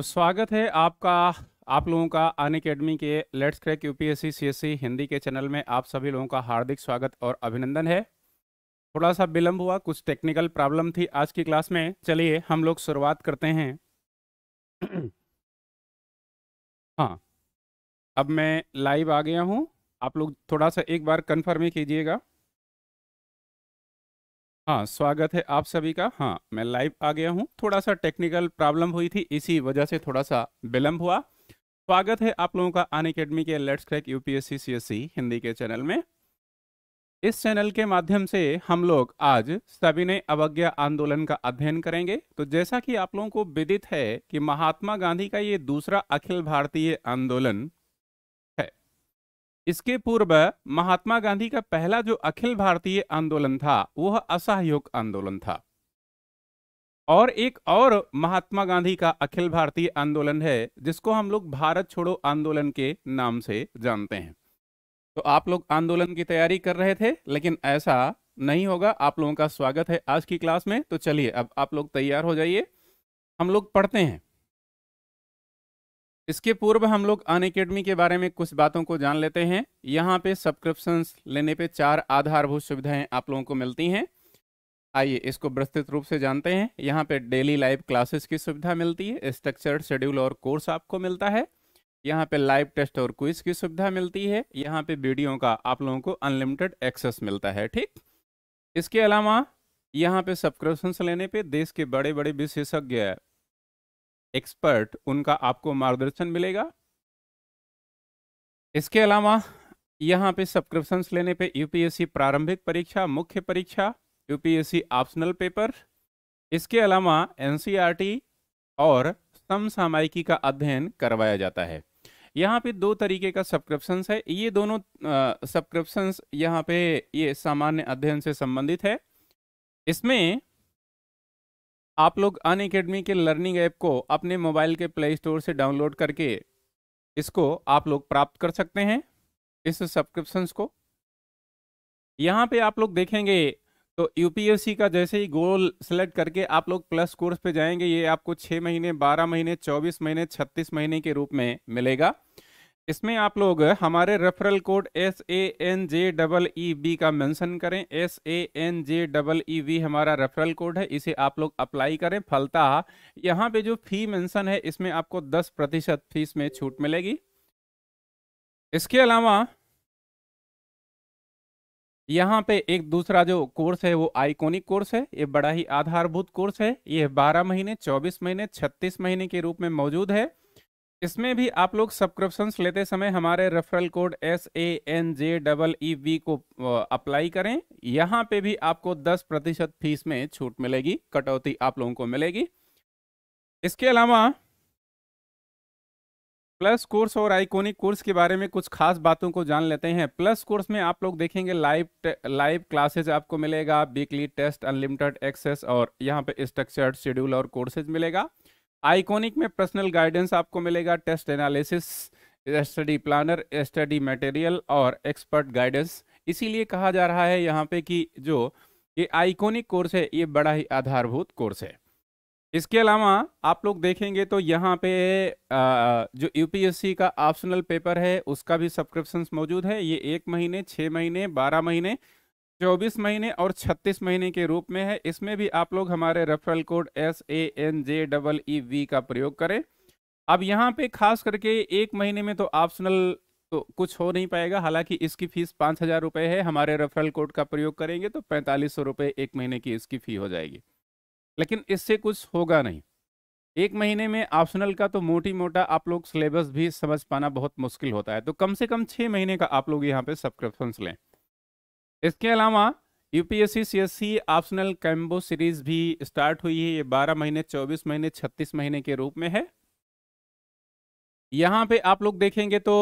तो स्वागत है आपका आप लोगों का अन अकेडमी के let's crack UPSC CSC Hindi के चैनल में आप सभी लोगों का हार्दिक स्वागत और अभिनंदन है थोड़ा सा विलम्ब हुआ कुछ टेक्निकल प्रॉब्लम थी आज की क्लास में चलिए हम लोग शुरुआत करते हैं हाँ अब मैं लाइव आ गया हूँ आप लोग थोड़ा सा एक बार कन्फर्म ही कीजिएगा हाँ स्वागत है आप सभी का हाँ मैं लाइव आ गया हूँ थोड़ा सा टेक्निकल प्रॉब्लम हुई थी इसी वजह से थोड़ा सा विलम्ब हुआ स्वागत है आप लोगों का अन अकेडमी के let's crack UPSC CSC Hindi के चैनल में इस चैनल के माध्यम से हम लोग आज सभी ने अवज्ञा आंदोलन का अध्ययन करेंगे तो जैसा कि आप लोगों को विदित है कि महात्मा गांधी का ये दूसरा अखिल भारतीय आंदोलन इसके पूर्व महात्मा गांधी का पहला जो अखिल भारतीय आंदोलन था वह असहयोग आंदोलन था और एक और महात्मा गांधी का अखिल भारतीय आंदोलन है जिसको हम लोग भारत छोड़ो आंदोलन के नाम से जानते हैं तो आप लोग आंदोलन की तैयारी कर रहे थे लेकिन ऐसा नहीं होगा आप लोगों का स्वागत है आज की क्लास में तो चलिए अब आप लोग तैयार हो जाइए हम लोग पढ़ते हैं इसके पूर्व हम लोग अन अकेडमी के बारे में कुछ बातों को जान लेते हैं यहाँ पे सब्सक्रिप्शन लेने पे चार आधारभूत सुविधाएं आप लोगों को मिलती हैं आइए इसको विस्तृत रूप से जानते हैं यहाँ पे डेली लाइव क्लासेस की सुविधा मिलती है स्ट्रक्चर्ड शेड्यूल और कोर्स आपको मिलता है यहाँ पे लाइव टेस्ट और क्विज की सुविधा मिलती है यहाँ पे वीडियो का आप लोगों को अनलिमिटेड एक्सेस मिलता है ठीक इसके अलावा यहाँ पे सब्सक्रिप्शन लेने पे देश के बड़े बड़े विशेषज्ञ एक्सपर्ट उनका आपको मार्गदर्शन मिलेगा इसके अलावा यहाँ पे सब्सक्रिप्शंस लेने पे यूपीएससी प्रारंभिक परीक्षा मुख्य परीक्षा यूपीएससी ऑप्शनल पेपर इसके अलावा एनसीईआरटी e और समसामायिकी का अध्ययन करवाया जाता है यहाँ पे दो तरीके का सब्सक्रिप्शंस है ये दोनों सब्सक्रिप्शंस यहाँ पे ये सामान्य अध्ययन से संबंधित है इसमें आप लोग अन अकेडमी के लर्निंग ऐप को अपने मोबाइल के प्ले स्टोर से डाउनलोड करके इसको आप लोग प्राप्त कर सकते हैं इस सब्सक्रिप्शंस को यहाँ पे आप लोग देखेंगे तो यूपीएससी का जैसे ही गोल सेलेक्ट करके आप लोग प्लस कोर्स पे जाएंगे ये आपको छः महीने बारह महीने चौबीस महीने छत्तीस महीने के रूप में मिलेगा इसमें आप लोग हमारे referral code S A N J double E B का मेंशन करें S A N J double E B हमारा रेफरल कोड है इसे आप लोग अप्लाई करें फलता यहाँ पे जो फी मेंशन है इसमें आपको 10 प्रतिशत फीस में छूट मिलेगी इसके अलावा यहाँ पे एक दूसरा जो कोर्स है वो आइकॉनिक कोर्स है ये बड़ा ही आधारभूत कोर्स है ये 12 महीने 24 महीने 36 महीने के रूप में मौजूद है इसमें भी आप लोग सब्सक्रिप्शंस लेते समय हमारे referral code S A N J double E V को अप्लाई करें यहाँ पे भी आपको 10 प्रतिशत फीस में छूट मिलेगी कटौती आप लोगों को मिलेगी इसके अलावा प्लस कोर्स और आइकोनिक कोर्स के बारे में कुछ खास बातों को जान लेते हैं प्लस कोर्स में आप लोग देखेंगे लाइव लाइव क्लासेज आपको मिलेगा वीकली टेस्ट अनलिमिटेड एक्सेस और यहाँ पे स्ट्रक्चर्ड शेड्यूल और कोर्सेज मिलेगा आइकॉनिक में पर्सनल गाइडेंस आपको मिलेगा test analysis study planner study material और एक्सपर्ट गाइडेंस इसीलिए कहा जा रहा है यहाँ पे कि जो ये आइकॉनिक कोर्स है ये बड़ा ही आधारभूत कोर्स है इसके अलावा आप लोग देखेंगे तो यहाँ पे जो यूपीएससी का ऑप्शनल पेपर है उसका भी सब्सक्रिप्शन मौजूद है ये एक महीने छः महीने बारह महीने चौबीस महीने और छत्तीस महीने के रूप में है इसमें भी आप लोग हमारे referral code S A N J double E V का प्रयोग करें अब यहाँ पे खास करके एक महीने में तो ऑप्शनल तो कुछ हो नहीं पाएगा हालांकि इसकी फीस पाँच हज़ार रुपये है हमारे रेफरल कोड का प्रयोग करेंगे तो पैंतालीस सौ रुपये एक महीने की इसकी फ़ी हो जाएगी लेकिन इससे कुछ होगा नहीं एक महीने में ऑप्शनल का तो मोटी मोटा आप लोग सिलेबस भी समझ पाना बहुत मुश्किल होता है तो कम से कम छः महीने का आप लोग यहाँ पे सब्सक्रिप्शन लें इसके अलावा UPSC CSC optional combo series भी स्टार्ट हुई है ये 12 महीने 24 महीने 36 महीने के रूप में है यहाँ पे आप लोग देखेंगे तो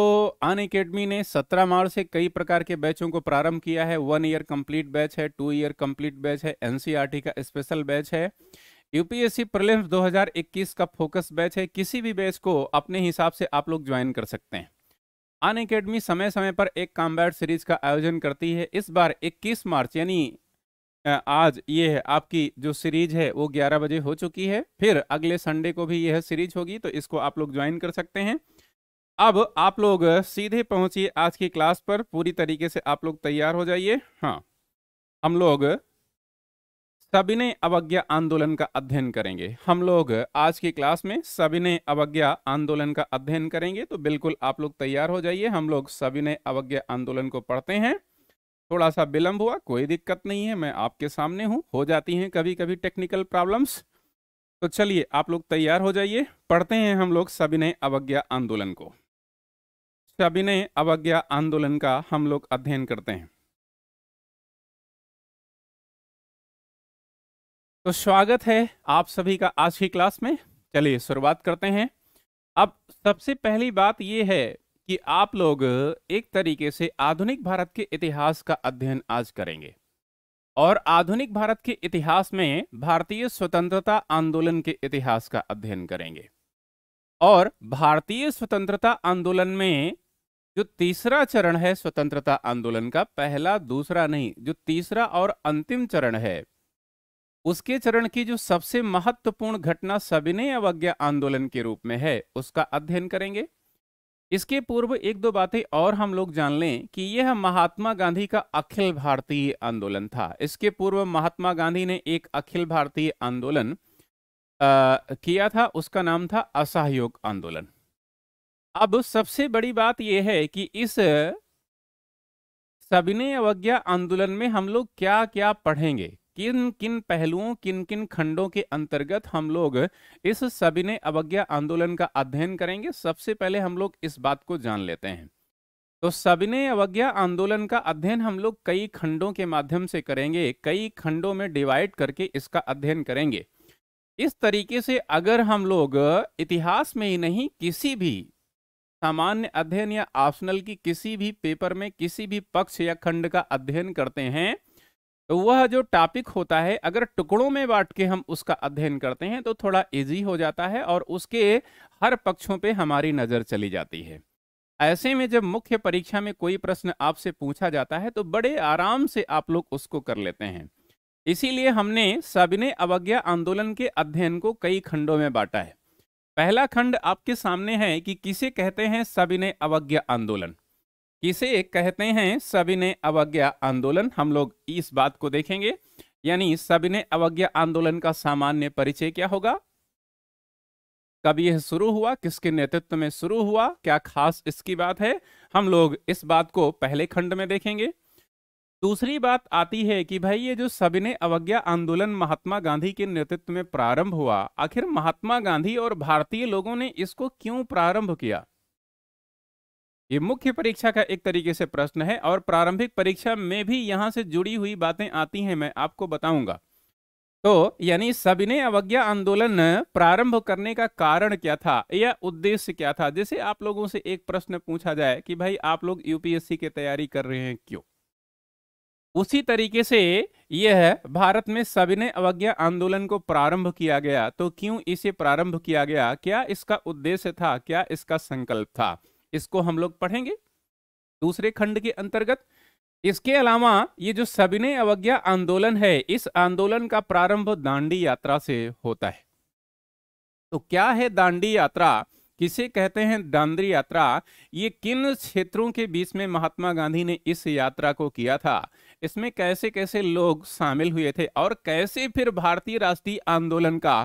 अन एकेडमी ने 17 मार्च से कई प्रकार के बैचों को प्रारंभ किया है वन ईयर कंप्लीट बैच है टू ईयर कंप्लीट बैच है एनसीईआरटी का स्पेशल बैच है यूपीएससी प्रलिम्स 2021 का फोकस बैच है किसी भी बैच को अपने हिसाब से आप लोग ज्वाइन कर सकते हैं अन अकेडमी समय समय पर एक कॉम्बैट सीरीज का आयोजन करती है इस बार 21 मार्च यानी आज ये है आपकी जो सीरीज है वो 11 बजे हो चुकी है फिर अगले संडे को भी यह सीरीज होगी तो इसको आप लोग ज्वाइन कर सकते हैं अब आप लोग सीधे पहुंचिए आज की क्लास पर पूरी तरीके से आप लोग तैयार हो जाइए हाँ हम लोग सविनय अवज्ञा आंदोलन का अध्ययन करेंगे हम लोग आज की क्लास में सविनय अवज्ञा आंदोलन का अध्ययन करेंगे तो बिल्कुल आप लोग तैयार हो जाइए हम लोग सविनय अवज्ञा आंदोलन को पढ़ते हैं थोड़ा सा विलंब हुआ कोई दिक्कत नहीं है मैं आपके सामने हूँ हो जाती हैं कभी कभी टेक्निकल प्रॉब्लम्स तो चलिए आप लोग तैयार हो जाइए पढ़ते हैं हम लोग सविनय अवज्ञा आंदोलन को सविनय अवज्ञा आंदोलन का हम लोग अध्ययन करते हैं तो स्वागत है आप सभी का आज की क्लास में चलिए शुरुआत करते हैं अब सबसे पहली बात यह है कि आप लोग एक तरीके से आधुनिक भारत के इतिहास का अध्ययन आज करेंगे और आधुनिक भारत के इतिहास में भारतीय स्वतंत्रता आंदोलन के इतिहास का अध्ययन करेंगे और भारतीय स्वतंत्रता आंदोलन में जो तीसरा चरण है स्वतंत्रता आंदोलन का पहला दूसरा नहीं जो तीसरा और अंतिम चरण है उसके चरण की जो सबसे महत्वपूर्ण घटना सविनय अवज्ञा आंदोलन के रूप में है उसका अध्ययन करेंगे इसके पूर्व एक दो बातें और हम लोग जान लें कि यह महात्मा गांधी का अखिल भारतीय आंदोलन था इसके पूर्व महात्मा गांधी ने एक अखिल भारतीय आंदोलन किया था उसका नाम था असहयोग आंदोलन अब सबसे बड़ी बात यह है कि इस सविनय अवज्ञा आंदोलन में हम लोग क्या क्या पढ़ेंगे किन किन पहलुओं किन किन खंडों के अंतर्गत हम लोग इस सविनय अवज्ञा आंदोलन का अध्ययन करेंगे सबसे पहले हम लोग इस बात को जान लेते हैं तो सविनय अवज्ञा आंदोलन का अध्ययन हम लोग कई खंडों के माध्यम से करेंगे कई खंडों में डिवाइड करके इसका अध्ययन करेंगे इस तरीके से अगर हम लोग इतिहास में ही नहीं किसी भी सामान्य अध्ययन या ऑप्शनल की किसी भी पेपर में किसी भी पक्ष या खंड का अध्ययन करते हैं वह जो टॉपिक होता है अगर टुकड़ों में बांट के हम उसका अध्ययन करते हैं तो थोड़ा इजी हो जाता है और उसके हर पक्षों पे हमारी नज़र चली जाती है ऐसे में जब मुख्य परीक्षा में कोई प्रश्न आपसे पूछा जाता है तो बड़े आराम से आप लोग उसको कर लेते हैं इसीलिए हमने सबने अवज्ञा आंदोलन के अध्ययन को कई खंडों में बांटा है पहला खंड आपके सामने है कि किसे कहते हैं सबिनय अवज्ञा आंदोलन किसे कहते हैं सविनय अवज्ञा आंदोलन हम लोग इस बात को देखेंगे यानी सविनय अवज्ञा आंदोलन का सामान्य परिचय क्या होगा कब यह शुरू हुआ किसके नेतृत्व में शुरू हुआ क्या खास इसकी बात है हम लोग इस बात को पहले खंड में देखेंगे दूसरी बात आती है कि भाई ये जो सविनय अवज्ञा आंदोलन महात्मा गांधी के नेतृत्व में प्रारंभ हुआ आखिर महात्मा गांधी और भारतीय लोगों ने इसको क्यों प्रारंभ किया ये मुख्य परीक्षा का एक तरीके से प्रश्न है और प्रारंभिक परीक्षा में भी यहाँ से जुड़ी हुई बातें आती हैं मैं आपको बताऊंगा तो यानी सविनय अवज्ञा आंदोलन प्रारंभ करने का कारण क्या था या उद्देश्य क्या था जैसे आप लोगों से एक प्रश्न पूछा जाए कि भाई आप लोग यूपीएससी की तैयारी कर रहे हैं क्यों उसी तरीके से यह भारत में सविनय अवज्ञा आंदोलन को प्रारंभ किया गया तो क्यों इसे प्रारंभ किया गया क्या इसका उद्देश्य था क्या इसका संकल्प था इसको हम लोग पढ़ेंगे दूसरे खंड के अंतर्गत इसके अलावा ये जो सविनय अवज्ञा आंदोलन है इस आंदोलन का प्रारंभ दांडी यात्रा से होता है तो क्या है दांडी यात्रा किसे कहते हैं दांडी यात्रा ये किन क्षेत्रों के बीच में महात्मा गांधी ने इस यात्रा को किया था इसमें कैसे कैसे लोग शामिल हुए थे और कैसे फिर भारतीय राष्ट्रीय आंदोलन का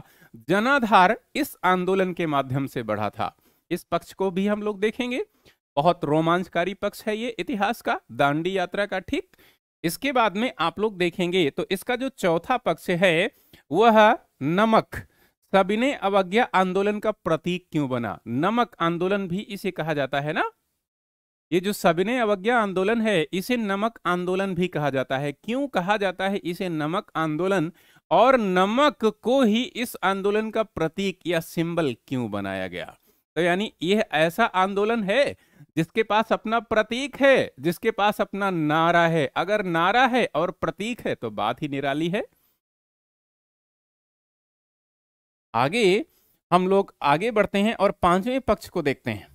जनाधार इस आंदोलन के माध्यम से बढ़ा था इस पक्ष को भी हम लोग देखेंगे बहुत रोमांचकारी पक्ष है ये इतिहास का दांडी यात्रा का ठीक इसके बाद में आप लोग देखेंगे तो इसका जो चौथा पक्ष है वह नमक सबिने अवज्ञा आंदोलन का प्रतीक क्यों बना नमक आंदोलन भी इसे कहा जाता है ना ये जो सबिने अवज्ञा आंदोलन है इसे नमक आंदोलन भी कहा जाता है क्यों कहा जाता है इसे नमक आंदोलन और नमक को ही इस आंदोलन का प्रतीक या सिंबल क्यों बनाया गया तो यानी यह ऐसा आंदोलन है जिसके पास अपना प्रतीक है जिसके पास अपना नारा है अगर नारा है और प्रतीक है तो बात ही निराली है आगे हम लोग आगे बढ़ते हैं और पांचवें पक्ष को देखते हैं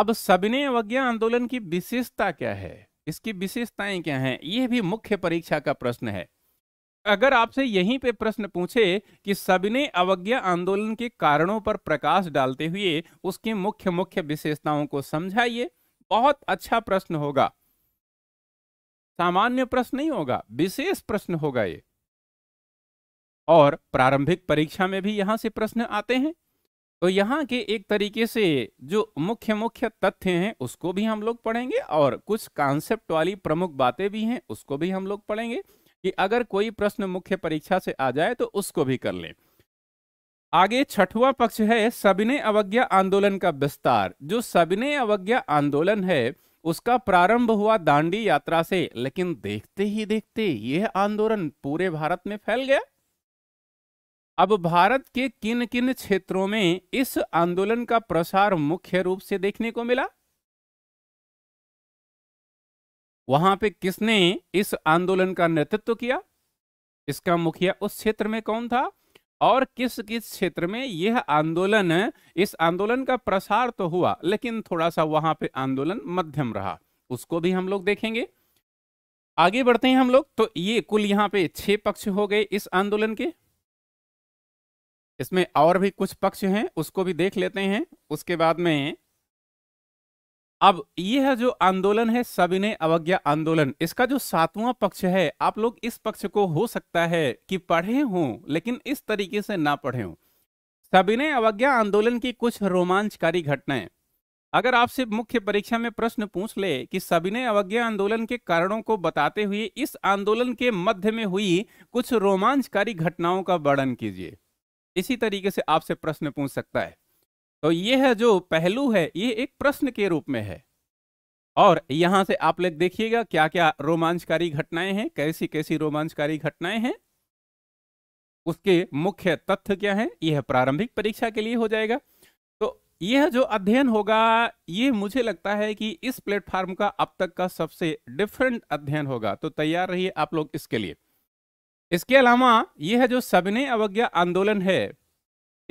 अब सबने अवज्ञा आंदोलन की विशेषता क्या है इसकी विशेषताएं क्या हैं यह भी मुख्य परीक्षा का प्रश्न है अगर आपसे यहीं पे प्रश्न पूछे कि सबने अवज्ञा आंदोलन के कारणों पर प्रकाश डालते हुए उसके मुख्य मुख्य विशेषताओं को समझाइए बहुत अच्छा प्रश्न होगा सामान्य प्रश्न नहीं होगा विशेष प्रश्न होगा ये और प्रारंभिक परीक्षा में भी यहां से प्रश्न आते हैं तो यहाँ के एक तरीके से जो मुख्य मुख्य तथ्य हैं उसको भी हम लोग पढ़ेंगे और कुछ कॉन्सेप्ट वाली प्रमुख बातें भी हैं उसको भी हम लोग पढ़ेंगे कि अगर कोई प्रश्न मुख्य परीक्षा से आ जाए तो उसको भी कर लें आगे छठवां पक्ष है सबने अवज्ञा आंदोलन का विस्तार जो सबने अवज्ञा आंदोलन है उसका प्रारंभ हुआ दांडी यात्रा से लेकिन देखते ही देखते यह आंदोलन पूरे भारत में फैल गया अब भारत के किन किन क्षेत्रों में इस आंदोलन का प्रसार मुख्य रूप से देखने को मिला वहां पे किसने इस आंदोलन का नेतृत्व किया इसका मुखिया उस क्षेत्र में कौन था और किस किस क्षेत्र में यह आंदोलन इस आंदोलन का प्रसार तो हुआ लेकिन थोड़ा सा वहां पे आंदोलन मध्यम रहा उसको भी हम लोग देखेंगे आगे बढ़ते हैं हम लोग तो ये कुल यहाँ पे छह पक्ष हो गए इस आंदोलन के इसमें और भी कुछ पक्ष हैं उसको भी देख लेते हैं उसके बाद में अब ये है जो आंदोलन है सविनय अवज्ञा आंदोलन इसका जो सातवां पक्ष है आप लोग इस पक्ष को हो सकता है कि पढ़े हों लेकिन इस तरीके से ना पढ़े हों सविनय अवज्ञा आंदोलन की कुछ रोमांचकारी घटनाएं अगर आपसे मुख्य परीक्षा में प्रश्न पूछ ले कि सविनय अवज्ञा आंदोलन के कारणों को बताते हुए इस आंदोलन के मध्य में हुई कुछ रोमांचकारी घटनाओं का वर्णन कीजिए इसी तरीके से आपसे प्रश्न पूछ सकता है तो ये है जो पहलू है ये एक प्रश्न के रूप में है और यहां से आप लोग देखिएगा क्या क्या रोमांचकारी घटनाएं हैं कैसी कैसी रोमांचकारी घटनाएं हैं उसके मुख्य तथ्य क्या हैं यह है प्रारंभिक परीक्षा के लिए हो जाएगा तो यह जो अध्ययन होगा ये मुझे लगता है कि इस प्लेटफॉर्म का अब तक का सबसे डिफरेंट अध्ययन होगा तो तैयार रहिए आप लोग इसके लिए इसके अलावा यह जो सबने अवज्ञा आंदोलन है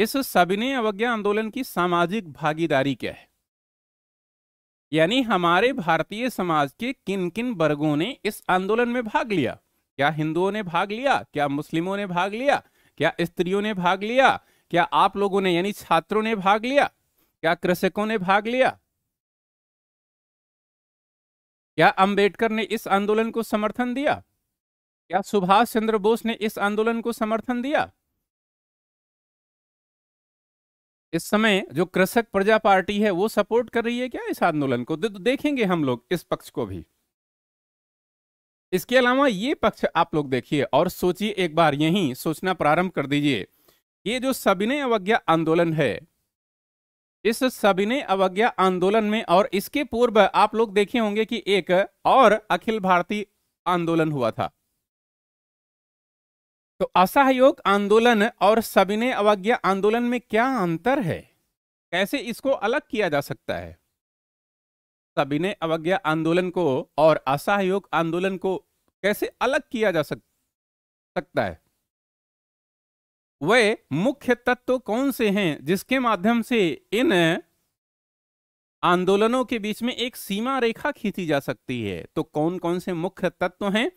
इस सविनय अवज्ञा आंदोलन की सामाजिक भागीदारी क्या है यानी हमारे भारतीय समाज के किन किन वर्गों ने इस आंदोलन में भाग लिया क्या हिंदुओं ने भाग लिया क्या मुस्लिमों ने भाग लिया क्या स्त्रियों ने भाग लिया क्या आप लोगों ने यानी छात्रों ने भाग लिया क्या कृषकों ने भाग लिया क्या अंबेडकर ने इस आंदोलन को समर्थन दिया क्या सुभाष चंद्र बोस ने इस आंदोलन को समर्थन दिया इस समय जो कृषक प्रजा पार्टी है वो सपोर्ट कर रही है क्या इस आंदोलन को तो देखेंगे हम लोग इस पक्ष को भी इसके अलावा ये पक्ष आप लोग देखिए और सोचिए एक बार यही सोचना प्रारंभ कर दीजिए ये जो सविनय अवज्ञा आंदोलन है इस सविनय अवज्ञा आंदोलन में और इसके पूर्व आप लोग देखे होंगे कि एक और अखिल भारतीय आंदोलन हुआ था तो असहयोग आंदोलन और सविनय अवज्ञा आंदोलन में क्या अंतर है कैसे इसको अलग किया जा सकता है सविनय अवज्ञा आंदोलन को और असहयोग आंदोलन को कैसे अलग किया जा सक, सकता है वे मुख्य तत्व कौन से हैं जिसके माध्यम से इन आंदोलनों के बीच में एक सीमा रेखा खींची जा सकती है तो कौन कौन से मुख्य तत्व हैं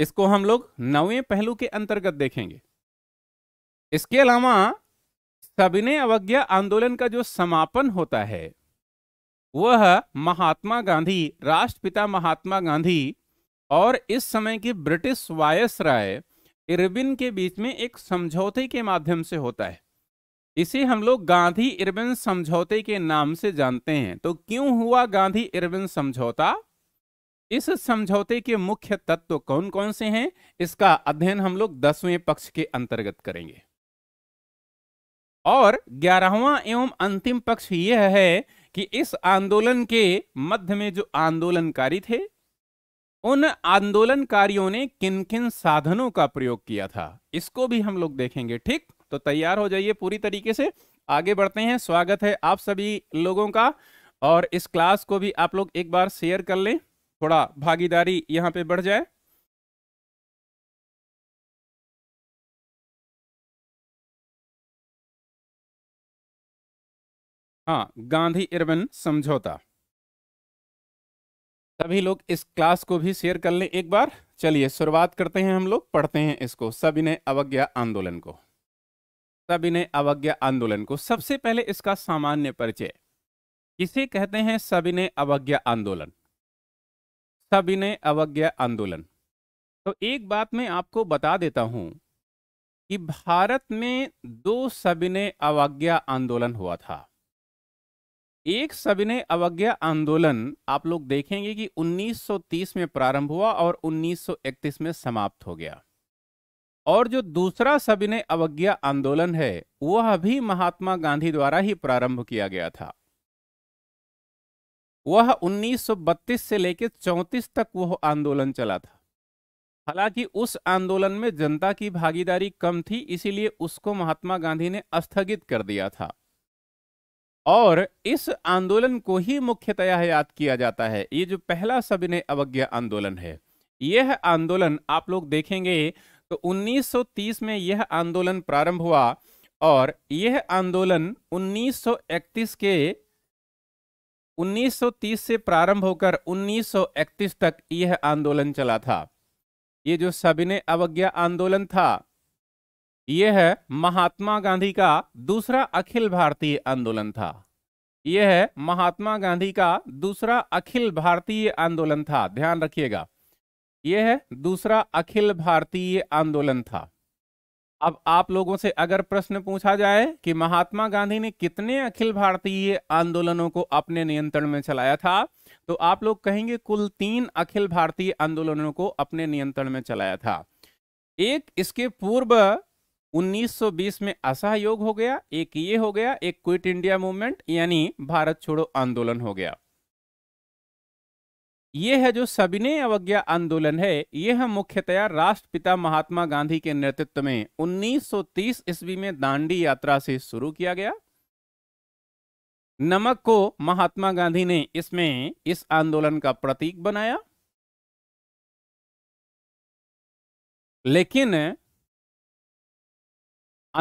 इसको हम लोग नवे पहलू के अंतर्गत देखेंगे इसके अलावा सविनय अवज्ञा आंदोलन का जो समापन होता है वह महात्मा गांधी राष्ट्रपिता महात्मा गांधी और इस समय की ब्रिटिश वायस राय इरविन के बीच में एक समझौते के माध्यम से होता है इसे हम लोग गांधी इरविन समझौते के नाम से जानते हैं तो क्यों हुआ गांधी इरविन समझौता इस समझौते के मुख्य तत्व कौन कौन से हैं इसका अध्ययन हम लोग दसवें पक्ष के अंतर्गत करेंगे और ग्यारहवा एवं अंतिम पक्ष यह है कि इस आंदोलन के मध्य में जो आंदोलनकारी थे उन आंदोलनकारियों ने किन किन साधनों का प्रयोग किया था इसको भी हम लोग देखेंगे ठीक तो तैयार हो जाइए पूरी तरीके से आगे बढ़ते हैं स्वागत है आप सभी लोगों का और इस क्लास को भी आप लोग एक बार शेयर कर लें थोड़ा भागीदारी यहां पे बढ़ जाए हाँ गांधी इरविन समझौता सभी लोग इस क्लास को भी शेयर कर लें एक बार चलिए शुरुआत करते हैं हम लोग पढ़ते हैं इसको ने अवज्ञा आंदोलन को ने अवज्ञा आंदोलन को सबसे पहले इसका सामान्य परिचय किसे कहते हैं ने अवज्ञा आंदोलन सविनय अवज्ञा आंदोलन तो एक बात मैं आपको बता देता हूं कि भारत में दो सविनय अवज्ञा आंदोलन हुआ था एक सविनय अवज्ञा आंदोलन आप लोग देखेंगे कि 1930 में प्रारंभ हुआ और 1931 में समाप्त हो गया और जो दूसरा सविनय अवज्ञा आंदोलन है वह भी महात्मा गांधी द्वारा ही प्रारंभ किया गया था वह 1932 से लेकर 34 तक वह आंदोलन चला था हालांकि उस आंदोलन में जनता की भागीदारी कम थी इसीलिए उसको महात्मा गांधी ने स्थगित कर दिया था और इस आंदोलन को ही मुख्यतया याद किया जाता है ये जो पहला सविनय अवज्ञा आंदोलन है यह आंदोलन आप लोग देखेंगे तो 1930 में यह आंदोलन प्रारंभ हुआ और यह आंदोलन 1931 के 1930 से प्रारंभ होकर 1931 तक यह आंदोलन चला था यह जो सबिने अवज्ञा आंदोलन था यह महात्मा गांधी का दूसरा अखिल भारतीय आंदोलन था यह महात्मा गांधी का दूसरा अखिल भारतीय आंदोलन था ध्यान रखिएगा यह दूसरा अखिल भारतीय आंदोलन था अब आप लोगों से अगर प्रश्न पूछा जाए कि महात्मा गांधी ने कितने अखिल भारतीय आंदोलनों को अपने नियंत्रण में चलाया था तो आप लोग कहेंगे कुल तीन अखिल भारतीय आंदोलनों को अपने नियंत्रण में चलाया था एक इसके पूर्व 1920 में असहयोग हो गया एक ये हो गया एक क्विट इंडिया मूवमेंट यानी भारत छोड़ो आंदोलन हो गया ये है जो सबिने अवज्ञा आंदोलन है ये मुख्यतया राष्ट्रपिता महात्मा गांधी के नेतृत्व में 1930 ईस्वी में दांडी यात्रा से शुरू किया गया नमक को महात्मा गांधी ने इसमें इस आंदोलन का प्रतीक बनाया लेकिन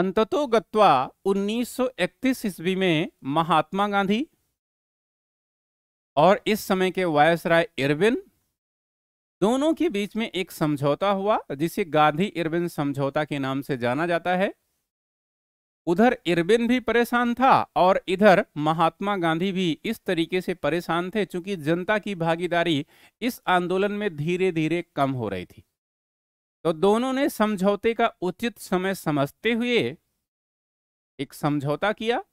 अंततो गत्वा 1931 ईस्वी में महात्मा गांधी और इस समय के वायसराय इरविन दोनों के बीच में एक समझौता हुआ जिसे गांधी इरविन समझौता के नाम से जाना जाता है उधर इरविन भी परेशान था और इधर महात्मा गांधी भी इस तरीके से परेशान थे क्योंकि जनता की भागीदारी इस आंदोलन में धीरे धीरे कम हो रही थी तो दोनों ने समझौते का उचित समय समझते हुए एक समझौता किया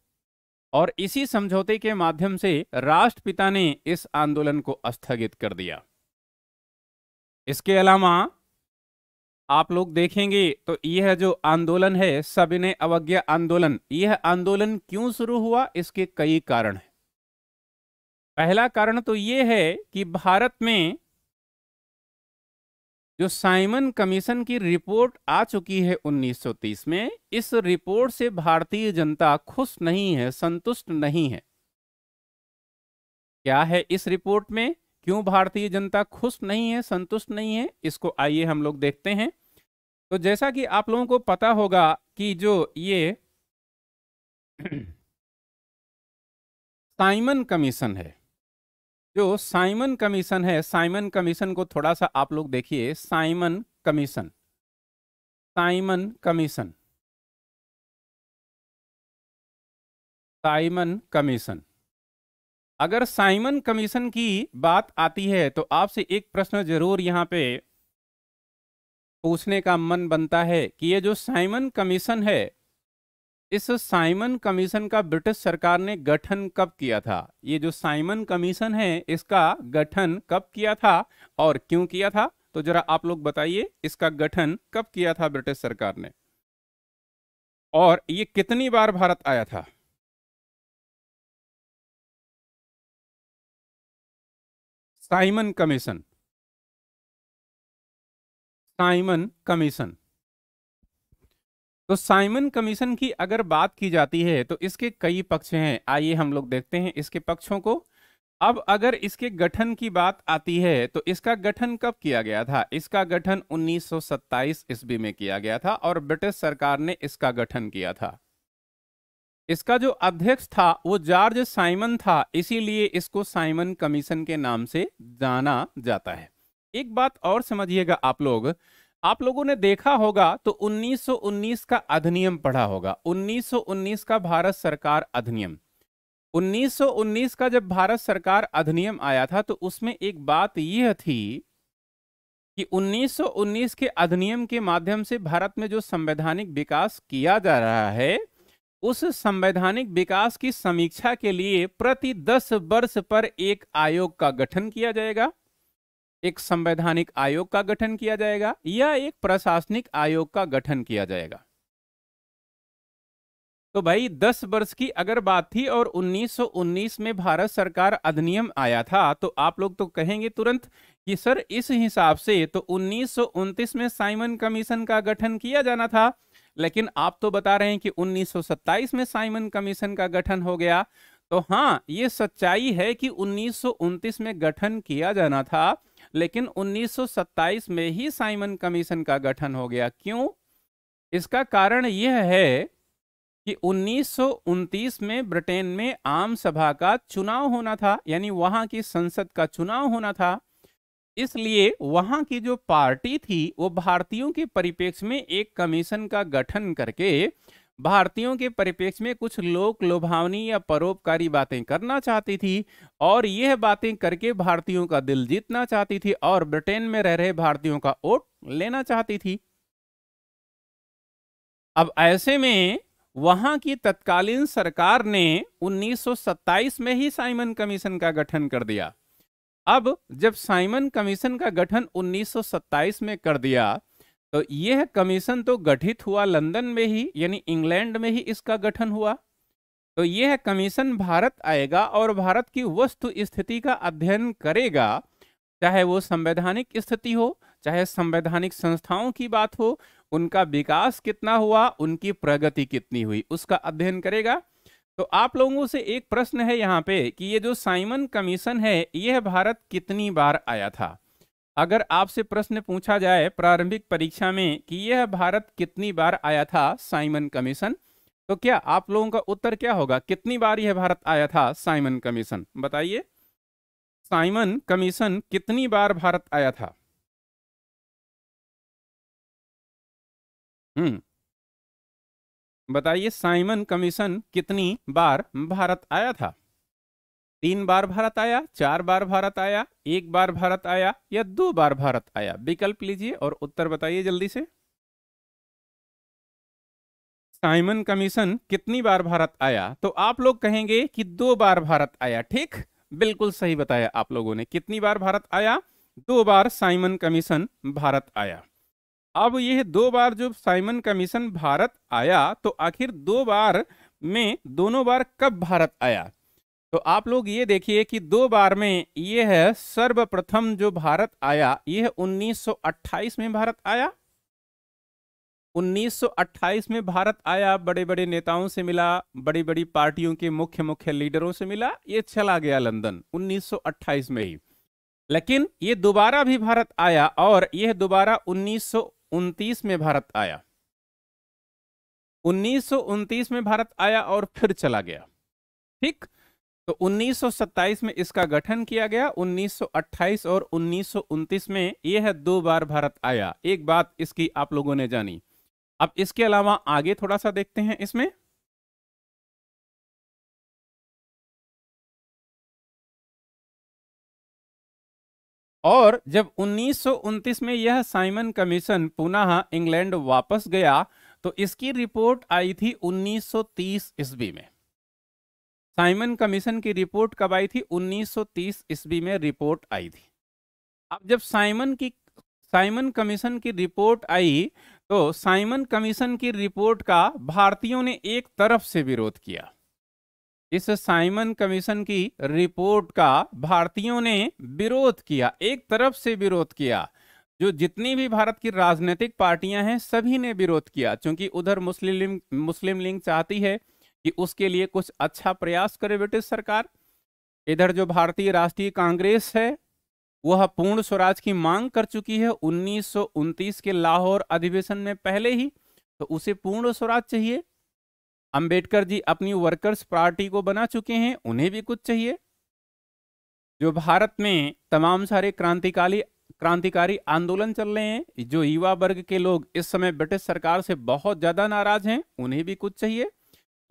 और इसी समझौते के माध्यम से राष्ट्रपिता ने इस आंदोलन को स्थगित कर दिया इसके अलावा आप लोग देखेंगे तो यह जो आंदोलन है सविनय अवज्ञा आंदोलन यह आंदोलन क्यों शुरू हुआ इसके कई कारण हैं पहला कारण तो ये है कि भारत में जो साइमन कमीशन की रिपोर्ट आ चुकी है 1930 में इस रिपोर्ट से भारतीय जनता खुश नहीं है संतुष्ट नहीं है क्या है इस रिपोर्ट में क्यों भारतीय जनता खुश नहीं है संतुष्ट नहीं है इसको आइए हम लोग देखते हैं तो जैसा कि आप लोगों को पता होगा कि जो ये साइमन कमीशन है जो साइमन कमीशन है साइमन कमीशन को थोड़ा सा आप लोग देखिए Simon Commission Simon Commission Simon Commission अगर साइमन कमीशन की बात आती है तो आपसे एक प्रश्न जरूर यहां पे पूछने का मन बनता है कि ये जो साइमन कमीशन है इस साइमन कमीशन का ब्रिटिश सरकार ने गठन कब किया था ये जो साइमन कमीशन है इसका गठन कब किया था और क्यों किया था तो जरा आप लोग बताइए इसका गठन कब किया था ब्रिटिश सरकार ने और ये कितनी बार भारत आया था साइमन कमीशन साइमन कमीशन तो साइमन कमीशन की अगर बात की जाती है तो इसके कई पक्ष हैं आइए हम लोग देखते हैं इसके पक्षों को अब अगर इसके गठन की बात आती है तो इसका गठन कब किया गया था इसका गठन 1927 ईस्वी में किया गया था और ब्रिटिश सरकार ने इसका गठन किया था इसका जो अध्यक्ष था वो जॉर्ज साइमन था इसीलिए इसको साइमन कमीशन के नाम से जाना जाता है एक बात और समझिएगा आप लोग आप लोगों ने देखा होगा तो 1919 का अधिनियम पढ़ा होगा 1919 का भारत सरकार अधिनियम 1919 का जब भारत सरकार अधिनियम आया था तो उसमें एक बात यह थी कि 1919 के अधिनियम के माध्यम से भारत में जो संवैधानिक विकास किया जा रहा है उस संवैधानिक विकास की समीक्षा के लिए प्रति 10 वर्ष पर एक आयोग का गठन किया जाएगा एक संवैधानिक आयोग का गठन किया जाएगा या एक प्रशासनिक आयोग का गठन किया जाएगा तो भाई 10 वर्ष की अगर बात थी और 1919 में भारत सरकार अधिनियम आया था तो आप लोग तो कहेंगे तुरंत कि सर इस हिसाब से तो उन्नीस में साइमन कमीशन का गठन किया जाना था लेकिन आप तो बता रहे हैं कि 1927 में साइमन कमीशन का गठन हो गया तो हाँ ये सच्चाई है कि उन्नीस में गठन किया जाना था लेकिन 1927 में ही साइमन कमीशन का गठन हो गया क्यों इसका कारण यह है कि उन्नीस में ब्रिटेन में आम सभा का चुनाव होना था यानी वहां की संसद का चुनाव होना था इसलिए वहां की जो पार्टी थी वो भारतीयों के परिपेक्ष में एक कमीशन का गठन करके भारतीयों के परिप्रेक्ष्य में कुछ लोग लोभावनी या परोपकारी बातें करना चाहती थी और यह बातें करके भारतीयों का दिल जीतना चाहती थी और ब्रिटेन में रह रहे भारतीयों का वोट लेना चाहती थी अब ऐसे में वहां की तत्कालीन सरकार ने 1927 में ही साइमन कमीशन का गठन कर दिया अब जब साइमन कमीशन का गठन 1927 में कर दिया तो यह कमीशन तो गठित हुआ लंदन में ही यानी इंग्लैंड में ही इसका गठन हुआ तो यह कमीशन भारत आएगा और भारत की वस्तु स्थिति का अध्ययन करेगा चाहे वो संवैधानिक स्थिति हो चाहे संवैधानिक संस्थाओं की बात हो उनका विकास कितना हुआ उनकी प्रगति कितनी हुई उसका अध्ययन करेगा तो आप लोगों से एक प्रश्न है यहाँ पे कि ये जो साइमन कमीशन है यह भारत कितनी बार आया था अगर आपसे प्रश्न पूछा जाए प्रारंभिक परीक्षा में कि यह भारत कितनी बार आया था साइमन कमीशन तो क्या आप लोगों का उत्तर क्या होगा कितनी बार यह भारत आया था साइमन कमीशन बताइए साइमन कमीशन कितनी बार भारत आया था हम्म बताइए साइमन कमीशन कितनी बार भारत आया था तीन बार भारत आया चार बार भारत आया एक बार भारत आया या दो बार भारत आया विकल्प लीजिए और उत्तर बताइए जल्दी से साइमन कमीशन कितनी बार भारत आया तो आप लोग कहेंगे कि दो बार भारत आया ठीक बिल्कुल सही बताया आप लोगों ने कितनी बार भारत आया दो बार साइमन कमीशन भारत आया अब यह दो बार जो साइमन कमीशन भारत आया तो आखिर दो बार में दोनों बार कब भारत आया तो आप लोग ये देखिए कि दो बार में ये है सर्वप्रथम जो भारत आया ये है 1928 में भारत आया 1928 में भारत आया बड़े बड़े नेताओं से मिला बड़ी बड़ी पार्टियों के मुख्य मुख्य लीडरों से मिला ये चला गया लंदन 1928 में ही लेकिन ये दोबारा भी भारत आया और यह दोबारा उन्नीस में भारत आया उन्नीस में भारत आया और फिर चला गया ठीक तो 1927 में इसका गठन किया गया 1928 और उन्नीस में यह है दो बार भारत आया एक बात इसकी आप लोगों ने जानी अब इसके अलावा आगे थोड़ा सा देखते हैं इसमें और जब उन्नीस में यह साइमन कमीशन पुनः इंग्लैंड वापस गया तो इसकी रिपोर्ट आई थी 1930 ईस्वी में साइमन कमीशन की रिपोर्ट कब आई थी 1930 ईस्वी में रिपोर्ट आई थी अब जब साइमन की साइमन कमीशन की रिपोर्ट आई तो साइमन कमीशन की रिपोर्ट का भारतीयों ने एक तरफ से विरोध किया इस साइमन कमीशन की रिपोर्ट का भारतीयों ने विरोध किया एक तरफ से विरोध किया जो जितनी भी भारत की राजनीतिक पार्टियां हैं सभी ने विरोध किया क्योंकि उधर मुस्लिम मुस्लिम लीग चाहती है कि उसके लिए कुछ अच्छा प्रयास करे ब्रिटिश सरकार इधर जो भारतीय राष्ट्रीय कांग्रेस है वह पूर्ण स्वराज की मांग कर चुकी है उन्नीस के लाहौर अधिवेशन में पहले ही तो उसे पूर्ण स्वराज चाहिए अंबेडकर जी अपनी वर्कर्स पार्टी को बना चुके हैं उन्हें भी कुछ चाहिए जो भारत में तमाम सारे क्रांतिकारी क्रांतिकारी आंदोलन चल रहे हैं जो युवा वर्ग के लोग इस समय ब्रिटिश सरकार से बहुत ज्यादा नाराज हैं उन्हें भी कुछ चाहिए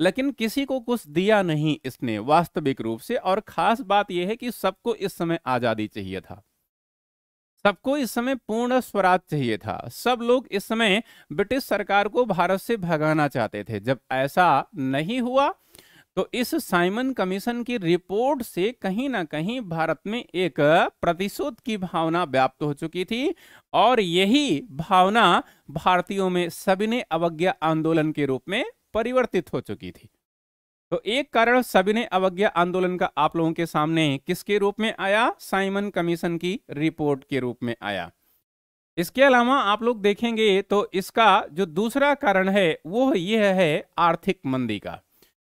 लेकिन किसी को कुछ दिया नहीं इसने वास्तविक रूप से और खास बात यह है कि सबको इस समय आज़ादी चाहिए था सबको इस समय पूर्ण स्वराज चाहिए था सब लोग इस समय ब्रिटिश सरकार को भारत से भगाना चाहते थे जब ऐसा नहीं हुआ तो इस साइमन कमीशन की रिपोर्ट से कहीं ना कहीं भारत में एक प्रतिशोध की भावना व्याप्त हो चुकी थी और यही भावना भारतीयों में सभी ने अवज्ञा आंदोलन के रूप में परिवर्तित हो चुकी थी तो एक कारण सविनय अवज्ञा आंदोलन का आप लोगों के सामने किसके रूप में आया साइमन कमीशन की रिपोर्ट के रूप में आया इसके अलावा आप लोग देखेंगे तो इसका जो दूसरा कारण है वो यह है आर्थिक मंदी का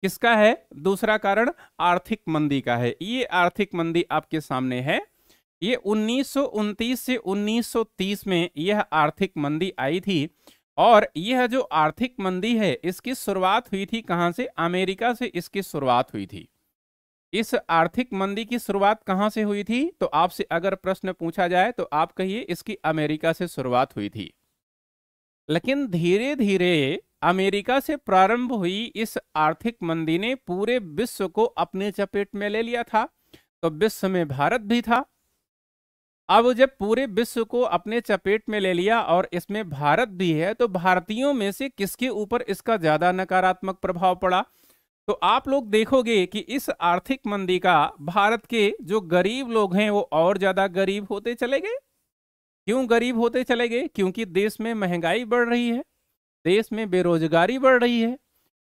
किसका है दूसरा कारण आर्थिक मंदी का है ये आर्थिक मंदी आपके सामने है ये उन्नीस से 1930 में यह आर्थिक मंदी आई थी और यह जो आर्थिक मंदी है इसकी शुरुआत हुई थी कहाँ से अमेरिका से इसकी शुरुआत हुई थी इस आर्थिक मंदी की शुरुआत कहाँ से हुई थी तो आपसे अगर प्रश्न पूछा जाए तो आप कहिए इसकी अमेरिका से शुरुआत हुई थी लेकिन धीरे धीरे अमेरिका से प्रारंभ हुई इस आर्थिक मंदी ने पूरे विश्व को अपने चपेट में ले लिया था तो विश्व में भारत भी था अब जब पूरे विश्व को अपने चपेट में ले लिया और इसमें भारत भी है तो भारतीयों में से किसके ऊपर इसका ज्यादा नकारात्मक प्रभाव पड़ा तो आप लोग देखोगे कि इस आर्थिक मंदी का भारत के जो गरीब लोग हैं वो और ज्यादा गरीब होते चले गए क्यों गरीब होते चले गए क्योंकि देश में महंगाई बढ़ रही है देश में बेरोजगारी बढ़ रही है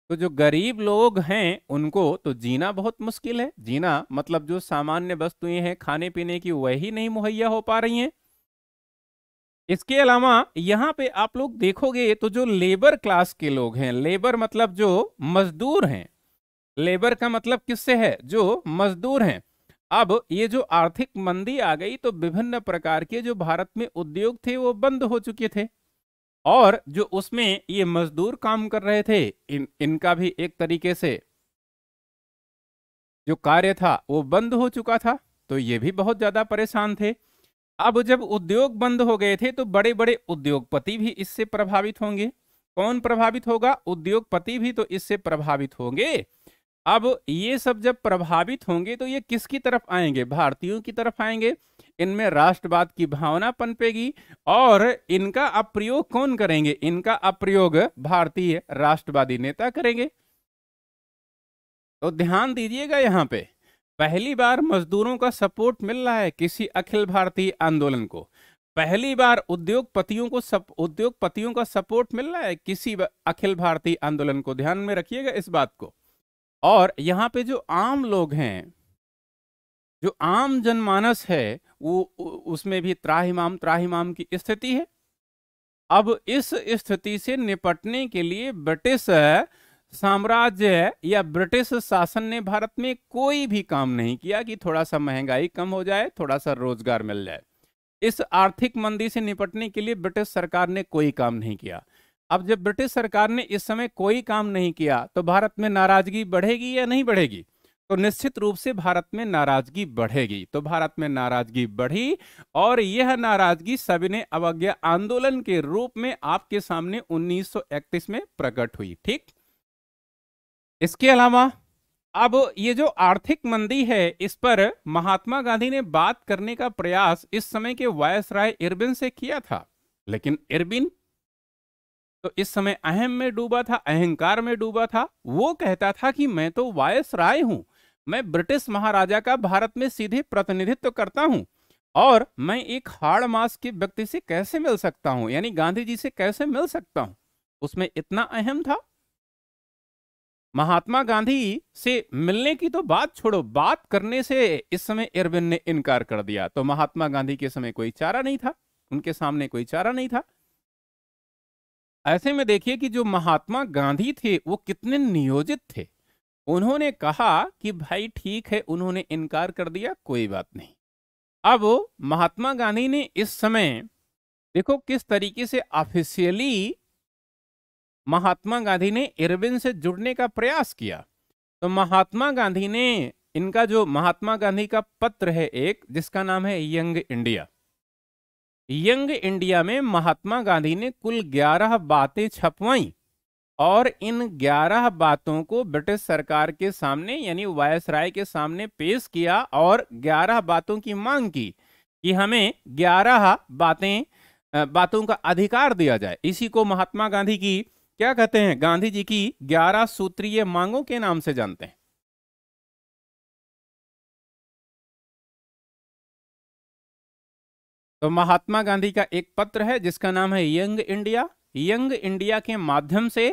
तो जो गरीब लोग हैं उनको तो जीना बहुत मुश्किल है जीना मतलब जो सामान्य वस्तुएं हैं खाने पीने की वही नहीं मुहैया हो पा रही हैं इसके अलावा यहाँ पे आप लोग देखोगे तो जो लेबर क्लास के लोग हैं लेबर मतलब जो मजदूर हैं लेबर का मतलब किससे है जो मजदूर हैं अब ये जो आर्थिक मंदी आ गई तो विभिन्न प्रकार के जो भारत में उद्योग थे वो बंद हो चुके थे और जो उसमें ये मजदूर काम कर रहे थे इन इनका भी एक तरीके से जो कार्य था वो बंद हो चुका था तो ये भी बहुत ज्यादा परेशान थे अब जब उद्योग बंद हो गए थे तो बड़े बड़े उद्योगपति भी इससे प्रभावित होंगे कौन प्रभावित होगा उद्योगपति भी तो इससे प्रभावित होंगे अब ये सब जब प्रभावित होंगे तो ये किसकी तरफ आएंगे भारतीयों की तरफ आएंगे इनमें राष्ट्रवाद की भावना पनपेगी और इनका अप्रयोग कौन करेंगे इनका अप्रयोग भारतीय राष्ट्रवादी नेता करेंगे तो ध्यान दीजिएगा यहां पे पहली बार मजदूरों का सपोर्ट मिल रहा है किसी अखिल भारतीय आंदोलन को पहली बार उद्योगपतियों को सप, उद्योगपतियों का सपोर्ट मिल रहा है किसी अखिल भारतीय आंदोलन को ध्यान में रखिएगा इस बात को और यहाँ पे जो आम लोग हैं जो आम जनमानस है वो उसमें भी त्राहिमाम त्राहिमाम की स्थिति है अब इस स्थिति से निपटने के लिए ब्रिटिश साम्राज्य या ब्रिटिश शासन ने भारत में कोई भी काम नहीं किया कि थोड़ा सा महंगाई कम हो जाए थोड़ा सा रोजगार मिल जाए इस आर्थिक मंदी से निपटने के लिए ब्रिटिश सरकार ने कोई काम नहीं किया अब जब ब्रिटिश सरकार ने इस समय कोई काम नहीं किया तो भारत में नाराजगी बढ़ेगी या नहीं बढ़ेगी तो निश्चित रूप से भारत में नाराजगी बढ़ेगी तो भारत में नाराजगी बढ़ी और यह नाराजगी सभी ने अवज्ञा आंदोलन के रूप में आपके सामने 1931 में प्रकट हुई ठीक इसके अलावा अब ये जो आर्थिक मंदी है इस पर महात्मा गांधी ने बात करने का प्रयास इस समय के वायस राय इरबिन से किया था लेकिन इरबिन तो इस समय अहम में डूबा था अहंकार में डूबा था वो कहता था कि मैं तो वायस राय हूं मैं ब्रिटिश महाराजा का भारत में सीधे प्रतिनिधित्व करता हूं और मैं एक हार्ड मास के व्यक्ति से कैसे मिल सकता हूं यानी गांधी जी से कैसे मिल सकता हूं उसमें इतना अहम था महात्मा गांधी से मिलने की तो बात छोड़ो बात करने से इस समय इरविन ने इनकार कर दिया तो महात्मा गांधी के समय कोई चारा नहीं था उनके सामने कोई चारा नहीं था ऐसे में देखिए कि जो महात्मा गांधी थे वो कितने नियोजित थे उन्होंने कहा कि भाई ठीक है उन्होंने इनकार कर दिया कोई बात नहीं अब महात्मा गांधी ने इस समय देखो किस तरीके से ऑफिशियली महात्मा गांधी ने इरविन से जुड़ने का प्रयास किया तो महात्मा गांधी ने इनका जो महात्मा गांधी का पत्र है एक जिसका नाम है यंग इंडिया यंग इंडिया में महात्मा गांधी ने कुल 11 बातें छपवाई और इन 11 बातों को ब्रिटिश सरकार के सामने यानी वायस राय के सामने पेश किया और 11 बातों की मांग की कि हमें 11 बातें बातों का अधिकार दिया जाए इसी को महात्मा गांधी की क्या कहते हैं गांधी जी की 11 सूत्रीय मांगों के नाम से जानते हैं तो महात्मा गांधी का एक पत्र है जिसका नाम है यंग इंडिया यंग इंडिया के माध्यम से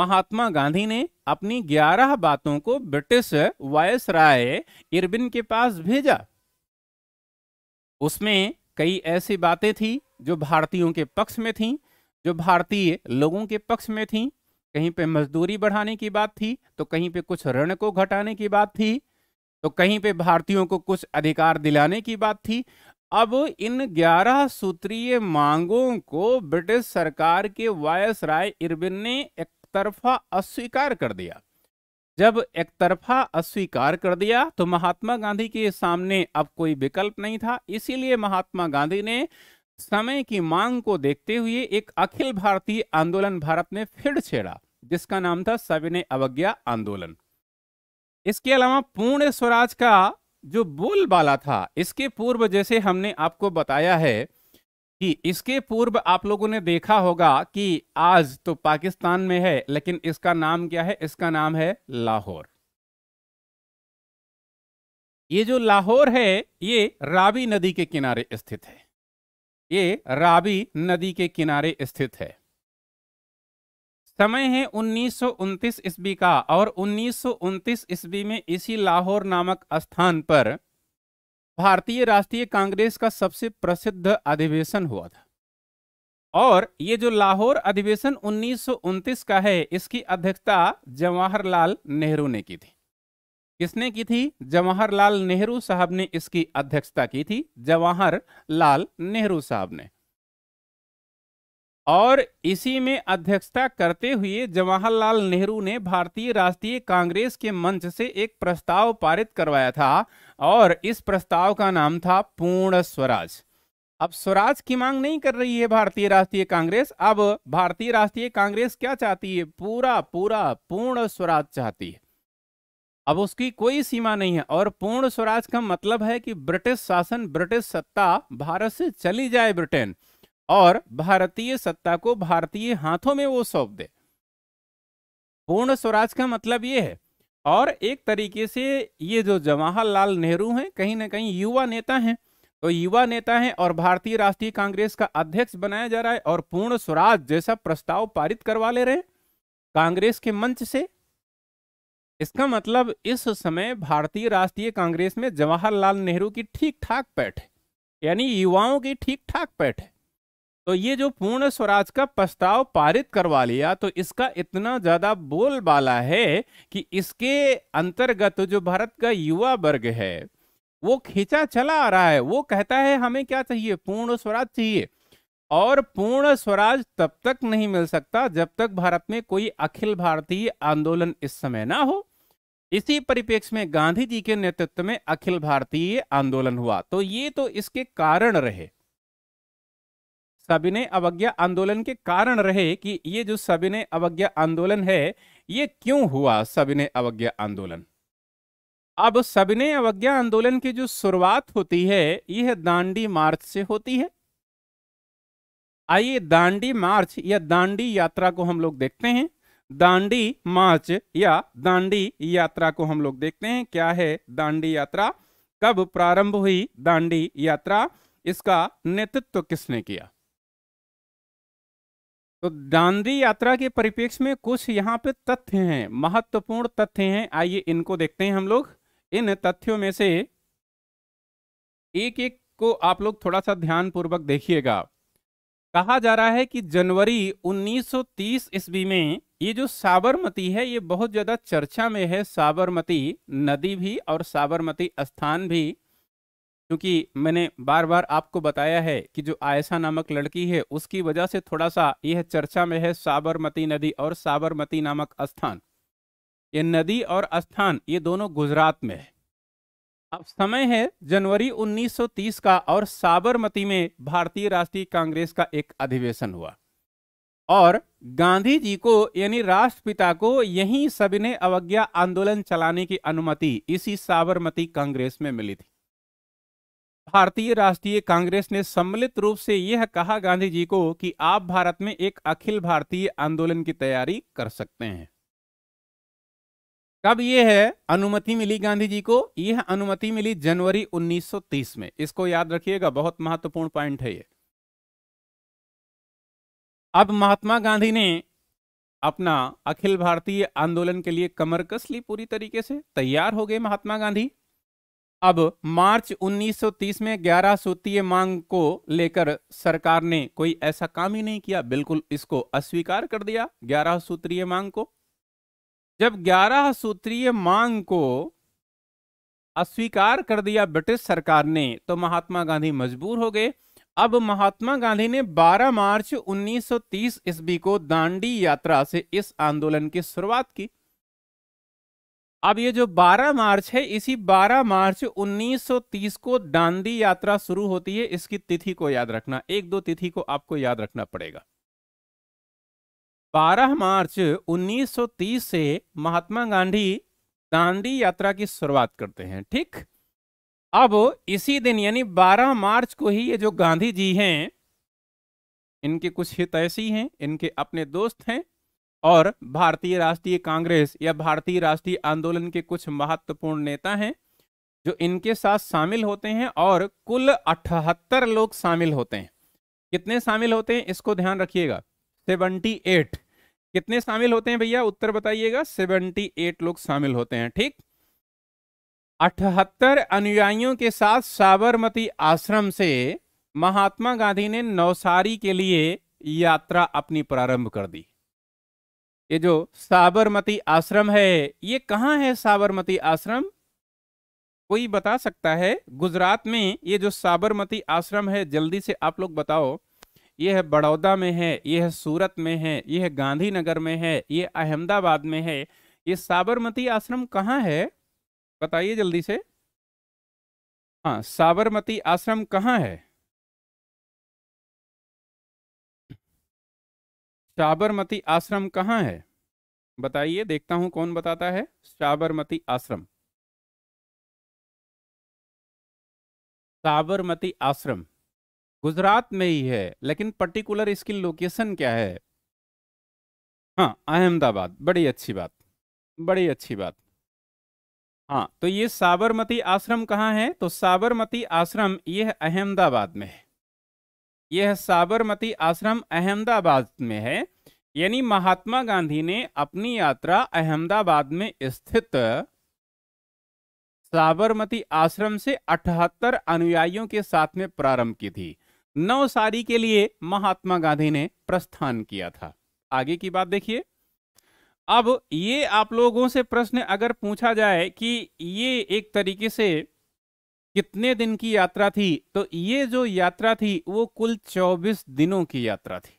महात्मा गांधी ने अपनी 11 बातों को ब्रिटिश वायस राय इरबिन के पास भेजा उसमें कई ऐसी बातें थी जो भारतीयों के पक्ष में थी जो भारतीय लोगों के पक्ष में थी कहीं पे मजदूरी बढ़ाने की बात थी तो कहीं पे कुछ ऋण को घटाने की बात थी तो कहीं पे भारतीयों को कुछ अधिकार दिलाने की बात थी अब इन ग्यारह सूत्रीय मांगों को ब्रिटिश सरकार के वायस राय इरविन ने तरफा अस्वीकार कर दिया जब एक तरफा अस्वीकार कर दिया तो महात्मा गांधी के सामने अब कोई विकल्प नहीं था इसीलिए महात्मा गांधी ने समय की मांग को देखते हुए एक अखिल भारतीय आंदोलन भारत में फिर छेड़ा जिसका नाम था सविनय अवज्ञा आंदोलन इसके अलावा पूर्ण स्वराज का जो बोल बाला था इसके पूर्व जैसे हमने आपको बताया है कि इसके पूर्व आप लोगों ने देखा होगा कि आज तो पाकिस्तान में है लेकिन इसका नाम क्या है इसका नाम है लाहौर ये जो लाहौर है ये रावी नदी के किनारे स्थित है ये रावी नदी के किनारे स्थित है समय है उन्नीस ईस्वी का और उन्नीस ईस्वी में इसी लाहौर नामक स्थान पर भारतीय राष्ट्रीय कांग्रेस का सबसे प्रसिद्ध अधिवेशन हुआ था और ये जो लाहौर अधिवेशन उन्नीस का है इसकी अध्यक्षता जवाहरलाल नेहरू ने की थी किसने की थी जवाहरलाल नेहरू साहब ने इसकी अध्यक्षता की थी जवाहर लाल नेहरू साहब ने और इसी में अध्यक्षता करते हुए जवाहरलाल नेहरू ने भारतीय राष्ट्रीय कांग्रेस के मंच से एक प्रस्ताव पारित करवाया था और इस प्रस्ताव का नाम था पूर्ण स्वराज अब स्वराज की मांग नहीं कर रही है भारतीय राष्ट्रीय कांग्रेस अब भारतीय राष्ट्रीय कांग्रेस क्या चाहती है पूरा पूरा पूर्ण स्वराज चाहती है अब उसकी कोई सीमा नहीं है और पूर्ण स्वराज का मतलब है कि ब्रिटिश शासन ब्रिटिश सत्ता भारत से चली जाए ब्रिटेन और भारतीय सत्ता को भारतीय हाथों में वो सौंप दे पूर्ण स्वराज का मतलब ये है और एक तरीके से ये जो जवाहरलाल नेहरू हैं कहीं ना कहीं युवा नेता हैं तो युवा नेता हैं और भारतीय राष्ट्रीय कांग्रेस का अध्यक्ष बनाया जा रहा है और पूर्ण स्वराज जैसा प्रस्ताव पारित करवा ले रहे कांग्रेस के मंच से इसका मतलब इस समय भारतीय राष्ट्रीय कांग्रेस में जवाहरलाल नेहरू की ठीक ठाक पैठ है यानी युवाओं की ठीक ठाक पैठ है तो ये जो पूर्ण स्वराज का प्रस्ताव पारित करवा लिया तो इसका इतना ज्यादा बोलबाला है कि इसके अंतर्गत जो भारत का युवा वर्ग है वो खींचा चला आ रहा है वो कहता है हमें क्या चाहिए पूर्ण स्वराज चाहिए और पूर्ण स्वराज तब तक नहीं मिल सकता जब तक भारत में कोई अखिल भारतीय आंदोलन इस समय ना हो इसी परिप्रेक्ष्य में गांधी जी के नेतृत्व में अखिल भारतीय आंदोलन हुआ तो ये तो इसके कारण रहे सविनय अवज्ञा आंदोलन के कारण रहे कि ये जो सविनय अवज्ञा आंदोलन है ये क्यों हुआ सविनय अवज्ञा आंदोलन अब सविनय अवज्ञा आंदोलन की जो शुरुआत होती है यह दांडी मार्च से होती है आइए दांडी मार्च या दांडी यात्रा को हम लोग देखते हैं दांडी मार्च या दांडी यात्रा को हम लोग देखते हैं क्या है दांडी यात्रा कब प्रारंभ हुई दांडी यात्रा इसका नेतृत्व किसने किया तो दांडी यात्रा के परिप्रेक्ष्य में कुछ यहाँ पे तथ्य हैं महत्वपूर्ण तथ्य हैं आइए इनको देखते हैं हम लोग इन तथ्यों में से एक एक को आप लोग थोड़ा सा ध्यानपूर्वक देखिएगा कहा जा रहा है कि जनवरी 1930 ईस्वी में ये जो साबरमती है ये बहुत ज़्यादा चर्चा में है साबरमती नदी भी और साबरमती स्थान भी क्योंकि मैंने बार बार आपको बताया है कि जो आयशा नामक लड़की है उसकी वजह से थोड़ा सा यह चर्चा में है साबरमती नदी और साबरमती नामक स्थान ये नदी और स्थान ये दोनों गुजरात में है अब समय है जनवरी 1930 का और साबरमती में भारतीय राष्ट्रीय कांग्रेस का एक अधिवेशन हुआ और गांधी जी को यानी राष्ट्रपिता को यही सभी ने अवज्ञा आंदोलन चलाने की अनुमति इसी साबरमती कांग्रेस में मिली थी भारतीय राष्ट्रीय कांग्रेस ने सम्मिलित रूप से यह कहा गांधी जी को कि आप भारत में एक अखिल भारतीय आंदोलन की तैयारी कर सकते हैं कब यह है अनुमति मिली गांधी जी को यह अनुमति मिली जनवरी 1930 में इसको याद रखिएगा बहुत महत्वपूर्ण पॉइंट है ये अब महात्मा गांधी ने अपना अखिल भारतीय आंदोलन के लिए कमर कस ली पूरी तरीके से तैयार हो गए महात्मा गांधी अब मार्च 1930 में ग्यारह सूत्रीय मांग को लेकर सरकार ने कोई ऐसा काम ही नहीं किया बिल्कुल इसको अस्वीकार कर दिया ग्यारह सूत्रीय मांग को जब ग्यारह सूत्रीय मांग को अस्वीकार कर दिया ब्रिटिश सरकार ने तो महात्मा गांधी मजबूर हो गए अब महात्मा गांधी ने 12 मार्च 1930 ईस्वी को दांडी यात्रा से इस आंदोलन की शुरुआत की अब ये जो 12 मार्च है इसी 12 मार्च 1930 को डांडी यात्रा शुरू होती है इसकी तिथि को याद रखना एक दो तिथि को आपको याद रखना पड़ेगा 12 मार्च 1930 से महात्मा गांधी दांडी यात्रा की शुरुआत करते हैं ठीक अब इसी दिन यानी 12 मार्च को ही ये जो गांधी जी हैं इनके कुछ हित ऐसी हैं इनके अपने दोस्त हैं और भारतीय राष्ट्रीय कांग्रेस या भारतीय राष्ट्रीय आंदोलन के कुछ महत्वपूर्ण नेता हैं जो इनके साथ शामिल होते हैं और कुल अठहत्तर लोग शामिल होते हैं कितने शामिल होते हैं इसको ध्यान रखिएगा सेवनटी एट कितने शामिल होते हैं भैया उत्तर बताइएगा सेवनटी एट लोग शामिल होते हैं ठीक अठहत्तर अनुयायियों के साथ साबरमती आश्रम से महात्मा गांधी ने नवसारी के लिए यात्रा अपनी प्रारंभ कर दी ये जो साबरमती आश्रम है ये कहाँ है साबरमती आश्रम कोई बता सकता है गुजरात में ये जो साबरमती आश्रम है जल्दी से आप लोग बताओ ये है बड़ौदा में है ये है सूरत में है ये है गांधीनगर में है ये अहमदाबाद में है ये साबरमती आश्रम कहाँ है बताइए जल्दी से हाँ साबरमती आश्रम कहाँ है साबरमती आश्रम कहाँ है बताइए देखता हूं कौन बताता है साबरमती आश्रम साबरमती आश्रम गुजरात में ही है लेकिन पर्टिकुलर इसकी लोकेशन क्या है हाँ अहमदाबाद बड़ी अच्छी बात बड़ी अच्छी बात हाँ तो ये साबरमती आश्रम कहाँ है तो साबरमती आश्रम यह अहमदाबाद में है यह साबरमती आश्रम अहमदाबाद में है यानी महात्मा गांधी ने अपनी यात्रा अहमदाबाद में स्थित साबरमती आश्रम से अठहत्तर अनुयायियों के साथ में प्रारंभ की थी नवसारी के लिए महात्मा गांधी ने प्रस्थान किया था आगे की बात देखिए अब ये आप लोगों से प्रश्न अगर पूछा जाए कि ये एक तरीके से कितने दिन की यात्रा थी तो ये जो यात्रा थी वो कुल 24 दिनों की यात्रा थी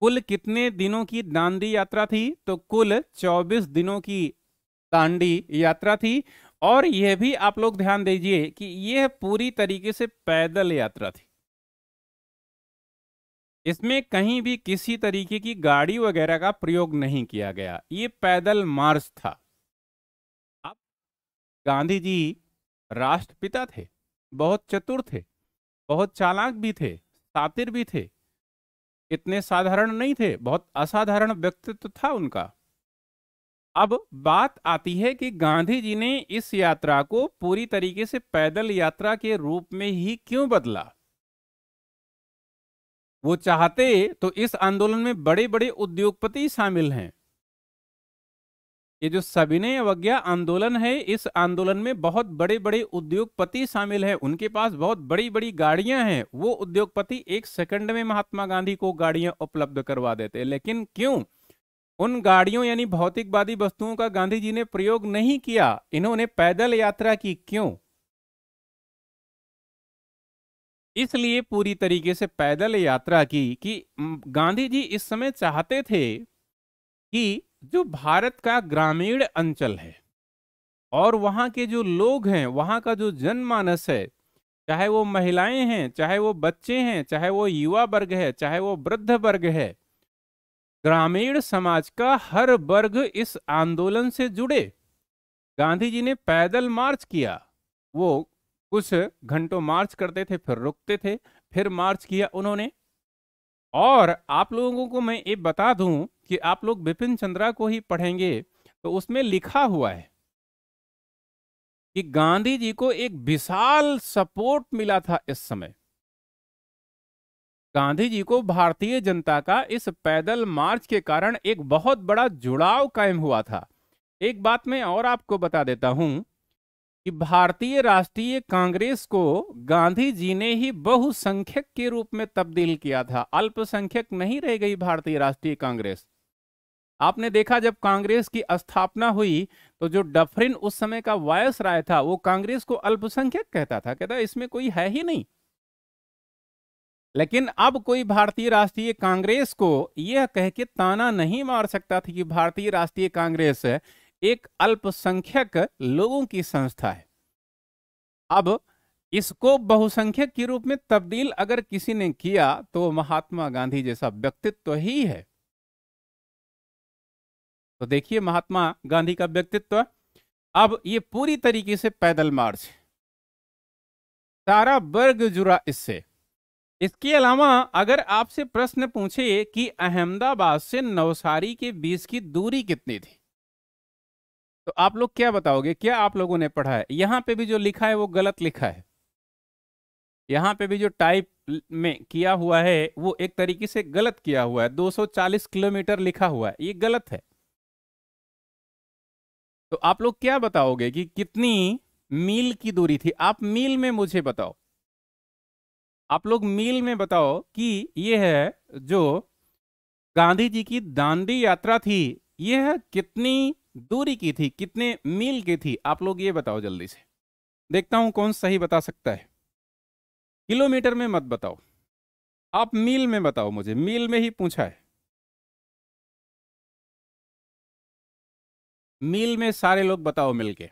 कुल कितने दिनों की दांडी यात्रा थी तो कुल 24 दिनों की दांडी यात्रा थी और यह भी आप लोग ध्यान दीजिए कि यह पूरी तरीके से पैदल यात्रा थी इसमें कहीं भी किसी तरीके की गाड़ी वगैरह का प्रयोग नहीं किया गया ये पैदल मार्च था अब गांधी जी राष्ट्रपिता थे बहुत चतुर थे बहुत चालाक भी थे सातिर भी थे इतने साधारण नहीं थे बहुत असाधारण व्यक्तित्व था उनका अब बात आती है कि गांधी जी ने इस यात्रा को पूरी तरीके से पैदल यात्रा के रूप में ही क्यों बदला वो चाहते तो इस आंदोलन में बड़े बड़े उद्योगपति शामिल हैं ये जो सविनय अवज्ञा आंदोलन है इस आंदोलन में बहुत बड़े बड़े उद्योगपति शामिल हैं उनके पास बहुत बड़ी बड़ी गाड़ियां हैं वो उद्योगपति एक सेकंड में महात्मा गांधी को गाड़ियां उपलब्ध करवा देते लेकिन क्यों उन गाड़ियों यानी भौतिकवादी वस्तुओं का गांधी जी ने प्रयोग नहीं किया इन्होंने पैदल यात्रा की क्यों इसलिए पूरी तरीके से पैदल यात्रा की कि गांधी जी इस समय चाहते थे कि जो भारत का ग्रामीण अंचल है और वहाँ के जो लोग हैं वहाँ का जो जनमानस है चाहे वो महिलाएं हैं चाहे वो बच्चे हैं चाहे वो युवा वर्ग है चाहे वो वृद्ध वर्ग है ग्रामीण समाज का हर वर्ग इस आंदोलन से जुड़े गांधी जी ने पैदल मार्च किया वो कुछ घंटों मार्च करते थे फिर रुकते थे फिर मार्च किया उन्होंने और आप लोगों को मैं ये बता दूं कि आप लोग बिपिन चंद्रा को ही पढ़ेंगे तो उसमें लिखा हुआ है कि गांधी जी को एक विशाल सपोर्ट मिला था इस समय गांधी जी को भारतीय जनता का इस पैदल मार्च के कारण एक बहुत बड़ा जुड़ाव कायम हुआ था एक बात मैं और आपको बता देता हूं कि भारतीय राष्ट्रीय कांग्रेस को गांधी जी ने ही बहुसंख्यक के रूप में तब्दील किया था अल्पसंख्यक नहीं रह गई भारतीय राष्ट्रीय कांग्रेस आपने देखा जब कांग्रेस की स्थापना हुई तो जो डफरिन उस समय का वायस राय था वो कांग्रेस को अल्पसंख्यक कहता था कहता इसमें कोई है ही नहीं लेकिन अब कोई भारतीय राष्ट्रीय कांग्रेस को यह कह के ताना नहीं मार सकता था कि भारतीय राष्ट्रीय कांग्रेस एक अल्पसंख्यक लोगों की संस्था है अब इसको बहुसंख्यक के रूप में तब्दील अगर किसी ने किया तो महात्मा गांधी जैसा व्यक्तित्व तो ही है तो देखिए महात्मा गांधी का व्यक्तित्व अब ये पूरी तरीके से पैदल मार्च सारा वर्ग जुड़ा इससे इसके अलावा अगर आपसे प्रश्न पूछे कि अहमदाबाद से नवसारी के बीच की दूरी कितनी थी तो आप लोग क्या बताओगे क्या आप लोगों ने पढ़ा है यहां पे भी जो लिखा है वो गलत लिखा है यहाँ पे भी जो टाइप में किया हुआ है वो एक तरीके से गलत किया हुआ है 240 किलोमीटर लिखा हुआ है ये गलत है तो आप लोग क्या बताओगे कि कितनी मील की दूरी थी आप मील में मुझे बताओ आप लोग मील में बताओ कि यह है जो गांधी जी की दांडी यात्रा थी यह कितनी दूरी की थी कितने मील की थी आप लोग ये बताओ जल्दी से देखता हूं कौन सही बता सकता है किलोमीटर में मत बताओ आप मील में बताओ मुझे मील में ही पूछा है मील में सारे लोग बताओ मिलके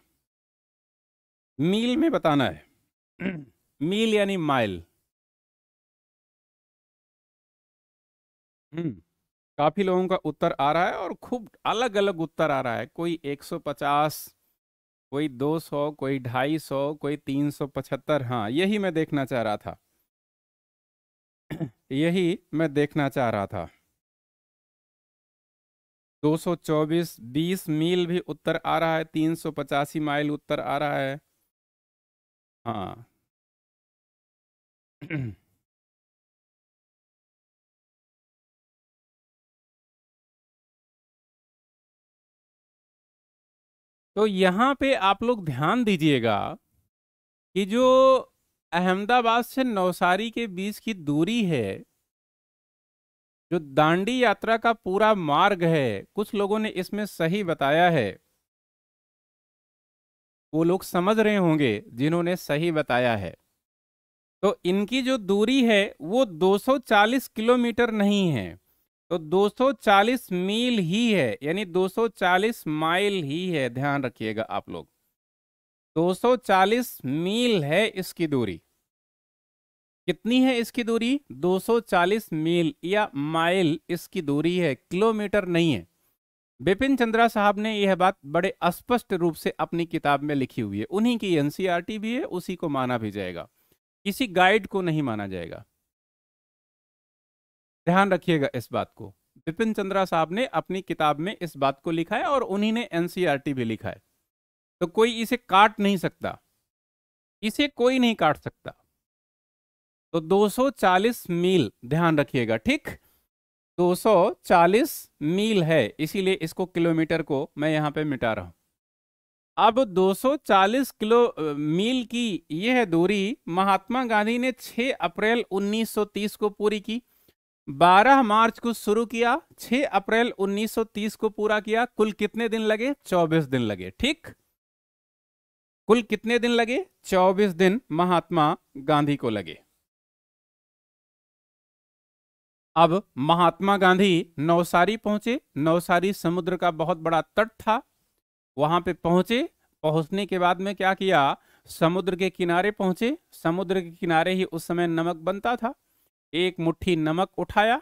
मील में बताना है मील यानी माइल हम्म। काफी लोगों का उत्तर आ रहा है और खूब अलग अलग उत्तर आ रहा है कोई 150 कोई 200 कोई 250 कोई 375 हाँ यही मैं देखना चाह रहा था यही मैं देखना चाह रहा था 224 20 मील भी उत्तर आ रहा है तीन सौ पचासी माइल उत्तर आ रहा है हाँ तो यहाँ पे आप लोग ध्यान दीजिएगा कि जो अहमदाबाद से नवसारी के बीच की दूरी है जो दांडी यात्रा का पूरा मार्ग है कुछ लोगों ने इसमें सही बताया है वो लोग समझ रहे होंगे जिन्होंने सही बताया है तो इनकी जो दूरी है वो 240 किलोमीटर नहीं है तो 240 मील ही है यानी 240 माइल ही है ध्यान रखिएगा आप लोग 240 मील है इसकी दूरी कितनी है इसकी दूरी 240 मील या माइल इसकी दूरी है किलोमीटर नहीं है बिपिन चंद्रा साहब ने यह बात बड़े स्पष्ट रूप से अपनी किताब में लिखी हुई है उन्हीं की एनसीईआरटी e भी है उसी को माना भी जाएगा किसी गाइड को नहीं माना जाएगा ध्यान रखिएगा इस बात को बिपिन चंद्रा साहब ने अपनी किताब में इस बात को लिखा है और उन्हीं ने एनसीईआरटी e भी लिखा है तो कोई इसे काट नहीं सकता इसे कोई नहीं काट सकता तो 240 मील ध्यान रखिएगा ठीक 240 मील है इसीलिए इसको किलोमीटर को मैं यहां पे मिटा रहा हूं अब 240 किलो मील की यह दूरी महात्मा गांधी ने 6 अप्रैल 1930 को पूरी की 12 मार्च को शुरू किया 6 अप्रैल 1930 को पूरा किया कुल कितने दिन लगे 24 दिन लगे ठीक कुल कितने दिन लगे 24 दिन महात्मा गांधी को लगे अब महात्मा गांधी नवसारी पहुंचे नवसारी समुद्र का बहुत बड़ा तट था वहां पे पहुंचे पहुंचने के बाद में क्या किया समुद्र के किनारे पहुंचे समुद्र के किनारे ही उस समय नमक बनता था एक मुट्ठी नमक उठाया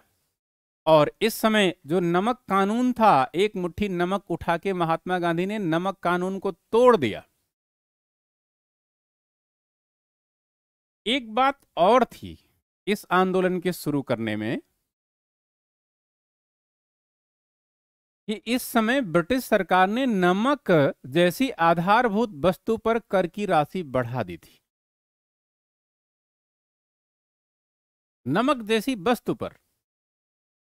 और इस समय जो नमक कानून था एक मुट्ठी नमक उठा के महात्मा गांधी ने नमक कानून को तोड़ दिया एक बात और थी इस आंदोलन के शुरू करने में कि इस समय ब्रिटिश सरकार ने नमक जैसी आधारभूत वस्तु पर कर की राशि बढ़ा दी थी नमक जैसी वस्तु पर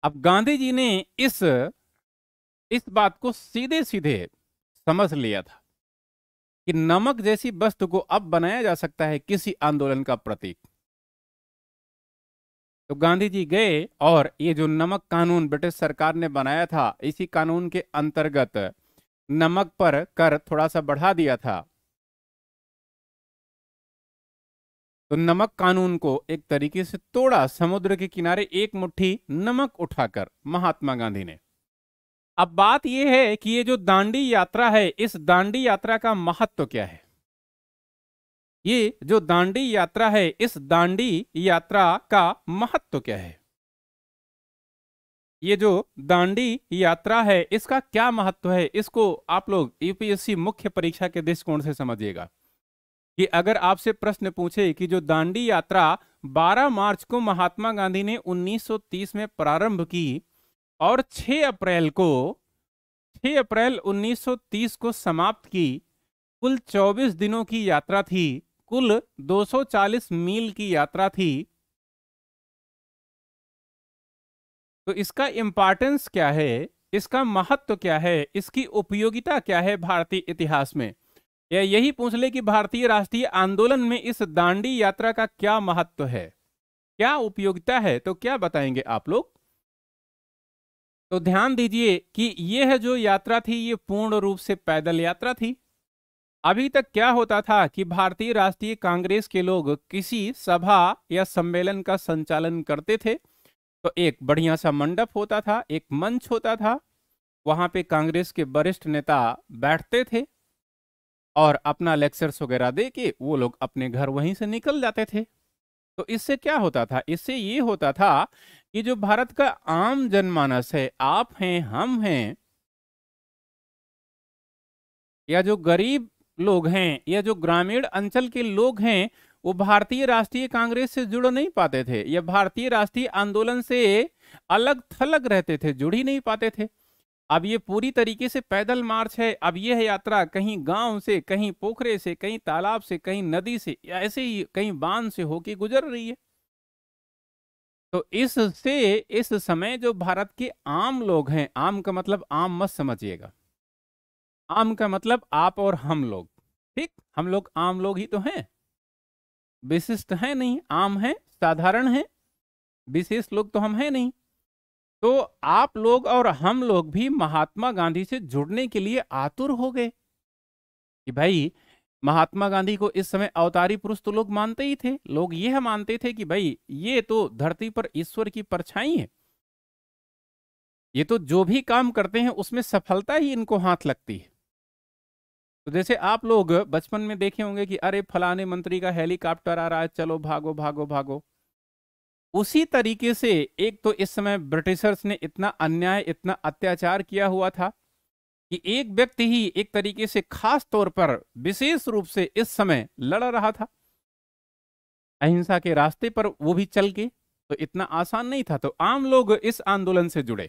अब गांधी जी ने इस इस बात को सीधे सीधे समझ लिया था कि नमक जैसी वस्तु को अब बनाया जा सकता है किसी आंदोलन का प्रतीक तो गांधी जी गए और ये जो नमक कानून ब्रिटिश सरकार ने बनाया था इसी कानून के अंतर्गत नमक पर कर थोड़ा सा बढ़ा दिया था तो नमक कानून को एक तरीके से तोड़ा समुद्र के किनारे एक मुट्ठी नमक उठाकर महात्मा गांधी ने अब बात यह है कि ये जो दांडी यात्रा है इस दांडी यात्रा का महत्व तो क्या है ये जो दांडी यात्रा है इस दांडी यात्रा का महत्व क्या है ये जो दांडी यात्रा है इसका क्या महत्व है इसको आप लोग यूपीएससी मुख्य परीक्षा के दृष्टिकोण से समझिएगा कि अगर आपसे प्रश्न पूछे कि जो दांडी यात्रा 12 मार्च को महात्मा गांधी ने 1930 में प्रारंभ की और 6 अप्रैल को 6 अप्रैल 1930 को समाप्त की कुल 24 दिनों की यात्रा थी कुल 240 मील की यात्रा थी तो इसका इंपॉर्टेंस क्या है इसका महत्व तो क्या है इसकी उपयोगिता क्या है भारतीय इतिहास में या यही पूछ ले कि भारतीय राष्ट्रीय आंदोलन में इस दांडी यात्रा का क्या महत्व तो है क्या उपयोगिता है तो क्या बताएंगे आप लोग तो ध्यान दीजिए कि यह जो यात्रा थी ये पूर्ण रूप से पैदल यात्रा थी अभी तक क्या होता था कि भारतीय राष्ट्रीय कांग्रेस के लोग किसी सभा या सम्मेलन का संचालन करते थे तो एक बढ़िया सा मंडप होता था एक मंच होता था वहां पे कांग्रेस के वरिष्ठ नेता बैठते थे और अपना लेक्चर्स वगैरह दे के वो लोग अपने घर वहीं से निकल जाते थे तो इससे क्या होता था इससे ये होता था कि जो भारत का आम जनमानस है आप हैं हम हैं या जो गरीब लोग हैं या जो ग्रामीण अंचल के लोग हैं वो भारतीय राष्ट्रीय कांग्रेस से जुड़ नहीं पाते थे या भारतीय राष्ट्रीय आंदोलन से अलग थलग रहते थे जुड़ ही नहीं पाते थे अब ये पूरी तरीके से पैदल मार्च है अब ये है यात्रा कहीं गांव से कहीं पोखरे से कहीं तालाब से कहीं नदी से या ऐसे ही कहीं बांध से होके गुजर रही है तो इससे इस समय जो भारत के आम लोग हैं आम का मतलब आम मत समझिएगा आम का मतलब आप और हम लोग ठीक हम लोग आम लोग ही तो हैं विशिष्ट हैं नहीं आम हैं साधारण हैं विशेष लोग तो हम हैं नहीं तो आप लोग और हम लोग भी महात्मा गांधी से जुड़ने के लिए आतुर हो गए कि भाई महात्मा गांधी को इस समय अवतारी पुरुष तो लोग मानते ही थे लोग यह मानते थे कि भाई ये तो धरती पर ईश्वर की परछाई है ये तो जो भी काम करते हैं उसमें सफलता ही इनको हाथ लगती है तो जैसे आप लोग बचपन में देखे होंगे कि अरे फलाने मंत्री का हेलीकॉप्टर आ रहा है चलो भागो भागो भागो उसी तरीके से एक तो इस समय ब्रिटिशर्स ने इतना अन्याय इतना अत्याचार किया हुआ था कि एक व्यक्ति ही एक तरीके से खास तौर पर विशेष रूप से इस समय लड़ रहा था अहिंसा के रास्ते पर वो भी चल के तो इतना आसान नहीं था तो आम लोग इस आंदोलन से जुड़े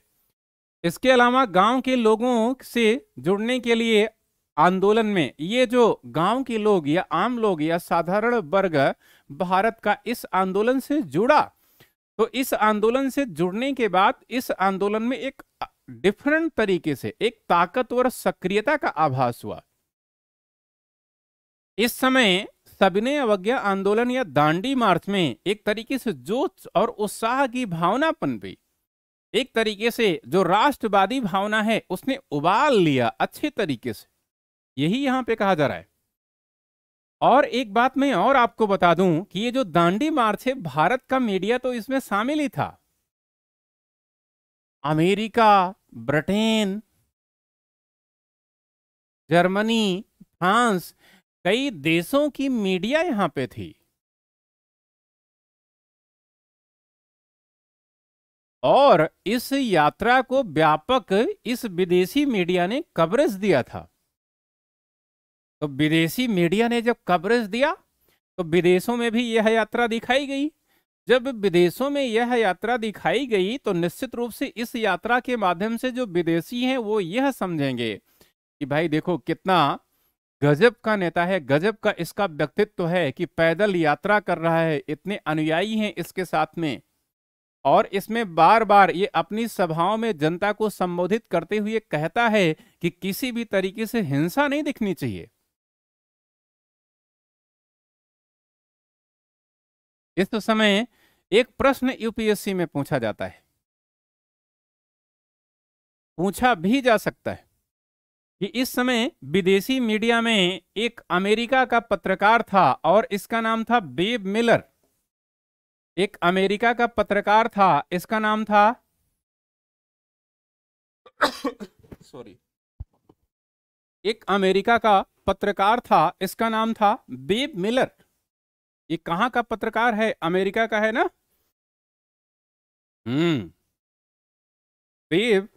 इसके अलावा गांव के लोगों से जुड़ने के लिए आंदोलन में ये जो गांव के लोग या आम लोग या साधारण वर्ग भारत का इस आंदोलन से जुड़ा तो इस आंदोलन से जुड़ने के बाद इस आंदोलन में एक डिफरेंट तरीके से एक ताकतवर सक्रियता का आभास हुआ इस समय सबने अवज्ञा आंदोलन या दांडी मार्च में एक तरीके से जोश और उत्साह की भावना पनपी एक तरीके से जो राष्ट्रवादी भावना है उसने उबाल लिया अच्छे तरीके से यही यहां पे कहा जा रहा है और एक बात मैं और आपको बता दूं कि ये जो दांडी मार्च है भारत का मीडिया तो इसमें शामिल ही था अमेरिका ब्रिटेन जर्मनी फ्रांस कई देशों की मीडिया यहां पे थी और इस यात्रा को व्यापक इस विदेशी मीडिया ने कवरेज दिया था तो विदेशी मीडिया ने जब कवरेज दिया तो विदेशों में भी यह यात्रा दिखाई गई जब विदेशों में यह यात्रा दिखाई गई तो निश्चित रूप से इस यात्रा के माध्यम से जो विदेशी हैं वो यह समझेंगे कि भाई देखो कितना गजब का नेता है गजब का इसका व्यक्तित्व तो है कि पैदल यात्रा कर रहा है इतने अनुयायी हैं इसके साथ में और इसमें बार बार ये अपनी सभाओं में जनता को संबोधित करते हुए कहता है कि किसी भी तरीके से हिंसा नहीं दिखनी चाहिए इस समय एक प्रश्न यूपीएससी में पूछा जाता है पूछा भी जा सकता है कि इस समय विदेशी मीडिया में एक अमेरिका का पत्रकार था और इसका नाम था बेब मिलर एक अमेरिका का पत्रकार था इसका नाम था सॉरी एक अमेरिका का पत्रकार था इसका नाम था बेब मिलर ये कहाँ का पत्रकार है अमेरिका का है ना हम्म देव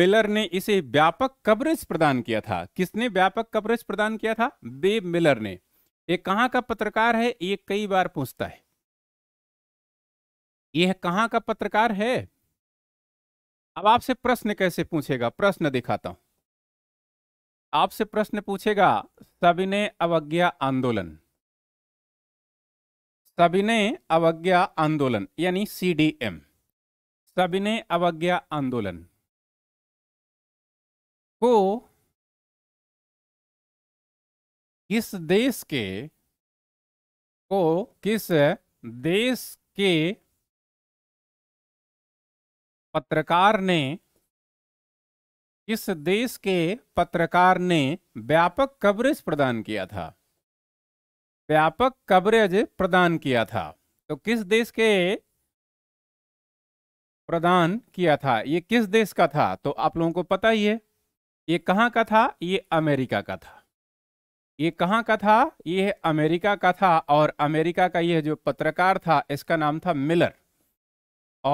मिलर ने इसे व्यापक कवरेज प्रदान किया था किसने व्यापक कवरेज प्रदान किया था देव मिलर ने ये कहाँ का पत्रकार है ये कई बार पूछता है यह कहाँ का पत्रकार है अब आपसे प्रश्न कैसे पूछेगा प्रश्न दिखाता हूं आपसे प्रश्न पूछेगा सविनय अवज्ञा आंदोलन सबिने अवज्ञा आंदोलन यानी सीडीएम सबिने अवज्ञा आंदोलन को तो, किस देश के को किस देश के पत्रकार ने किस देश के पत्रकार ने व्यापक कवरेज प्रदान किया था व्यापक कवरेज प्रदान किया था तो किस देश के प्रदान किया था ये किस देश का था तो आप लोगों को पता ही है ये कहाँ का था ये अमेरिका का था ये कहाँ का था ये अमेरिका का था और अमेरिका का यह जो पत्रकार था इसका नाम था मिलर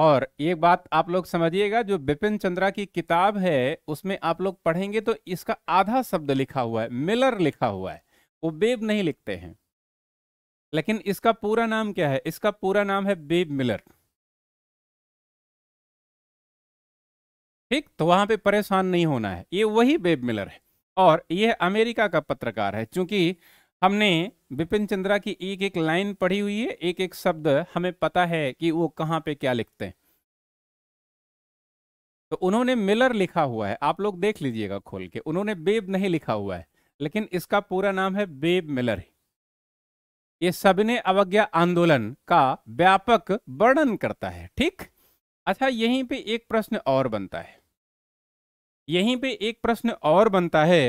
और एक बात आप लोग समझिएगा जो बिपिन चंद्रा की किताब है उसमें आप लोग पढ़ेंगे तो इसका आधा शब्द लिखा हुआ है मिलर लिखा हुआ है वो बेब नहीं लिखते हैं लेकिन इसका पूरा नाम क्या है इसका पूरा नाम है बेब मिलर ठीक तो वहां पे परेशान नहीं होना है ये वही बेब मिलर है और ये अमेरिका का पत्रकार है क्योंकि हमने बिपिन चंद्रा की एक एक लाइन पढ़ी हुई है एक एक शब्द हमें पता है कि वो कहाँ पे क्या लिखते हैं तो उन्होंने मिलर लिखा हुआ है आप लोग देख लीजिएगा खोल के उन्होंने बेब नहीं लिखा हुआ है लेकिन इसका पूरा नाम है बेब मिलर ये सबने अवज्ञा आंदोलन का व्यापक वर्णन करता है ठीक अच्छा यहीं पे एक प्रश्न और बनता है यहीं पे एक प्रश्न और बनता है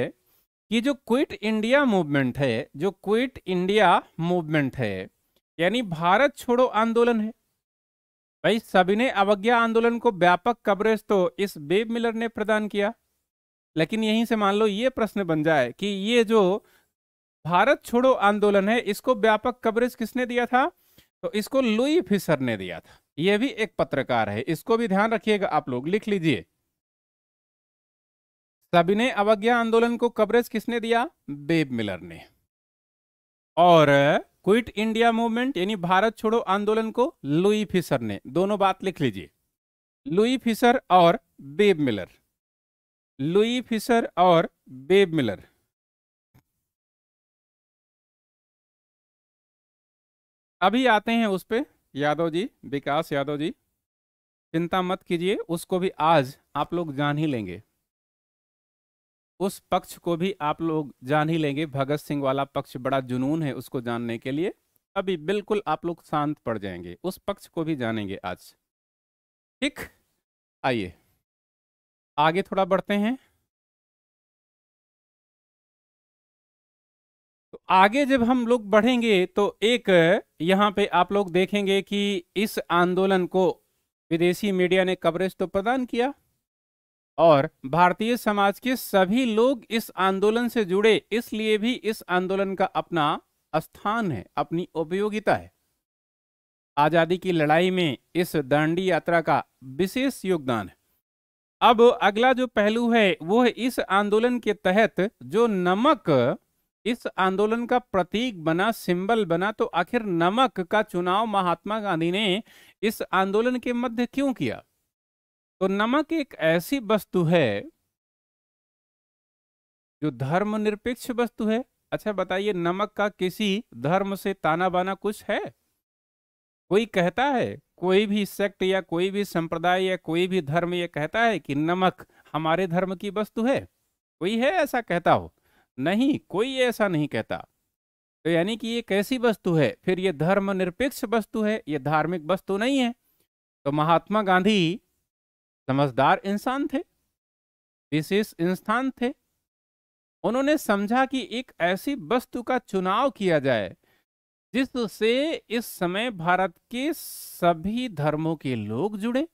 कि जो क्विट इंडिया मूवमेंट है जो क्विट इंडिया मूवमेंट है यानी भारत छोड़ो आंदोलन है भाई सभी ने अवज्ञा आंदोलन को व्यापक कवरेज तो इस बेब मिलर ने प्रदान किया लेकिन यहीं से मान लो ये प्रश्न बन जाए कि ये जो भारत छोड़ो आंदोलन है इसको व्यापक कवरेज किसने दिया था तो इसको लुई फिशर ने दिया था यह भी एक पत्रकार है इसको भी ध्यान रखिएगा आप लोग लिख लीजिए ने अवज्ञा आंदोलन को कवरेज किसने दिया बेब मिलर ने और क्विट इंडिया मूवमेंट यानी भारत छोड़ो आंदोलन को लुई फिशर ने दोनों बात लिख लीजिए लुई फिशर और बेब मिलर लुई फिशर और बेब मिलर अभी आते हैं उस पर यादव जी विकास यादव जी चिंता मत कीजिए उसको भी आज आप लोग जान ही लेंगे उस पक्ष को भी आप लोग जान ही लेंगे भगत सिंह वाला पक्ष बड़ा जुनून है उसको जानने के लिए अभी बिल्कुल आप लोग शांत पड़ जाएंगे उस पक्ष को भी जानेंगे आज ठीक आइए आगे थोड़ा बढ़ते हैं आगे जब हम लोग बढ़ेंगे तो एक यहाँ पे आप लोग देखेंगे कि इस आंदोलन को विदेशी मीडिया ने कवरेज तो प्रदान किया और भारतीय समाज के सभी लोग इस आंदोलन से जुड़े इसलिए भी इस आंदोलन का अपना स्थान है अपनी उपयोगिता है आजादी की लड़ाई में इस दांडी यात्रा का विशेष योगदान है अब अगला जो पहलू है वो है इस आंदोलन के तहत जो नमक इस आंदोलन का प्रतीक बना सिंबल बना तो आखिर नमक का चुनाव महात्मा गांधी ने इस आंदोलन के मध्य क्यों किया तो नमक एक ऐसी वस्तु है जो धर्मनिरपेक्ष वस्तु है अच्छा बताइए नमक का किसी धर्म से ताना बाना कुछ है कोई कहता है कोई भी सेक्ट या कोई भी संप्रदाय या कोई भी धर्म यह कहता है कि नमक हमारे धर्म की वस्तु है कोई है ऐसा कहता हो नहीं कोई ऐसा नहीं कहता तो यानी कि ये कैसी वस्तु है फिर ये धर्मनिरपेक्ष वस्तु है ये धार्मिक वस्तु नहीं है तो महात्मा गांधी समझदार इंसान थे विशेष इंसान थे उन्होंने समझा कि एक ऐसी वस्तु का चुनाव किया जाए जिससे इस समय भारत के सभी धर्मों के लोग जुड़े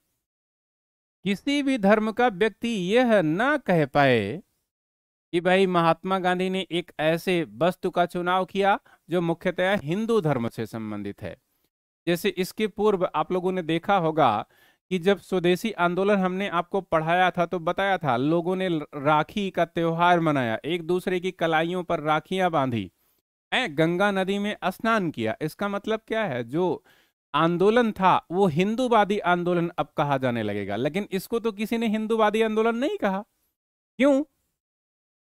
किसी भी धर्म का व्यक्ति यह ना कह पाए कि भाई महात्मा गांधी ने एक ऐसे वस्तु का चुनाव किया जो मुख्यतः हिंदू धर्म से संबंधित है जैसे इसके पूर्व आप लोगों ने देखा होगा कि जब स्वदेशी आंदोलन हमने आपको पढ़ाया था तो बताया था लोगों ने राखी का त्यौहार मनाया एक दूसरे की कलाइयों पर राखियां बांधी ए, गंगा नदी में स्नान किया इसका मतलब क्या है जो आंदोलन था वो हिंदूवादी आंदोलन अब कहा जाने लगेगा लेकिन इसको तो किसी ने हिंदूवादी आंदोलन नहीं कहा क्यों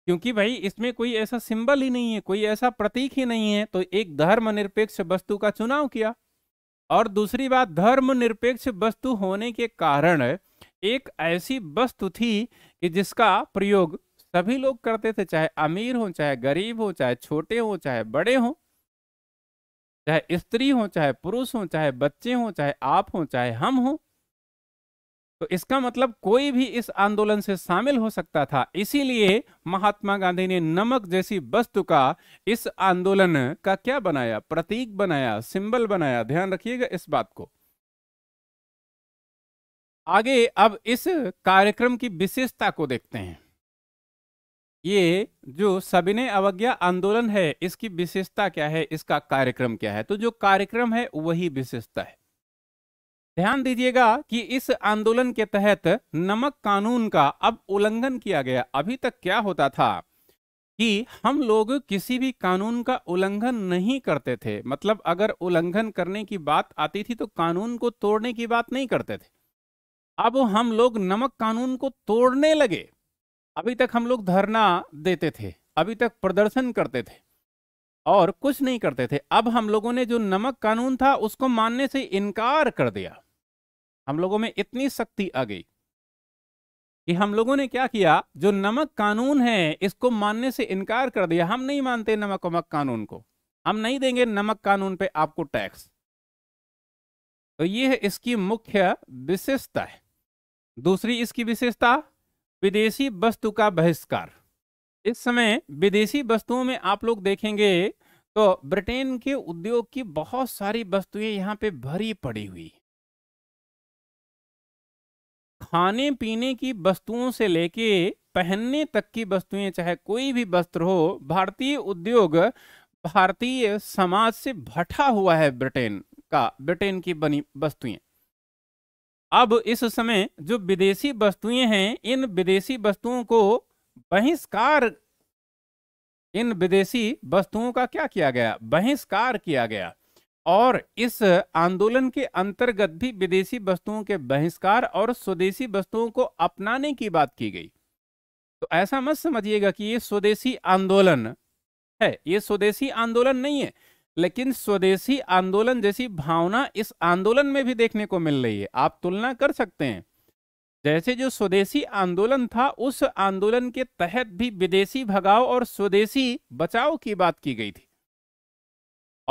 क्योंकि भाई इसमें कोई ऐसा सिंबल ही नहीं है कोई ऐसा प्रतीक ही नहीं है तो एक धर्म निरपेक्ष वस्तु का चुनाव किया और दूसरी बात धर्म निरपेक्ष वस्तु होने के कारण एक ऐसी वस्तु थी कि जिसका प्रयोग सभी लोग करते थे चाहे अमीर हो चाहे गरीब हो चाहे छोटे हो चाहे बड़े हो चाहे स्त्री हो चाहे पुरुष हो चाहे बच्चे हो चाहे आप हो चाहे हम हों तो इसका मतलब कोई भी इस आंदोलन से शामिल हो सकता था इसीलिए महात्मा गांधी ने नमक जैसी वस्तु का इस आंदोलन का क्या बनाया प्रतीक बनाया सिंबल बनाया ध्यान रखिएगा इस बात को आगे अब इस कार्यक्रम की विशेषता को देखते हैं ये जो सविनय अवज्ञा आंदोलन है इसकी विशेषता क्या है इसका कार्यक्रम क्या है तो जो कार्यक्रम है वही विशेषता है ध्यान दीजिएगा कि इस आंदोलन के तहत नमक कानून का अब उल्लंघन किया गया अभी तक क्या होता था कि हम लोग किसी भी कानून का उल्लंघन नहीं करते थे मतलब अगर उल्लंघन करने की बात आती थी तो कानून को तोड़ने की बात नहीं करते थे अब हम लोग नमक कानून को तोड़ने लगे अभी तक हम लोग धरना देते थे अभी तक प्रदर्शन करते थे और कुछ नहीं करते थे अब हम लोगों ने जो नमक कानून था उसको मानने से इनकार कर दिया हम लोगों में इतनी शक्ति आ गई कि हम लोगों ने क्या किया जो नमक कानून है इसको मानने से इनकार कर दिया हम नहीं मानते नमक वमक कानून को हम नहीं देंगे नमक कानून पे आपको टैक्स तो ये है इसकी मुख्य विशेषता है दूसरी इसकी विशेषता विदेशी वस्तु का बहिष्कार इस समय विदेशी वस्तुओं में आप लोग देखेंगे तो ब्रिटेन के उद्योग की बहुत सारी वस्तुएं यहाँ पे भरी पड़ी हुई खाने पीने की वस्तुओं से लेके पहनने तक की वस्तुएं चाहे कोई भी वस्त्र हो भारतीय उद्योग भारतीय समाज से भटा हुआ है ब्रिटेन का ब्रिटेन की बनी वस्तुएं अब इस समय जो विदेशी वस्तुएं हैं इन विदेशी वस्तुओं को बहिष्कार इन विदेशी वस्तुओं का क्या किया गया बहिष्कार किया गया और इस आंदोलन के अंतर्गत भी विदेशी वस्तुओं के बहिष्कार और स्वदेशी वस्तुओं को अपनाने की बात की गई तो ऐसा मत समझिएगा कि ये स्वदेशी आंदोलन है ये स्वदेशी आंदोलन नहीं है लेकिन स्वदेशी आंदोलन जैसी भावना इस आंदोलन में भी देखने को मिल रही है आप तुलना कर सकते हैं जैसे जो स्वदेशी आंदोलन था उस आंदोलन के तहत भी विदेशी भगाव और स्वदेशी बचाव की बात की गई थी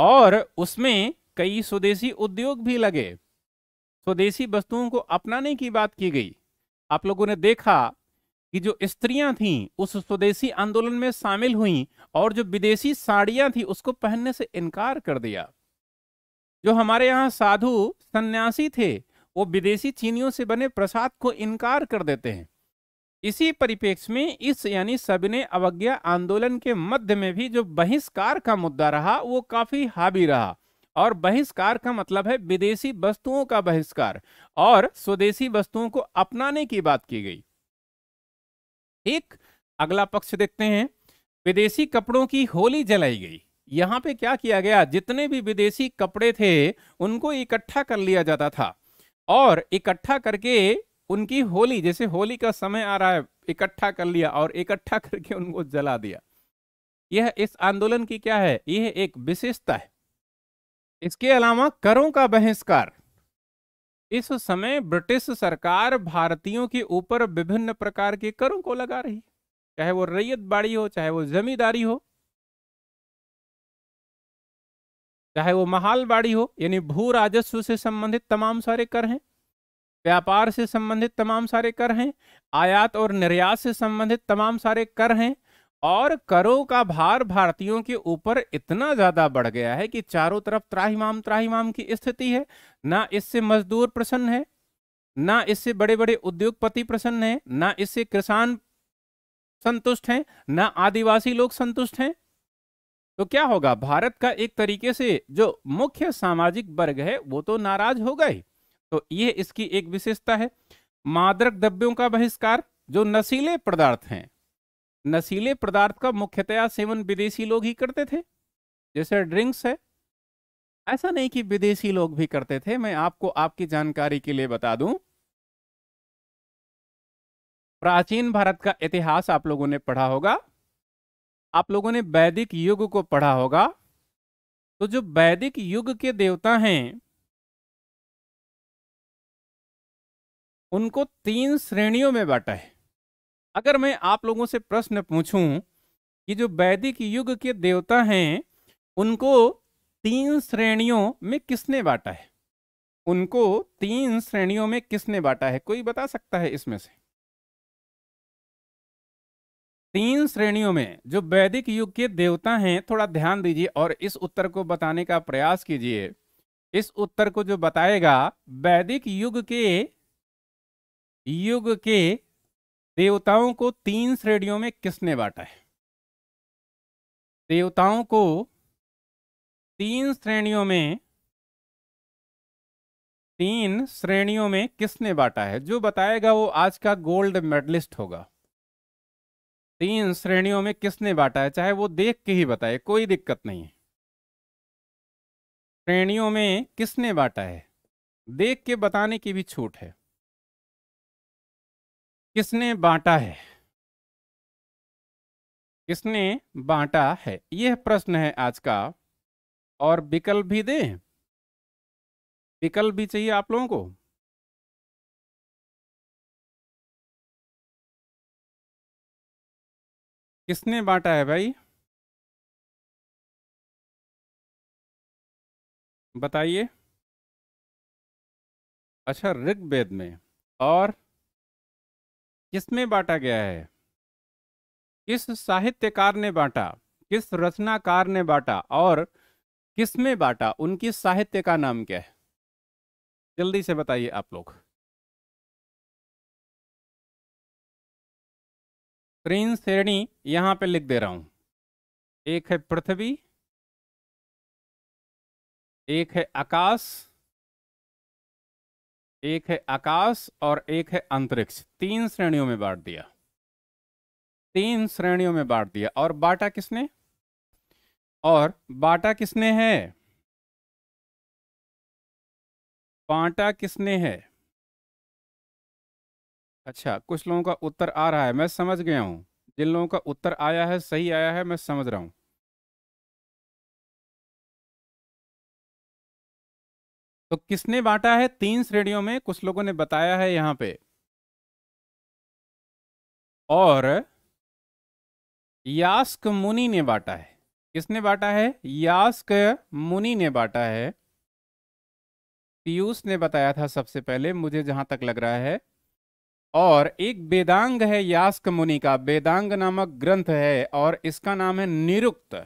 और उसमें कई स्वदेशी उद्योग भी लगे स्वदेशी वस्तुओं को अपनाने की बात की गई आप लोगों ने देखा कि जो स्त्रियां थीं उस स्वदेशी आंदोलन में शामिल हुई और जो विदेशी साड़ियां थी उसको पहनने से इनकार कर दिया जो हमारे यहाँ साधु सन्यासी थे वो विदेशी चीनियों से बने प्रसाद को इनकार कर देते हैं इसी परिपेक्ष में इस यानी सविनय अवज्ञा आंदोलन के मध्य में भी जो बहिष्कार का मुद्दा रहा वो काफी हावी रहा और बहिष्कार का मतलब है विदेशी वस्तुओं का बहिष्कार और स्वदेशी वस्तुओं को अपनाने की बात की गई एक अगला पक्ष देखते हैं विदेशी कपड़ों की होली जलाई गई यहां पे क्या किया गया जितने भी विदेशी कपड़े थे उनको इकट्ठा कर लिया जाता था और इकट्ठा करके उनकी होली जैसे होली का समय आ रहा है इकट्ठा कर लिया और इकट्ठा करके उनको जला दिया यह इस आंदोलन की क्या है यह एक विशेषता है इसके अलावा करों का बहिष्कार इस समय ब्रिटिश सरकार भारतीयों के ऊपर विभिन्न प्रकार के करों को लगा रही चाहे वो रैयत बाड़ी हो चाहे वो जमींदारी हो चाहे वो महाल बाड़ी हो यानी भू राजस्व से संबंधित तमाम सारे कर हैं व्यापार से संबंधित तमाम सारे कर हैं आयात और निर्यात से संबंधित तमाम सारे कर हैं और करों का भार भारतीयों के ऊपर इतना ज्यादा बढ़ गया है कि चारों तरफ त्राहीमाम त्राहीमाम की स्थिति है ना इससे मजदूर प्रसन्न है ना इससे बड़े बड़े उद्योगपति प्रसन्न है ना इससे किसान संतुष्ट हैं ना आदिवासी लोग संतुष्ट हैं तो क्या होगा भारत का एक तरीके से जो मुख्य सामाजिक वर्ग है वो तो नाराज होगा ही तो ये इसकी एक विशेषता है मादरक द्रव्यों का बहिष्कार जो नशीले पदार्थ हैं नशीले पदार्थ का मुख्यतया सेवन विदेशी लोग ही करते थे जैसे ड्रिंक्स है ऐसा नहीं कि विदेशी लोग भी करते थे मैं आपको आपकी जानकारी के लिए बता दूं प्राचीन भारत का इतिहास आप लोगों ने पढ़ा होगा आप लोगों ने वैदिक युग को पढ़ा होगा तो जो वैदिक युग के देवता हैं उनको तीन श्रेणियों में बांटा है अगर मैं आप लोगों से प्रश्न पूछूं कि जो वैदिक युग के देवता हैं उनको तीन श्रेणियों में किसने बांटा है उनको तीन श्रेणियों में किसने बांटा है कोई बता सकता है इसमें से तीन श्रेणियों में जो वैदिक युग के देवता हैं थोड़ा ध्यान दीजिए और इस उत्तर को बताने का प्रयास कीजिए इस उत्तर को जो बताएगा वैदिक युग के युग के देवताओं को तीन श्रेणियों में किसने बांटा है देवताओं को तीन श्रेणियों में तीन श्रेणियों में किसने बांटा है जो बताएगा वो आज का गोल्ड मेडलिस्ट होगा तीन श्रेणियों में किसने बांटा है चाहे वो देख के ही बताए कोई दिक्कत नहीं है श्रेणियों में किसने बांटा है देख के बताने की भी छूट है किसने बांटा है किसने बांटा है यह प्रश्न है आज का और विकल्प भी दे विकल्प भी चाहिए आप लोगों को किसने बांटा है भाई बताइए अच्छा ऋग्वेद में और किसमें बांटा गया है किस साहित्यकार ने बांटा किस रचनाकार ने बांटा और किसमें बांटा उनकी साहित्य का नाम क्या है जल्दी से बताइए आप लोग तीन श्रेणी यहां पे लिख दे रहा हूं एक है पृथ्वी एक है आकाश एक है आकाश और एक है अंतरिक्ष तीन श्रेणियों में बांट दिया तीन श्रेणियों में बांट दिया और बाटा किसने और बाटा किसने है बांटा किसने है अच्छा कुछ लोगों का उत्तर आ रहा है मैं समझ गया हूं जिन लोगों का उत्तर आया है सही आया है मैं समझ रहा हूं तो किसने बांटा है तीन श्रेणियों में कुछ लोगों ने बताया है यहां पे और यास्क मुनि ने बांटा है किसने बांटा है यास्क मुनि ने बांटा है पीयूष ने बताया था सबसे पहले मुझे जहां तक लग रहा है और एक वेदांग है यास्क मुनि का वेदांग नामक ग्रंथ है और इसका नाम है निरुक्त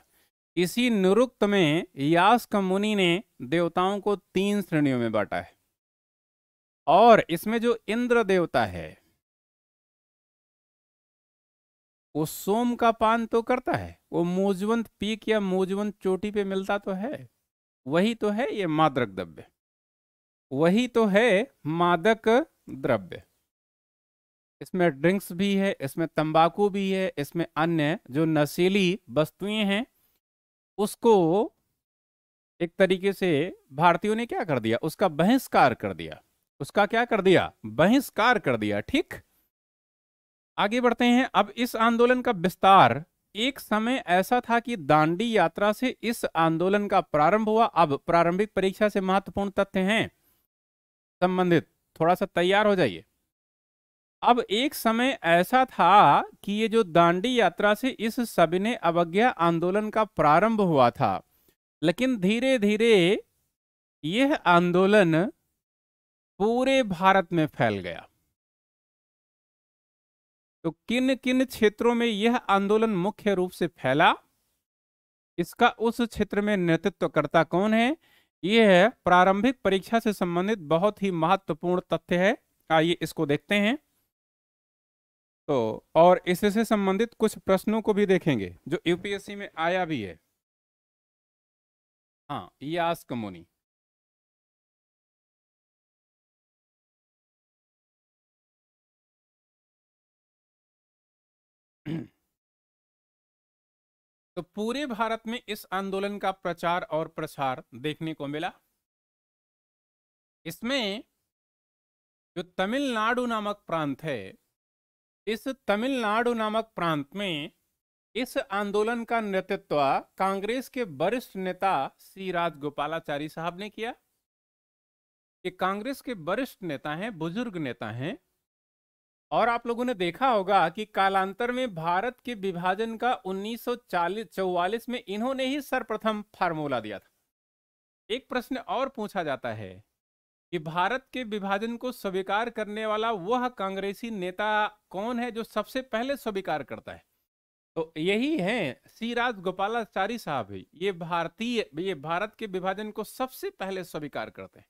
इसी निरुक्त में यास्क मुनि ने देवताओं को तीन श्रेणियों में बांटा है और इसमें जो इंद्र देवता है वो सोम का पान तो करता है वो मोजवंत पीक या मोजवंत चोटी पे मिलता तो है वही तो है ये मादक द्रव्य वही तो है मादक द्रव्य इसमें ड्रिंक्स भी है इसमें तंबाकू भी है इसमें अन्य जो नशीली वस्तुएं हैं उसको एक तरीके से भारतीयों ने क्या कर दिया उसका बहिष्कार कर दिया उसका क्या कर दिया बहिष्कार कर दिया ठीक आगे बढ़ते हैं अब इस आंदोलन का विस्तार एक समय ऐसा था कि दांडी यात्रा से इस आंदोलन का प्रारंभ हुआ अब प्रारंभिक परीक्षा से महत्वपूर्ण तथ्य हैं संबंधित थोड़ा सा तैयार हो जाइए अब एक समय ऐसा था कि ये जो दांडी यात्रा से इस सबने अवज्ञा आंदोलन का प्रारंभ हुआ था लेकिन धीरे धीरे यह आंदोलन पूरे भारत में फैल गया तो किन किन क्षेत्रों में यह आंदोलन मुख्य रूप से फैला इसका उस क्षेत्र में नेतृत्वकर्ता कौन है यह प्रारंभिक परीक्षा से संबंधित बहुत ही महत्वपूर्ण तथ्य है आइए इसको देखते हैं तो और इससे संबंधित कुछ प्रश्नों को भी देखेंगे जो यूपीएससी में आया भी है हाँ यास कमोनी तो पूरे भारत में इस आंदोलन का प्रचार और प्रसार देखने को मिला इसमें जो तमिलनाडु नामक प्रांत है इस तमिलनाडु नामक प्रांत में इस आंदोलन का नेतृत्व कांग्रेस के वरिष्ठ नेता सी राजगोपालाचारी साहब ने किया ये कांग्रेस के वरिष्ठ नेता हैं बुजुर्ग नेता हैं और आप लोगों ने देखा होगा कि कालांतर में भारत के विभाजन का 1940 में इन्होंने ही सर्वप्रथम फार्मूला दिया था एक प्रश्न और पूछा जाता है कि भारत के विभाजन को स्वीकार करने वाला वह कांग्रेसी नेता कौन है जो सबसे पहले स्वीकार करता है तो यही सी सीराज गोपालाचारी साहब ही ये भारतीय ये भारत के विभाजन को सबसे पहले स्वीकार करते हैं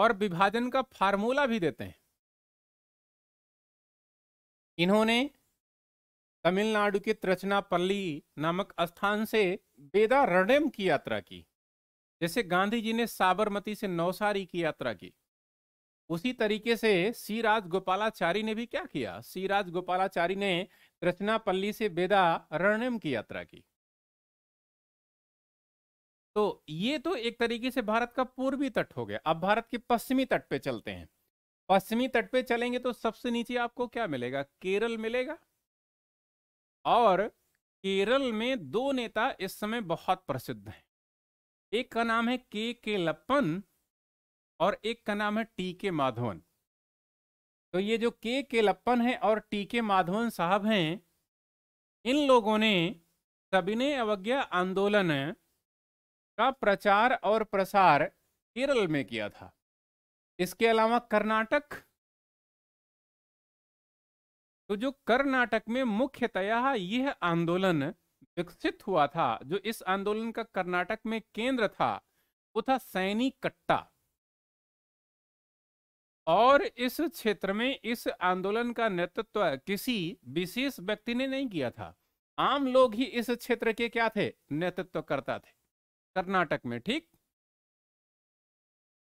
और विभाजन का फार्मूला भी देते हैं इन्होंने तमिलनाडु के त्रचनापल्ली नामक स्थान से बेदा रणेम की यात्रा की जैसे गांधी जी ने साबरमती से नौसारी की यात्रा की उसी तरीके से सीराज गोपालाचारी ने भी क्या किया सीराज गोपालाचारी ने त्रचनापल्ली से बेदा रणेम की यात्रा की तो ये तो एक तरीके से भारत का पूर्वी तट हो गया अब भारत के पश्चिमी तट पे चलते हैं पश्चिमी तट पे चलेंगे तो सबसे नीचे आपको क्या मिलेगा केरल मिलेगा और केरल में दो नेता इस समय बहुत प्रसिद्ध हैं एक का नाम है के के लप्पन और एक का नाम है टी के माधवन तो ये जो के के लप्पन है और टी के माधवन साहब हैं इन लोगों ने सविनय अवज्ञा आंदोलन का प्रचार और प्रसार केरल में किया था इसके अलावा कर्नाटक तो जो कर्नाटक में मुख्यतया यह आंदोलन विकसित हुआ था जो इस आंदोलन का कर्नाटक में केंद्र था वो था सैनी कट्टा और इस क्षेत्र में इस आंदोलन का नेतृत्व किसी विशेष व्यक्ति ने नहीं किया था आम लोग ही इस क्षेत्र के क्या थे नेतृत्व करता थे कर्नाटक में ठीक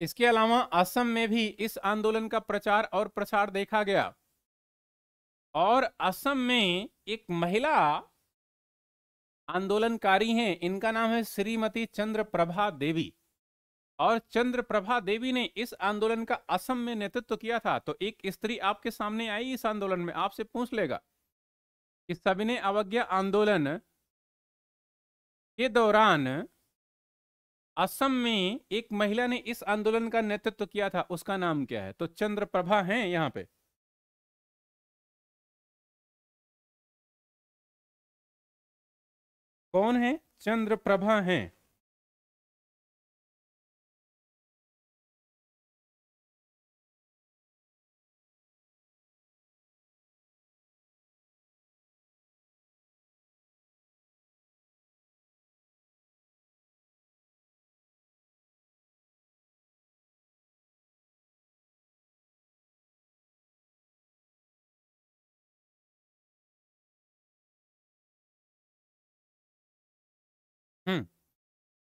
इसके अलावा असम में भी इस आंदोलन का प्रचार और प्रसार देखा गया और असम में एक महिला आंदोलनकारी हैं इनका नाम है श्रीमती चंद्र प्रभा देवी और चंद्र प्रभा देवी ने इस आंदोलन का असम में नेतृत्व किया था तो एक स्त्री आपके सामने आई इस आंदोलन में आपसे पूछ लेगा कि सविनय अवज्ञा आंदोलन के दौरान असम में एक महिला ने इस आंदोलन का नेतृत्व किया था उसका नाम क्या है तो चंद्र प्रभा है यहाँ पे कौन है चंद्र प्रभा हैं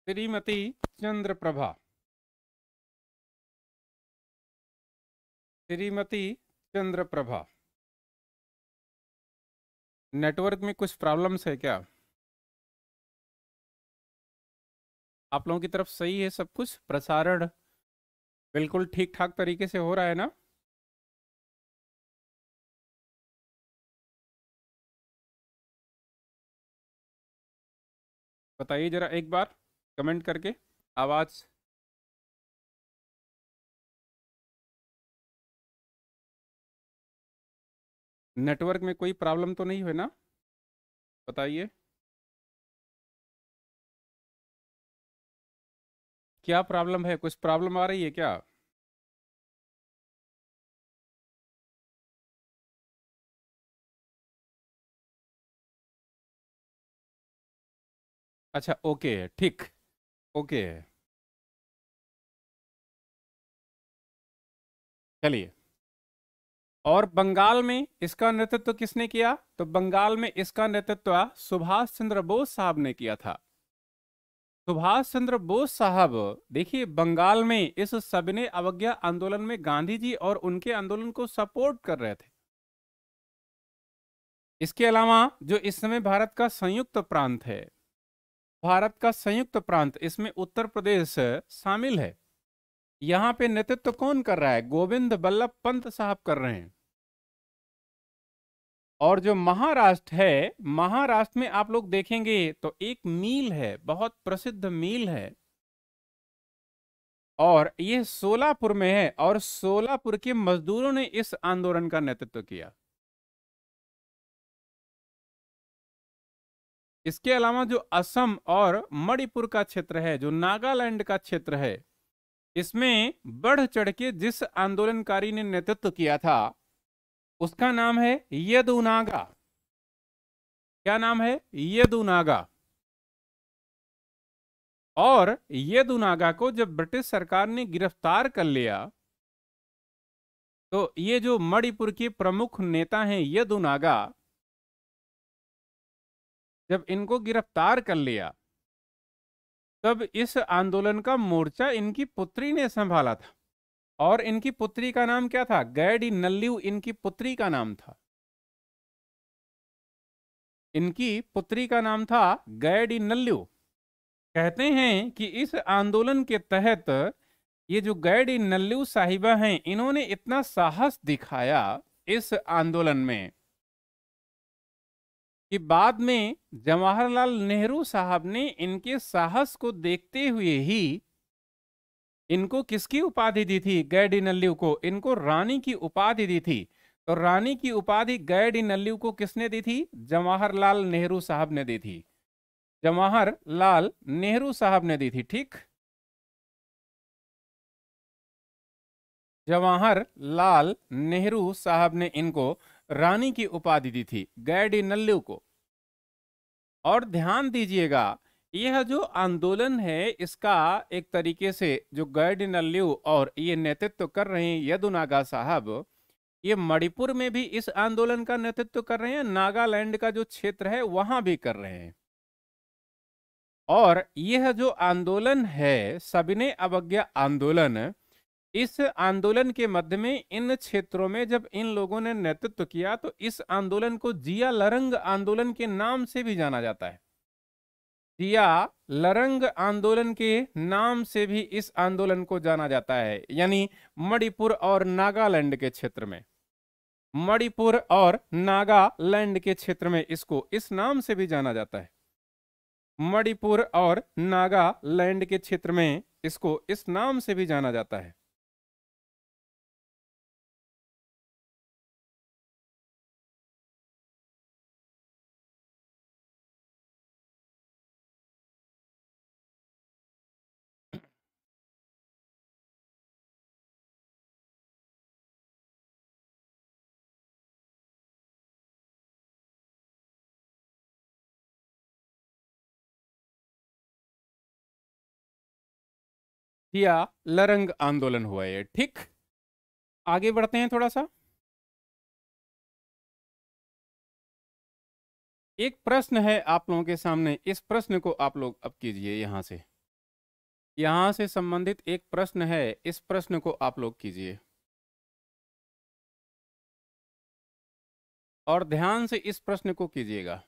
श्रीमती चंद्र प्रभा श्रीमती चंद्र प्रभा नेटवर्क में कुछ प्रॉब्लम्स है क्या आप लोगों की तरफ सही है सब कुछ प्रसारण बिल्कुल ठीक ठाक तरीके से हो रहा है ना बताइए जरा एक बार कमेंट करके आवाज़ नेटवर्क में कोई प्रॉब्लम तो नहीं है ना बताइए क्या प्रॉब्लम है कुछ प्रॉब्लम आ रही है क्या अच्छा ओके ठीक ओके चलिए और बंगाल में इसका नेतृत्व किसने किया तो बंगाल में इसका नेतृत्व सुभाष चंद्र बोस साहब ने किया था सुभाष चंद्र बोस साहब देखिए बंगाल में इस सबने अवज्ञा आंदोलन में गांधी जी और उनके आंदोलन को सपोर्ट कर रहे थे इसके अलावा जो इस समय भारत का संयुक्त प्रांत है भारत का संयुक्त प्रांत इसमें उत्तर प्रदेश शामिल है यहाँ पे नेतृत्व कौन कर रहा है गोविंद बल्लभ पंत साहब कर रहे हैं और जो महाराष्ट्र है महाराष्ट्र में आप लोग देखेंगे तो एक मील है बहुत प्रसिद्ध मील है और ये सोलापुर में है और सोलापुर के मजदूरों ने इस आंदोलन का नेतृत्व किया इसके अलावा जो असम और मणिपुर का क्षेत्र है जो नागालैंड का क्षेत्र है इसमें बढ़ चढ़ के जिस आंदोलनकारी ने नेतृत्व किया था उसका नाम है यदुनागा क्या नाम है यदुनागा और यदुनागा को जब ब्रिटिश सरकार ने गिरफ्तार कर लिया तो ये जो मणिपुर के प्रमुख नेता हैं यदुनागा जब इनको गिरफ्तार कर लिया तब इस आंदोलन का मोर्चा इनकी पुत्री ने संभाला था और इनकी पुत्री का नाम क्या था गैडी नल्लू इनकी पुत्री का नाम था इनकी पुत्री का नाम था गैडी नल्लू कहते हैं कि इस आंदोलन के तहत ये जो गैडी नल्लू साहिबा हैं इन्होंने इतना साहस दिखाया इस आंदोलन में कि बाद में जवाहरलाल नेहरू साहब ने इनके साहस को देखते हुए ही इनको किसकी उपाधि दी थी गैडी नल्लू को इनको रानी की उपाधि दी थी तो रानी की उपाधि गैडी नल्लू को किसने दी थी जवाहरलाल नेहरू साहब ने दी थी जवाहरलाल नेहरू साहब ने दी थी ठीक जवाहरलाल नेहरू साहब ने इनको रानी की उपाधि दी थी गैडी नल्लू को और ध्यान दीजिएगा यह जो आंदोलन है इसका एक तरीके से जो गैडी नल्लू और ये नेतृत्व कर रहे हैं यदुनागा साहब ये मणिपुर में भी इस आंदोलन का नेतृत्व कर रहे हैं नागालैंड का जो क्षेत्र है वहां भी कर रहे हैं और यह जो आंदोलन है सबने अवज्ञा आंदोलन इस आंदोलन के मध्य में इन क्षेत्रों में जब इन लोगों ने नेतृत्व किया तो इस आंदोलन को जिया लरंग आंदोलन के नाम से भी जाना जाता है जिया लरंग आंदोलन के नाम से भी इस आंदोलन को जाना जाता है यानी मणिपुर और नागालैंड के क्षेत्र में मणिपुर और नागालैंड के क्षेत्र में इसको इस नाम से भी जाना जाता है मणिपुर और नागालैंड के क्षेत्र में इसको इस नाम से भी जाना जाता है या लरंग आंदोलन हुआ है ठीक आगे बढ़ते हैं थोड़ा सा एक प्रश्न है आप लोगों के सामने इस प्रश्न को आप लोग अब कीजिए यहां से यहां से संबंधित एक प्रश्न है इस प्रश्न को आप लोग कीजिए और ध्यान से इस प्रश्न को कीजिएगा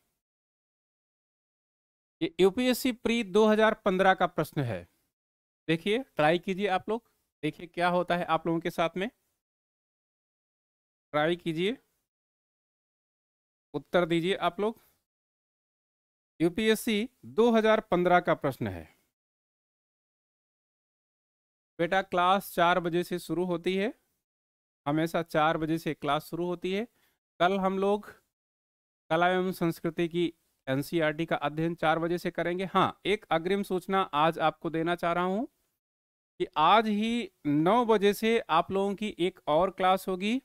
ये यूपीएससी प्री 2015 का प्रश्न है देखिए ट्राई कीजिए आप लोग देखिए क्या होता है आप लोगों के साथ में ट्राई कीजिए उत्तर दीजिए आप लोग यूपीएससी 2015 का प्रश्न है बेटा क्लास चार बजे से शुरू होती है हमेशा चार बजे से क्लास शुरू होती है कल हम लोग कला एवं संस्कृति की एनसीईआरटी का अध्ययन चार बजे से करेंगे हाँ एक अग्रिम सूचना आज आपको देना चाह रहा हूँ कि आज ही नौ बजे से आप लोगों की एक और क्लास होगी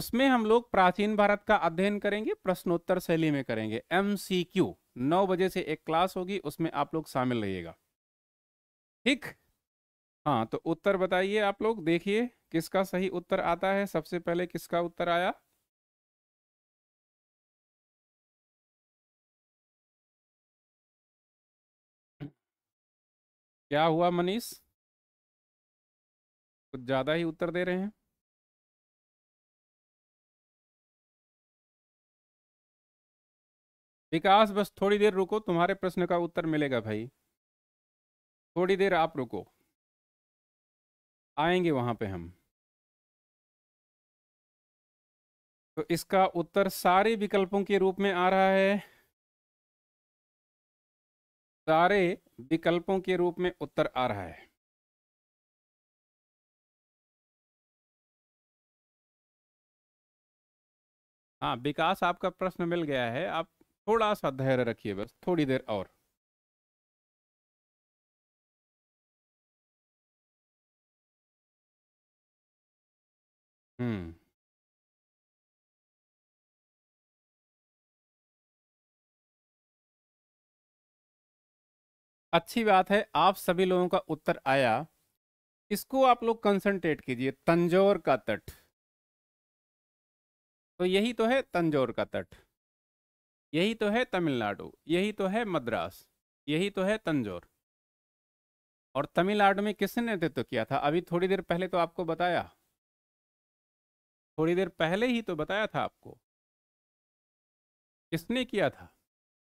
उसमें हम लोग प्राचीन भारत का अध्ययन करेंगे प्रश्नोत्तर शैली में करेंगे एम सी क्यू नौ बजे से एक क्लास होगी उसमें आप लोग शामिल रहिएगा ठीक हाँ तो उत्तर बताइए आप लोग देखिए किसका सही उत्तर आता है सबसे पहले किसका उत्तर आया क्या हुआ मनीष कुछ ज़्यादा ही उत्तर दे रहे हैं विकास बस थोड़ी देर रुको तुम्हारे प्रश्न का उत्तर मिलेगा भाई थोड़ी देर आप रुको आएंगे वहां पे हम तो इसका उत्तर सारे विकल्पों के रूप में आ रहा है सारे विकल्पों के रूप में उत्तर आ रहा है हाँ विकास आपका प्रश्न मिल गया है आप थोड़ा सा धैर्य रखिए बस थोड़ी देर और हम्म अच्छी बात है आप सभी लोगों का उत्तर आया इसको आप लोग कंसंट्रेट कीजिए तंजोर का तट तो यही तो है तंजोर का तट यही तो है तमिलनाडु यही तो है मद्रास यही तो है तंजोर और तमिलनाडु में किसने नेतृत्व किया था अभी थोड़ी देर पहले तो आपको बताया थोड़ी देर पहले ही तो बताया था आपको किसने किया था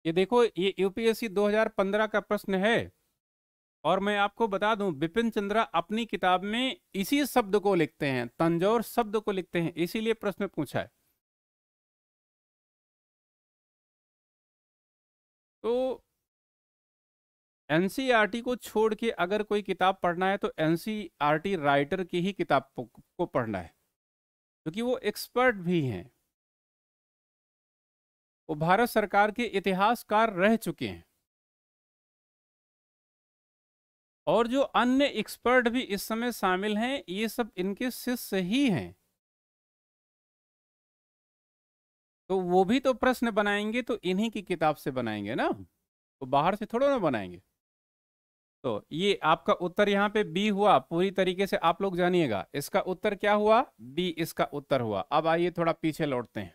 ये देखो ये यूपीएससी 2015 का प्रश्न है और मैं आपको बता दूं बिपिन चंद्रा अपनी किताब में इसी शब्द को लिखते हैं तंजौर शब्द को लिखते हैं इसीलिए प्रश्न पूछा है तो एनसीईआरटी e को छोड़ के अगर कोई किताब पढ़ना है तो एनसीईआरटी राइटर e की ही किताब को पढ़ना है क्योंकि तो वो एक्सपर्ट भी हैं वो भारत सरकार के इतिहासकार रह चुके हैं और जो अन्य एक्सपर्ट भी इस समय शामिल हैं ये सब इनके शिष्य ही हैं तो वो भी तो प्रश्न बनाएंगे तो इन्हीं की किताब से बनाएंगे ना तो बाहर से थोड़ा ना बनाएंगे तो ये आपका उत्तर यहाँ पे बी हुआ पूरी तरीके से आप लोग जानिएगा इसका उत्तर क्या हुआ बी इसका उत्तर हुआ अब आइए थोड़ा पीछे लौटते हैं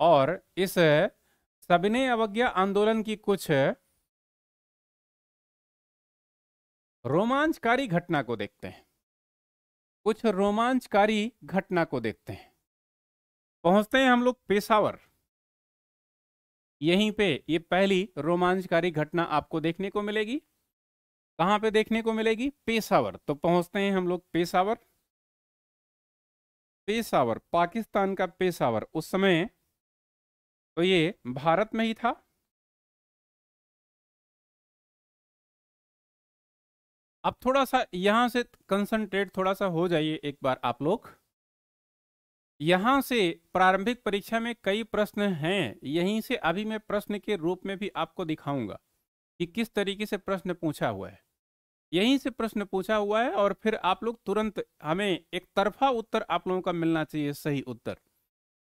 और इस सबने अवज्ञा आंदोलन की कुछ रोमांचकारी घटना को देखते हैं कुछ रोमांचकारी घटना को देखते हैं पहुंचते हैं हम लोग पेशावर यहीं पे ये पहली रोमांचकारी घटना आपको देखने को मिलेगी कहाँ पे देखने को मिलेगी पेशावर तो पहुंचते हैं हम लोग पेशावर पेशावर पाकिस्तान का पेशावर उस समय तो ये भारत में ही था अब थोड़ा सा यहां से कंसंट्रेट थोड़ा सा हो जाइए एक बार आप लोग यहां से प्रारंभिक परीक्षा में कई प्रश्न हैं यहीं से अभी मैं प्रश्न के रूप में भी आपको दिखाऊंगा कि किस तरीके से प्रश्न पूछा हुआ है यहीं से प्रश्न पूछा हुआ है और फिर आप लोग तुरंत हमें एक तरफा उत्तर आप लोगों का मिलना चाहिए सही उत्तर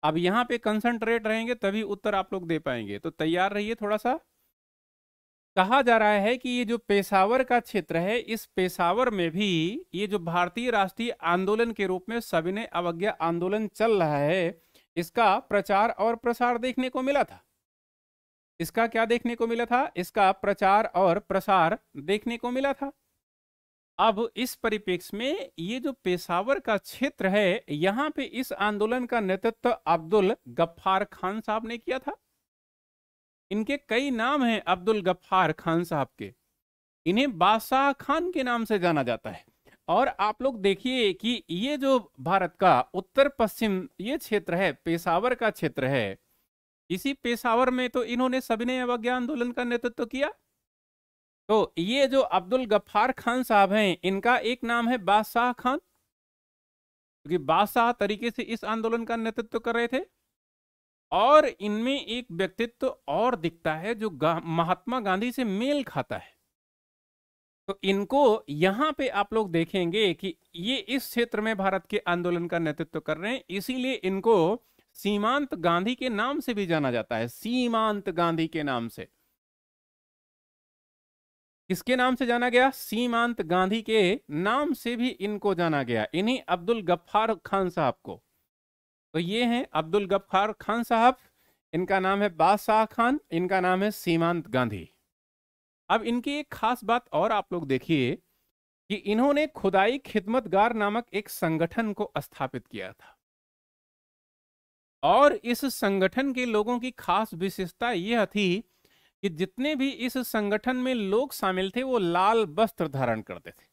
अब यहाँ पे कंसंट्रेट रहेंगे तभी उत्तर आप लोग दे पाएंगे तो तैयार रहिए थोड़ा सा कहा जा रहा है कि ये जो पेशावर का क्षेत्र है इस पेशावर में भी ये जो भारतीय राष्ट्रीय आंदोलन के रूप में सविनय अवज्ञा आंदोलन चल रहा है इसका प्रचार और प्रसार देखने को मिला था इसका क्या देखने को मिला था इसका प्रचार और प्रसार देखने को मिला था अब इस परिपेक्ष में ये जो पेशावर का क्षेत्र है यहाँ पे इस आंदोलन का नेतृत्व अब्दुल गफ्फार खान साहब ने किया था इनके कई नाम हैं अब्दुल गफ्फार खान साहब के इन्हें बादशाह खान के नाम से जाना जाता है और आप लोग देखिए कि ये जो भारत का उत्तर पश्चिम ये क्षेत्र है पेशावर का क्षेत्र है इसी पेशावर में तो इन्होंने सबने अवज्ञा आंदोलन का नेतृत्व किया तो ये जो अब्दुल गफ्फार खान साहब हैं इनका एक नाम है बादशाह खान क्योंकि तो बादशाह तरीके से इस आंदोलन का नेतृत्व कर रहे थे और इनमें एक व्यक्तित्व और दिखता है जो गा, महात्मा गांधी से मेल खाता है तो इनको यहाँ पे आप लोग देखेंगे कि ये इस क्षेत्र में भारत के आंदोलन का नेतृत्व कर रहे हैं इसीलिए इनको सीमांत गांधी के नाम से भी जाना जाता है सीमांत गांधी के नाम से किसके नाम से जाना गया सीमांत गांधी के नाम से भी इनको जाना गया इन्हीं अब्दुल गफ्फार खान साहब को तो ये हैं अब्दुल गफ्फार खान साहब इनका नाम है बादशाह खान इनका नाम है सीमांत गांधी अब इनकी एक खास बात और आप लोग देखिए कि इन्होंने खुदाई खिदमतगार नामक एक संगठन को स्थापित किया था और इस संगठन के लोगों की खास विशेषता यह थी कि जितने भी इस संगठन में लोग शामिल थे वो लाल वस्त्र धारण करते थे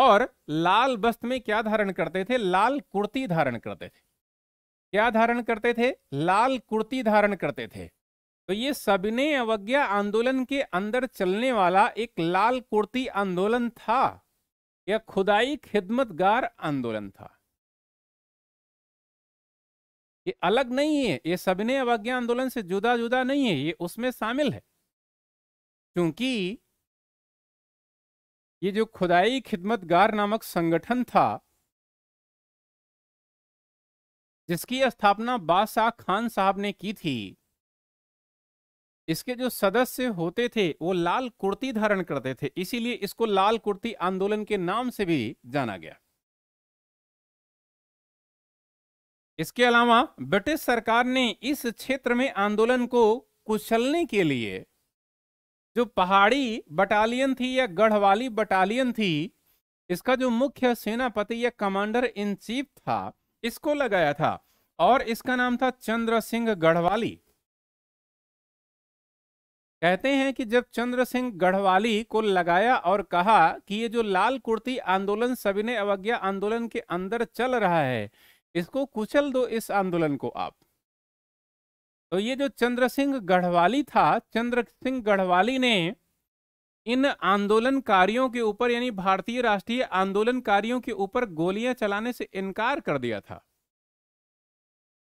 और लाल वस्त्र में क्या धारण करते थे लाल कुर्ती धारण करते थे क्या धारण करते थे लाल कुर्ती धारण करते थे तो ये सबने अवज्ञा आंदोलन के अंदर चलने वाला एक लाल कुर्ती आंदोलन था या खुदाई खिदमतगार आंदोलन था ये अलग नहीं है ये सबने अवज्ञा आंदोलन से जुदा जुदा नहीं है ये उसमें शामिल है क्योंकि ये जो खुदाई खिदमतगार नामक संगठन था जिसकी स्थापना बादशाह खान साहब ने की थी इसके जो सदस्य होते थे वो लाल कुर्ती धारण करते थे इसीलिए इसको लाल कुर्ती आंदोलन के नाम से भी जाना गया इसके अलावा ब्रिटिश सरकार ने इस क्षेत्र में आंदोलन को कुचलने के लिए जो पहाड़ी बटालियन थी या गढ़वाली बटालियन थी इसका जो मुख्य सेनापति या कमांडर इन चीफ था इसको लगाया था और इसका नाम था चंद्र सिंह गढ़वाली कहते हैं कि जब चंद्र सिंह गढ़वाली को लगाया और कहा कि ये जो लाल कुर्ती आंदोलन सविनय अवज्ञा आंदोलन के अंदर चल रहा है इसको कुचल दो इस आंदोलन को आप तो ये जो चंद्र सिंह गढ़वाली था चंद्र सिंह गढ़वाली ने इन आंदोलनकारियों के ऊपर यानी भारतीय राष्ट्रीय आंदोलनकारियों के ऊपर गोलियां चलाने से इनकार कर दिया था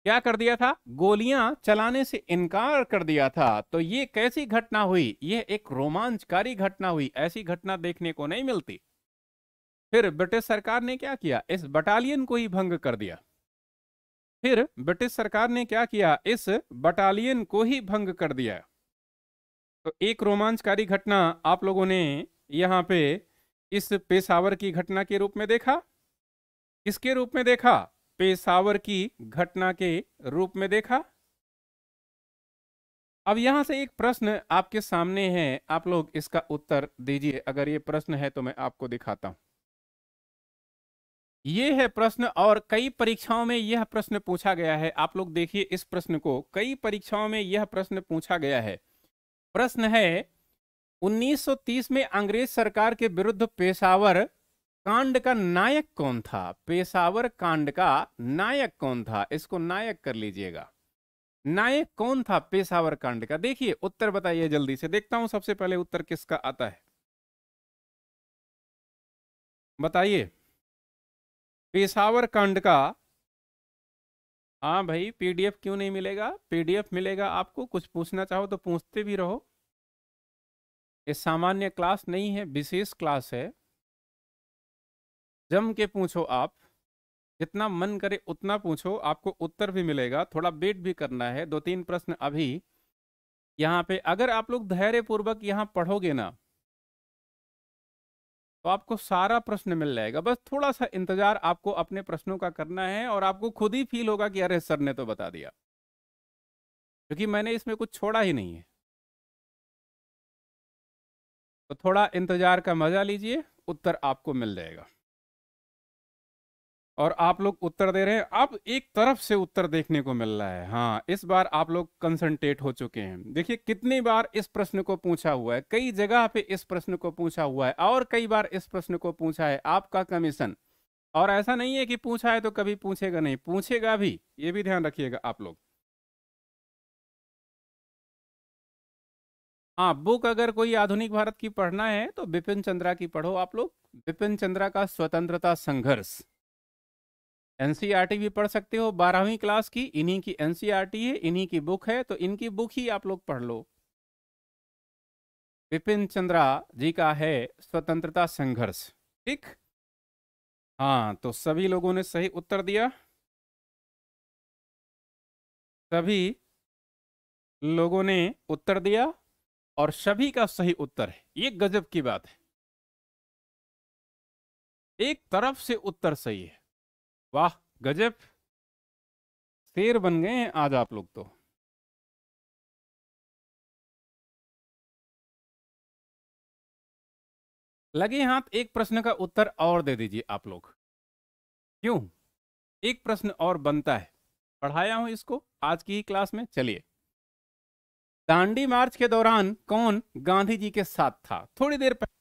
क्या कर दिया था गोलियां चलाने से इनकार कर दिया था तो ये कैसी घटना हुई ये एक रोमांचकारी घटना हुई ऐसी घटना देखने को नहीं मिलती फिर ब्रिटिश सरकार ने क्या किया इस बटालियन को ही भंग कर दिया फिर ब्रिटिश सरकार ने क्या किया इस बटालियन को ही भंग कर दिया तो एक रोमांचकारी घटना आप लोगों ने यहाँ पे इस पेशावर की घटना के रूप में देखा किसके रूप में देखा पेशावर की घटना के रूप में देखा अब यहां से एक प्रश्न आपके सामने है आप लोग इसका उत्तर दीजिए अगर ये प्रश्न है तो मैं आपको दिखाता हूं ये है प्रश्न और कई परीक्षाओं में यह प्रश्न पूछा गया है आप लोग देखिए इस प्रश्न को कई परीक्षाओं में यह प्रश्न पूछा गया है प्रश्न है 1930 में अंग्रेज सरकार के विरुद्ध पेशावर कांड का नायक कौन था पेशावर कांड का नायक कौन था इसको नायक कर लीजिएगा नायक कौन था पेशावर कांड का देखिए उत्तर बताइए जल्दी से देखता हूं सबसे पहले उत्तर किसका आता है बताइए पेशावर कांड का हाँ भाई पीडीएफ क्यों नहीं मिलेगा पीडीएफ मिलेगा आपको कुछ पूछना चाहो तो पूछते भी रहो ये सामान्य क्लास नहीं है विशेष क्लास है जम के पूछो आप जितना मन करे उतना पूछो आपको उत्तर भी मिलेगा थोड़ा वेट भी करना है दो तीन प्रश्न अभी यहाँ पे अगर आप लोग धैर्यपूर्वक यहाँ पढ़ोगे ना तो आपको सारा प्रश्न मिल जाएगा बस थोड़ा सा इंतजार आपको अपने प्रश्नों का करना है और आपको खुद ही फील होगा कि अरे सर ने तो बता दिया क्योंकि मैंने इसमें कुछ छोड़ा ही नहीं है तो थोड़ा इंतजार का मजा लीजिए उत्तर आपको मिल जाएगा और आप लोग उत्तर दे रहे हैं अब एक तरफ से उत्तर देखने को मिल रहा है हाँ इस बार आप लोग कंसंट्रेट हो चुके हैं देखिए कितनी बार इस प्रश्न को पूछा हुआ है कई जगह पे इस प्रश्न को पूछा हुआ है और कई बार इस प्रश्न को पूछा है आपका कमीशन और ऐसा नहीं है कि पूछा है तो कभी पूछेगा नहीं पूछेगा भी ये भी ध्यान रखिएगा आप लोग हाँ बुक अगर कोई आधुनिक भारत की पढ़ना है तो बिपिन चंद्रा की पढ़ो आप लोग बिपिन चंद्रा का स्वतंत्रता संघर्ष एनसीईआरटी भी पढ़ सकते हो बारहवीं क्लास की इन्हीं की एनसीईआरटी है इन्हीं की बुक है तो इनकी बुक ही आप लोग पढ़ लो विपिन चंद्रा जी का है स्वतंत्रता संघर्ष ठीक हाँ तो सभी लोगों ने सही उत्तर दिया सभी लोगों ने उत्तर दिया और सभी का सही उत्तर है ये गजब की बात है एक तरफ से उत्तर सही है वाह गजब शेर बन गए हैं आज आप लोग तो लगे हाथ एक प्रश्न का उत्तर और दे दीजिए आप लोग क्यों एक प्रश्न और बनता है पढ़ाया हूं इसको आज की ही क्लास में चलिए दांडी मार्च के दौरान कौन गांधी जी के साथ था थोड़ी देर पहले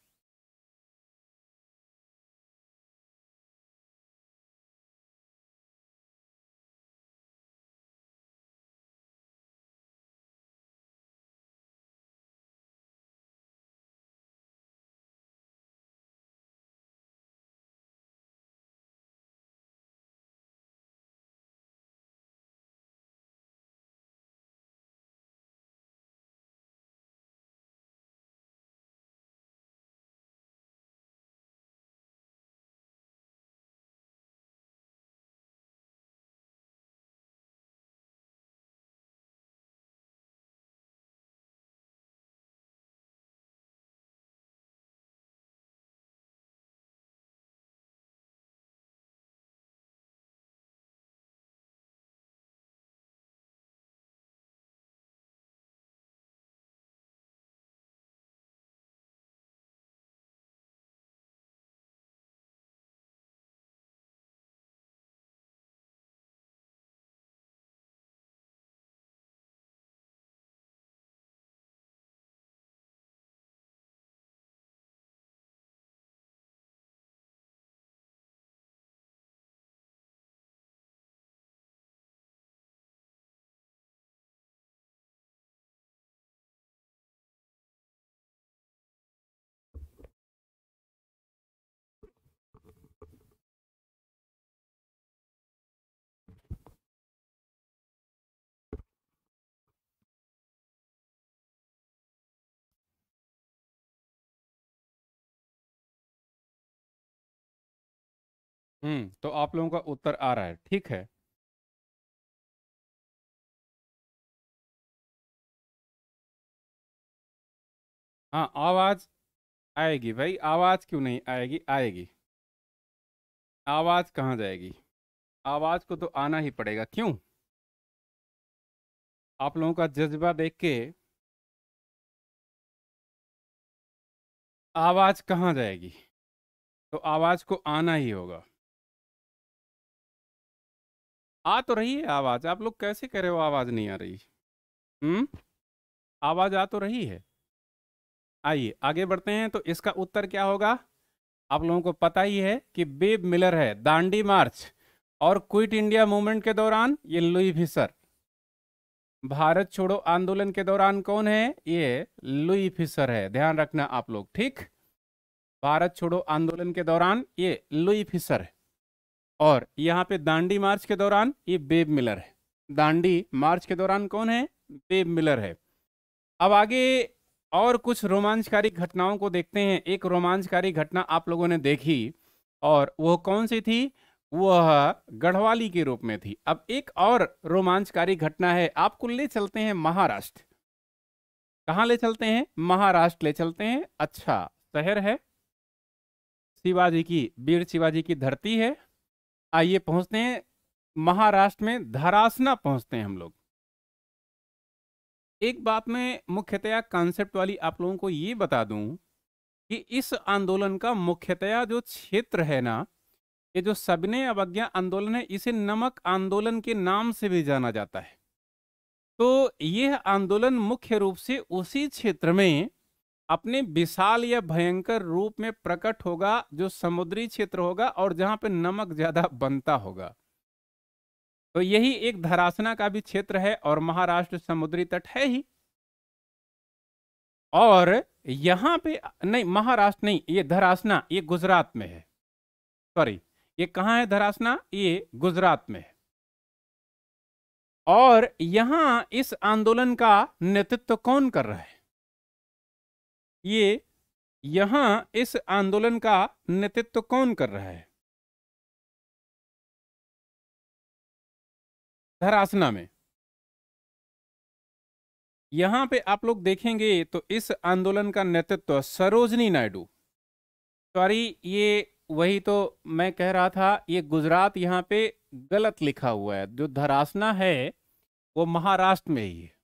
हम्म तो आप लोगों का उत्तर आ रहा है ठीक है हाँ आवाज आएगी भाई आवाज क्यों नहीं आएगी आएगी आवाज कहाँ जाएगी आवाज को तो आना ही पड़ेगा क्यों आप लोगों का जज्बा देख के आवाज कहाँ जाएगी तो आवाज को आना ही होगा आ तो रही है आवाज आप लोग कैसे कह रहे हो आवाज नहीं आ रही हम्म आवाज आ तो रही है आइए आगे बढ़ते हैं तो इसका उत्तर क्या होगा आप लोगों को पता ही है कि बेब मिलर है दांडी मार्च और क्विट इंडिया मूवमेंट के दौरान ये लुई फिशर भारत छोड़ो आंदोलन के दौरान कौन है ये लुई फिशर है ध्यान रखना आप लोग ठीक भारत छोड़ो आंदोलन के दौरान ये लुई फिशर है और यहाँ पे दांडी मार्च के दौरान ये बेब मिलर है दांडी मार्च के दौरान कौन है बेब मिलर है अब आगे और कुछ रोमांचकारी घटनाओं को देखते हैं एक रोमांचकारी घटना आप लोगों ने देखी और वह कौन सी थी वह गढ़वाली के रूप में थी अब एक और रोमांचकारी घटना है आपको ले चलते हैं महाराष्ट्र कहाँ ले चलते हैं महाराष्ट्र ले चलते हैं अच्छा शहर है शिवाजी की वीर शिवाजी की धरती है आइए पहुंचते हैं महाराष्ट्र में धरासना पहुंचते हैं हम लोग एक बात में मुख्यतया कॉन्सेप्ट वाली आप लोगों को ये बता दूं कि इस आंदोलन का मुख्यतया जो क्षेत्र है ना ये जो सबने अवज्ञा आंदोलन है इसे नमक आंदोलन के नाम से भी जाना जाता है तो यह आंदोलन मुख्य रूप से उसी क्षेत्र में अपने विशाल या भयंकर रूप में प्रकट होगा जो समुद्री क्षेत्र होगा और जहां पे नमक ज्यादा बनता होगा तो यही एक धरासना का भी क्षेत्र है और महाराष्ट्र समुद्री तट है ही और यहां पे नहीं महाराष्ट्र नहीं ये धरासना ये गुजरात में है सॉरी ये कहा है धरासना ये गुजरात में है और यहां इस आंदोलन का नेतृत्व कौन कर रहा है ये यहां इस आंदोलन का नेतृत्व कौन कर रहा है धरासना में यहां पे आप लोग देखेंगे तो इस आंदोलन का नेतृत्व सरोजनी नायडू सॉरी ये वही तो मैं कह रहा था ये गुजरात यहां पे गलत लिखा हुआ है जो धरासना है वो महाराष्ट्र में ही है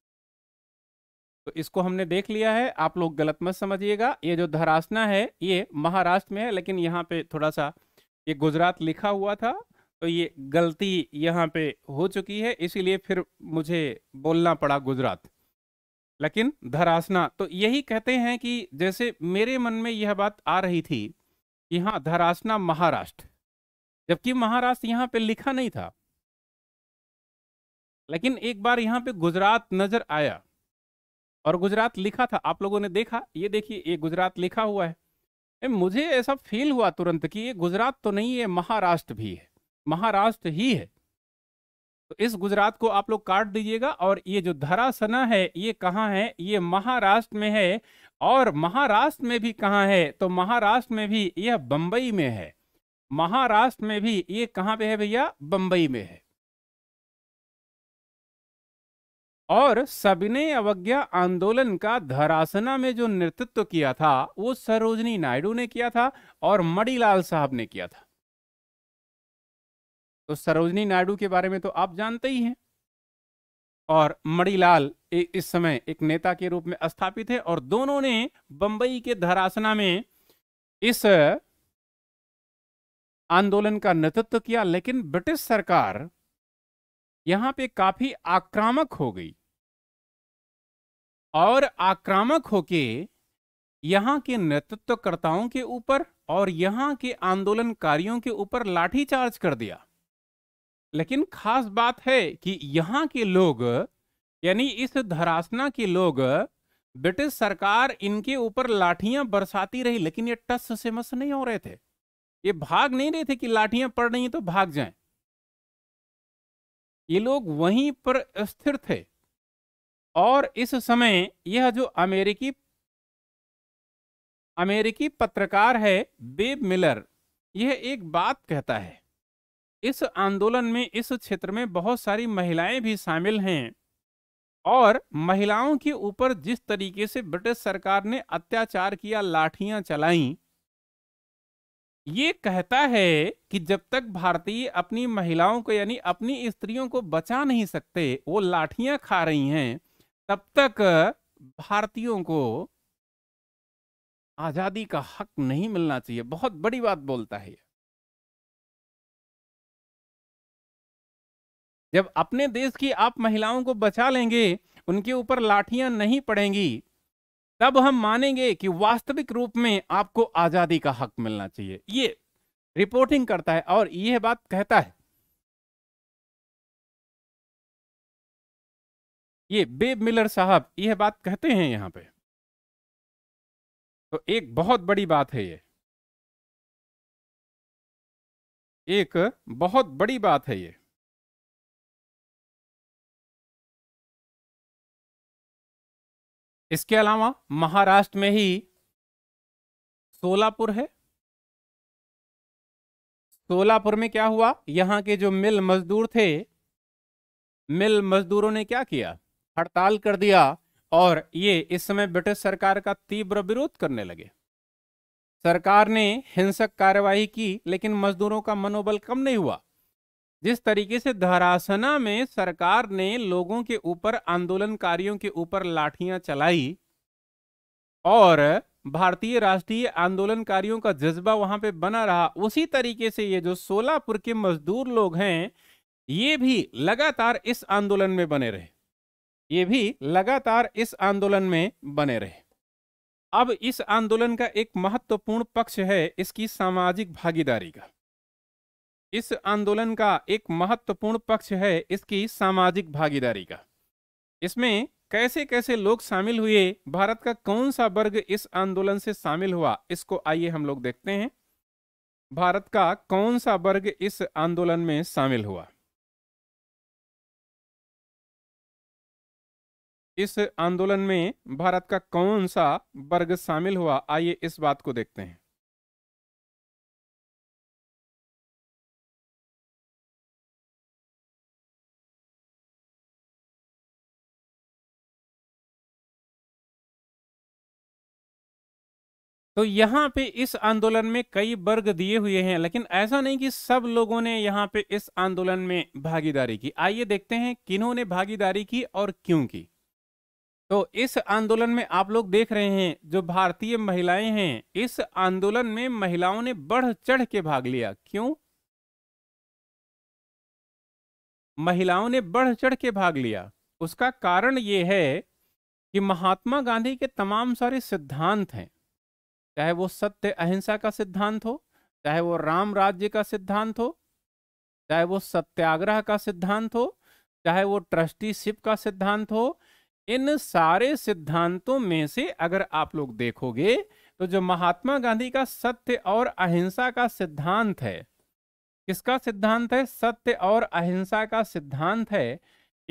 तो इसको हमने देख लिया है आप लोग गलत मत समझिएगा ये जो धरासना है ये महाराष्ट्र में है लेकिन यहाँ पे थोड़ा सा ये गुजरात लिखा हुआ था तो ये गलती यहाँ पे हो चुकी है इसीलिए फिर मुझे बोलना पड़ा गुजरात लेकिन धरासना तो यही कहते हैं कि जैसे मेरे मन में यह बात आ रही थी कि हाँ धरासना महाराष्ट्र जबकि महाराष्ट्र यहाँ पे लिखा नहीं था लेकिन एक बार यहाँ पे गुजरात नजर आया और गुजरात लिखा था आप लोगों ने देखा ये देखिए ये गुजरात लिखा हुआ है ए, मुझे ऐसा फील हुआ तुरंत कि ये गुजरात तो नहीं है महाराष्ट्र भी है महाराष्ट्र ही है तो इस गुजरात को आप लोग काट दीजिएगा और ये जो धरासना है ये कहाँ है ये महाराष्ट्र में है और महाराष्ट्र में भी कहाँ है तो महाराष्ट्र में भी यह बम्बई में है महाराष्ट्र में भी ये कहाँ पे है भैया बम्बई में है और सविनय अवज्ञा आंदोलन का धरासना में जो नेतृत्व किया था वो सरोजनी नायडू ने किया था और मणिलाल साहब ने किया था तो सरोजनी नायडू के बारे में तो आप जानते ही हैं और मणिलाल इस समय एक नेता के रूप में स्थापित है और दोनों ने बंबई के धरासना में इस आंदोलन का नेतृत्व किया लेकिन ब्रिटिश सरकार यहां पे काफी आक्रामक हो गई और आक्रामक होके यहाँ के नेतृत्वकर्ताओं के ऊपर और यहाँ के आंदोलनकारियों के ऊपर लाठीचार्ज कर दिया लेकिन खास बात है कि यहाँ के लोग यानी इस धरासना के लोग ब्रिटिश सरकार इनके ऊपर लाठियां बरसाती रही लेकिन ये टस से मस नहीं हो रहे थे ये भाग नहीं रहे थे कि लाठियां पड़ रही तो भाग जाएं ये लोग वहीं पर स्थिर थे और इस समय यह जो अमेरिकी अमेरिकी पत्रकार है बेब मिलर यह एक बात कहता है इस आंदोलन में इस क्षेत्र में बहुत सारी महिलाएं भी शामिल हैं और महिलाओं के ऊपर जिस तरीके से ब्रिटिश सरकार ने अत्याचार किया लाठियां चलाईं ये कहता है कि जब तक भारतीय अपनी महिलाओं को यानी अपनी स्त्रियों को बचा नहीं सकते वो लाठियां खा रही हैं तब तक भारतीयों को आजादी का हक नहीं मिलना चाहिए बहुत बड़ी बात बोलता है जब अपने देश की आप महिलाओं को बचा लेंगे उनके ऊपर लाठियां नहीं पड़ेंगी तब हम मानेंगे कि वास्तविक रूप में आपको आज़ादी का हक मिलना चाहिए ये रिपोर्टिंग करता है और यह बात कहता है ये बेब मिलर साहब यह बात कहते हैं यहां पे तो एक बहुत बड़ी बात है ये एक बहुत बड़ी बात है ये इसके अलावा महाराष्ट्र में ही सोलापुर है सोलापुर में क्या हुआ यहाँ के जो मिल मजदूर थे मिल मजदूरों ने क्या किया हड़ताल कर दिया और ये इस समय ब्रिटिश सरकार का तीव्र विरोध करने लगे सरकार ने हिंसक कार्यवाही की लेकिन मजदूरों का मनोबल कम नहीं हुआ जिस तरीके से धरासना में सरकार ने लोगों के ऊपर आंदोलनकारियों के ऊपर लाठियां चलाई और भारतीय राष्ट्रीय आंदोलनकारियों का जज्बा वहां पे बना रहा उसी तरीके से ये जो सोलापुर के मजदूर लोग हैं ये भी लगातार इस आंदोलन में बने रहे ये भी लगातार इस आंदोलन में बने रहे अब इस आंदोलन का एक महत्वपूर्ण पक्ष है इसकी सामाजिक भागीदारी का इस आंदोलन का एक महत्वपूर्ण पक्ष है इसकी सामाजिक भागीदारी का इसमें कैसे कैसे लोग शामिल हुए भारत का कौन सा वर्ग इस आंदोलन से शामिल हुआ इसको आइए हम लोग देखते हैं भारत का कौन सा वर्ग इस आंदोलन में शामिल हुआ इस आंदोलन में भारत का कौन सा वर्ग शामिल हुआ आइए इस बात को देखते हैं तो यहाँ पे इस आंदोलन में कई वर्ग दिए हुए हैं लेकिन ऐसा नहीं कि सब लोगों ने यहाँ पे इस आंदोलन में भागीदारी की आइए देखते हैं किन्हों ने भागीदारी की और क्यों की तो इस आंदोलन में आप लोग देख रहे हैं जो भारतीय महिलाएं हैं इस आंदोलन में महिलाओं ने बढ़ चढ़ के भाग लिया क्यों महिलाओं ने बढ़ चढ़ के भाग लिया उसका कारण ये है कि महात्मा गांधी के तमाम सारे सिद्धांत हैं चाहे वो सत्य अहिंसा का सिद्धांत हो चाहे वो राम राज्य का सिद्धांत हो चाहे वो सत्याग्रह का सिद्धांत हो चाहे वो ट्रस्टीशिप का सिद्धांत हो इन सारे सिद्धांतों में से अगर आप लोग देखोगे तो जो महात्मा गांधी का सत्य और अहिंसा का सिद्धांत है किसका सिद्धांत है सत्य और अहिंसा का सिद्धांत है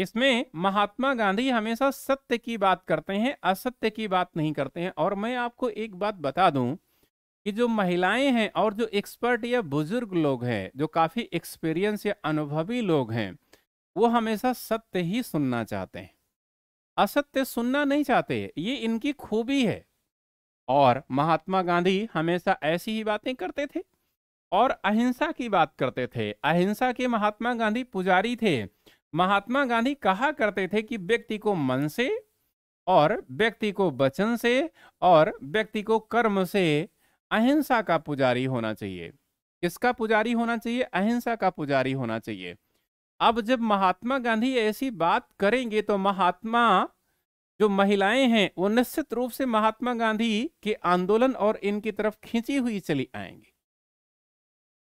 इसमें महात्मा गांधी हमेशा सत्य की बात करते हैं असत्य की बात नहीं करते हैं और मैं आपको एक बात बता दूं कि जो महिलाएं हैं और जो एक्सपर्ट या बुजुर्ग लोग हैं जो काफ़ी एक्सपीरियंस या अनुभवी लोग हैं वो हमेशा सत्य ही सुनना चाहते हैं असत्य सुनना नहीं चाहते ये इनकी खूबी है और महात्मा गांधी हमेशा ऐसी ही बातें करते थे और अहिंसा की बात करते थे अहिंसा के महात्मा गांधी पुजारी थे महात्मा गांधी कहा करते थे कि व्यक्ति को मन से और व्यक्ति को वचन से और व्यक्ति को कर्म से अहिंसा का पुजारी होना चाहिए किसका पुजारी होना चाहिए अहिंसा का पुजारी होना चाहिए अब जब महात्मा गांधी ऐसी बात करेंगे तो महात्मा जो महिलाएं हैं वो निश्चित रूप से महात्मा गांधी के आंदोलन और इनकी तरफ खींची हुई चली आएंगी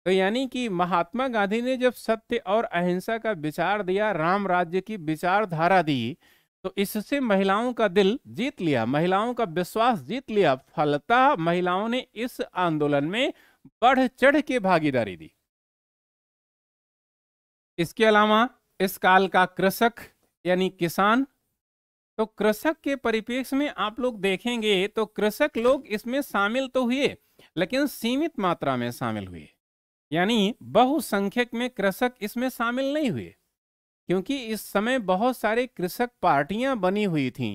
तो यानी कि महात्मा गांधी ने जब सत्य और अहिंसा का विचार दिया राम राज्य की विचारधारा दी तो इससे महिलाओं का दिल जीत लिया महिलाओं का विश्वास जीत लिया फलतः महिलाओं ने इस आंदोलन में बढ़ चढ़ के भागीदारी दी इसके अलावा इस काल का कृषक यानी किसान तो कृषक के परिपेक्ष में आप लोग देखेंगे तो कृषक लोग इसमें शामिल तो हुए लेकिन सीमित मात्रा में शामिल हुए यानी बहुसंख्यक में कृषक इसमें शामिल नहीं हुए क्योंकि इस समय बहुत सारे कृषक पार्टियां बनी हुई थीं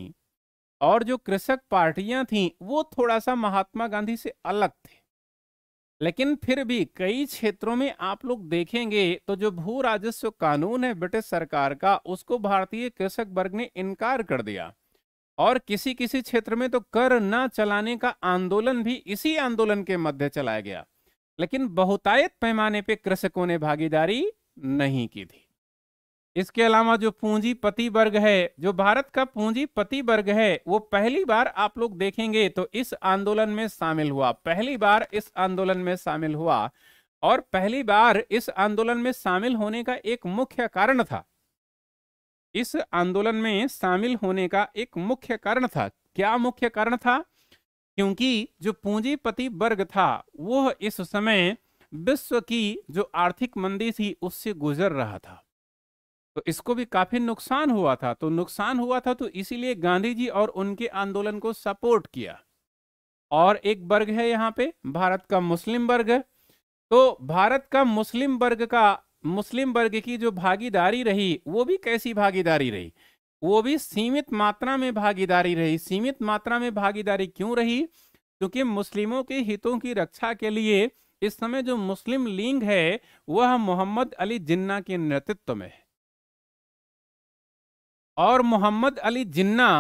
और जो कृषक पार्टियां थीं वो थोड़ा सा महात्मा गांधी से अलग थे लेकिन फिर भी कई क्षेत्रों में आप लोग देखेंगे तो जो भू राजस्व कानून है ब्रिटिश सरकार का उसको भारतीय कृषक वर्ग ने इनकार कर दिया और किसी किसी क्षेत्र में तो कर ना चलाने का आंदोलन भी इसी आंदोलन के मध्य चलाया गया लेकिन बहुतायत पैमाने पे कृषकों ने भागीदारी नहीं की थी इसके अलावा जो पूंजीपति वर्ग है जो भारत का पूंजीपति वर्ग है वो पहली बार आप लोग देखेंगे तो इस आंदोलन में शामिल हुआ पहली बार इस आंदोलन में शामिल हुआ और पहली बार इस आंदोलन में शामिल होने का एक मुख्य कारण था इस आंदोलन में शामिल होने का एक मुख्य कारण था क्या मुख्य कारण था क्योंकि जो पूंजीपति वर्ग था वह इस समय विश्व की जो आर्थिक मंदी थी उससे गुजर रहा था तो इसको भी काफी नुकसान हुआ था तो नुकसान हुआ था तो इसीलिए गांधी जी और उनके आंदोलन को सपोर्ट किया और एक वर्ग है यहाँ पे भारत का मुस्लिम वर्ग तो भारत का मुस्लिम वर्ग का मुस्लिम वर्ग की जो भागीदारी रही वो भी कैसी भागीदारी रही वो भी सीमित मात्रा में भागीदारी रही सीमित मात्रा में भागीदारी क्यों रही क्योंकि मुस्लिमों के हितों की रक्षा के लिए इस समय जो मुस्लिम लीग है वह मोहम्मद अली जिन्ना के नेतृत्व में है और मोहम्मद अली जिन्ना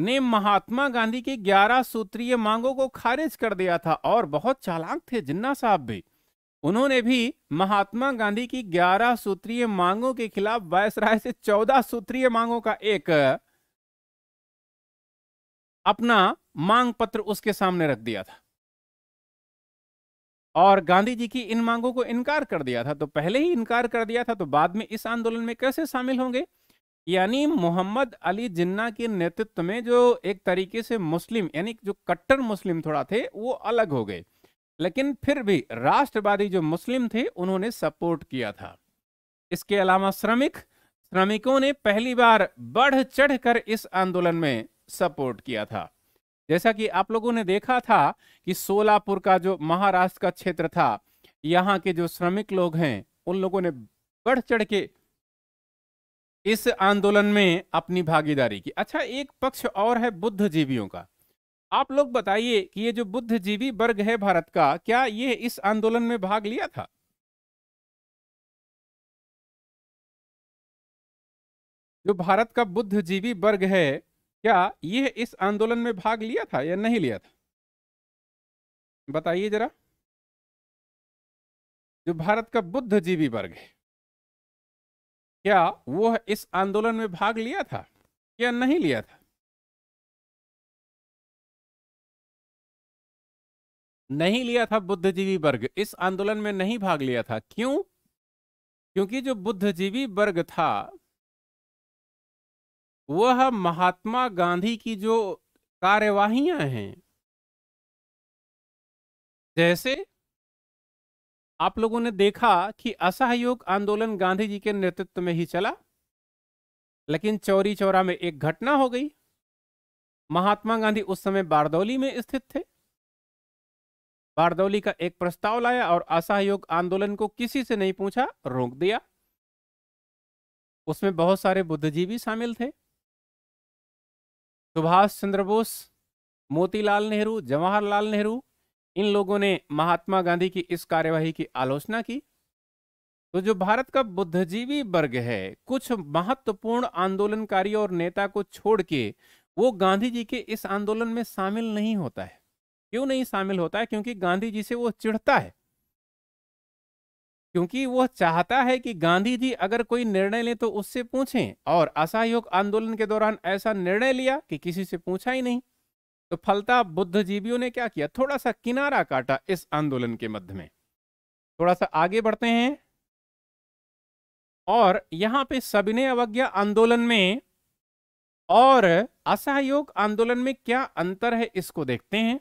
ने महात्मा गांधी की ग्यारह सूत्रीय मांगों को खारिज कर दिया था और बहुत चालाक थे जिन्ना साहब भी उन्होंने भी महात्मा गांधी की 11 सूत्रीय मांगों के खिलाफ वायसराय से 14 सूत्रीय मांगों का एक अपना मांग पत्र उसके सामने रख दिया था और गांधी जी की इन मांगों को इनकार कर दिया था तो पहले ही इनकार कर दिया था तो बाद में इस आंदोलन में कैसे शामिल होंगे यानी मोहम्मद अली जिन्ना के नेतृत्व में जो एक तरीके से मुस्लिम यानी जो कट्टर मुस्लिम थोड़ा थे वो अलग हो गए लेकिन फिर भी राष्ट्रवादी जो मुस्लिम थे उन्होंने सपोर्ट किया था इसके अलावा श्रमिक श्रमिकों ने पहली बार बढ़ चढ़कर इस आंदोलन में सपोर्ट किया था जैसा कि आप लोगों ने देखा था कि सोलापुर का जो महाराष्ट्र का क्षेत्र था यहाँ के जो श्रमिक लोग हैं उन लोगों ने बढ़ चढ़ के इस आंदोलन में अपनी भागीदारी की अच्छा एक पक्ष और है बुद्ध जीवियों का आप लोग बताइए कि ये जो जीवी वर्ग है भारत का क्या ये इस आंदोलन में भाग लिया था जो भारत का बुद्धजीवी वर्ग है क्या यह इस आंदोलन में भाग लिया था या नहीं लिया था बताइए जरा जो भारत का बुद्धजीवी वर्ग है क्या वह इस आंदोलन में भाग लिया था या नहीं लिया था नहीं लिया था बुद्धिजीवी वर्ग इस आंदोलन में नहीं भाग लिया था क्यों क्योंकि जो बुद्धिजीवी वर्ग था वह महात्मा गांधी की जो कार्यवाहियां हैं जैसे आप लोगों ने देखा कि असहयोग आंदोलन गांधी जी के नेतृत्व में ही चला लेकिन चौरी चौरा में एक घटना हो गई महात्मा गांधी उस समय बारदौली में स्थित थे बारदौली का एक प्रस्ताव लाया और असहयोग आंदोलन को किसी से नहीं पूछा रोक दिया उसमें बहुत सारे बुद्धिजीवी शामिल थे सुभाष चंद्र बोस मोतीलाल नेहरू जवाहरलाल नेहरू इन लोगों ने महात्मा गांधी की इस कार्यवाही की आलोचना की तो जो भारत का बुद्धिजीवी वर्ग है कुछ महत्वपूर्ण आंदोलनकारी और नेता को छोड़ के वो गांधी जी के इस आंदोलन में शामिल नहीं होता है क्यों नहीं शामिल होता है क्योंकि गांधी जी से वो चिढ़ता है क्योंकि वह चाहता है कि गांधी जी अगर कोई निर्णय लें तो उससे पूछें और असहयोग आंदोलन के दौरान ऐसा निर्णय लिया कि किसी से पूछा ही नहीं तो फलता बुद्धजीवियों ने क्या किया थोड़ा सा किनारा काटा इस आंदोलन के मध्य में थोड़ा सा आगे बढ़ते हैं और यहां पे सविनय अवज्ञा आंदोलन में और असहयोग आंदोलन में क्या अंतर है इसको देखते हैं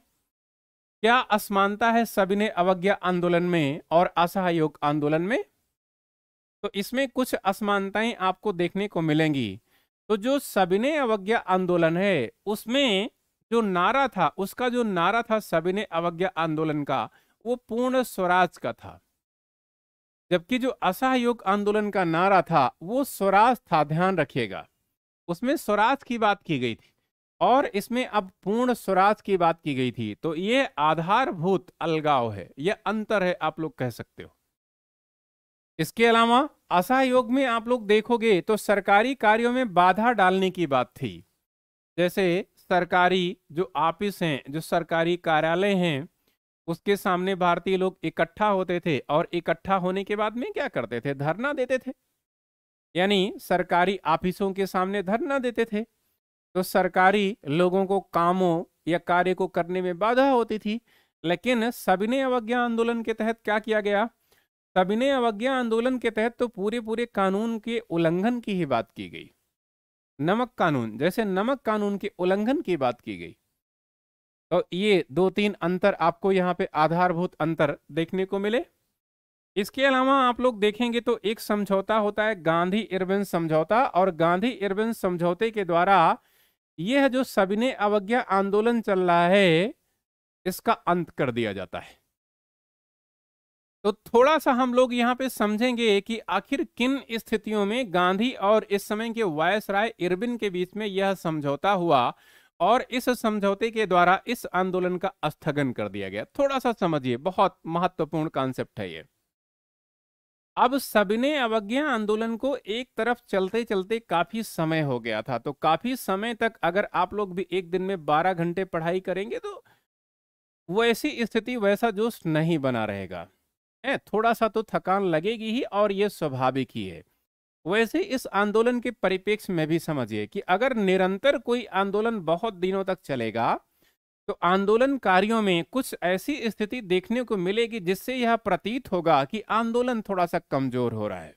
क्या असमानता है सविनय अवज्ञा आंदोलन में और असहयोग आंदोलन में तो इसमें कुछ असमानताएं आपको देखने को मिलेंगी तो जो सविनय अवज्ञा आंदोलन है उसमें जो नारा था उसका जो नारा था सविनय अवज्ञा आंदोलन का वो पूर्ण स्वराज का था जबकि जो असहयोग आंदोलन का नारा था वो स्वराज था ध्यान रखिएगा उसमें स्वराज की बात की गई थी और इसमें अब पूर्ण स्वराज की बात की गई थी तो ये आधारभूत अलगाव है यह अंतर है आप लोग कह सकते हो इसके अलावा असहयोग में आप लोग देखोगे तो सरकारी कार्यों में बाधा डालने की बात थी जैसे सरकारी जो ऑफिस हैं जो सरकारी कार्यालय हैं उसके सामने भारतीय लोग इकट्ठा होते थे और इकट्ठा होने के बाद में क्या करते थे धरना देते थे यानी सरकारी ऑफिसों के सामने धरना देते थे तो सरकारी लोगों को कामों या कार्य को करने में बाधा होती थी लेकिन सबने अवज्ञा आंदोलन के तहत क्या किया गया सबिनय अवज्ञा आंदोलन के तहत तो पूरे पूरे कानून के उल्लंघन की ही बात की गई नमक कानून जैसे नमक कानून के उल्लंघन की बात की गई तो ये दो तीन अंतर आपको यहाँ पे आधारभूत अंतर देखने को मिले इसके अलावा आप लोग देखेंगे तो एक समझौता होता है गांधी इरविन समझौता और गांधी इरविन समझौते के द्वारा यह जो सविनय अवज्ञा आंदोलन चल रहा है इसका अंत कर दिया जाता है तो थोड़ा सा हम लोग यहां पे समझेंगे कि आखिर किन स्थितियों में गांधी और इस समय के वायस राय इरबिन के बीच में यह समझौता हुआ और इस समझौते के द्वारा इस आंदोलन का स्थगन कर दिया गया थोड़ा सा समझिए बहुत महत्वपूर्ण कॉन्सेप्ट है यह अब सबने अवज्ञा आंदोलन को एक तरफ चलते चलते काफी समय हो गया था तो काफी समय तक अगर आप लोग भी एक दिन में बारह घंटे पढ़ाई करेंगे तो वैसी स्थिति वैसा जोश नहीं बना रहेगा है थोड़ा सा तो थकान लगेगी ही और ये स्वाभाविक ही है वैसे इस आंदोलन के परिप्रेक्ष्य में भी समझिए कि अगर निरंतर कोई आंदोलन बहुत दिनों तक चलेगा तो आंदोलनकारियों में कुछ ऐसी स्थिति देखने को मिलेगी जिससे यह प्रतीत होगा कि आंदोलन थोड़ा सा कमजोर हो रहा है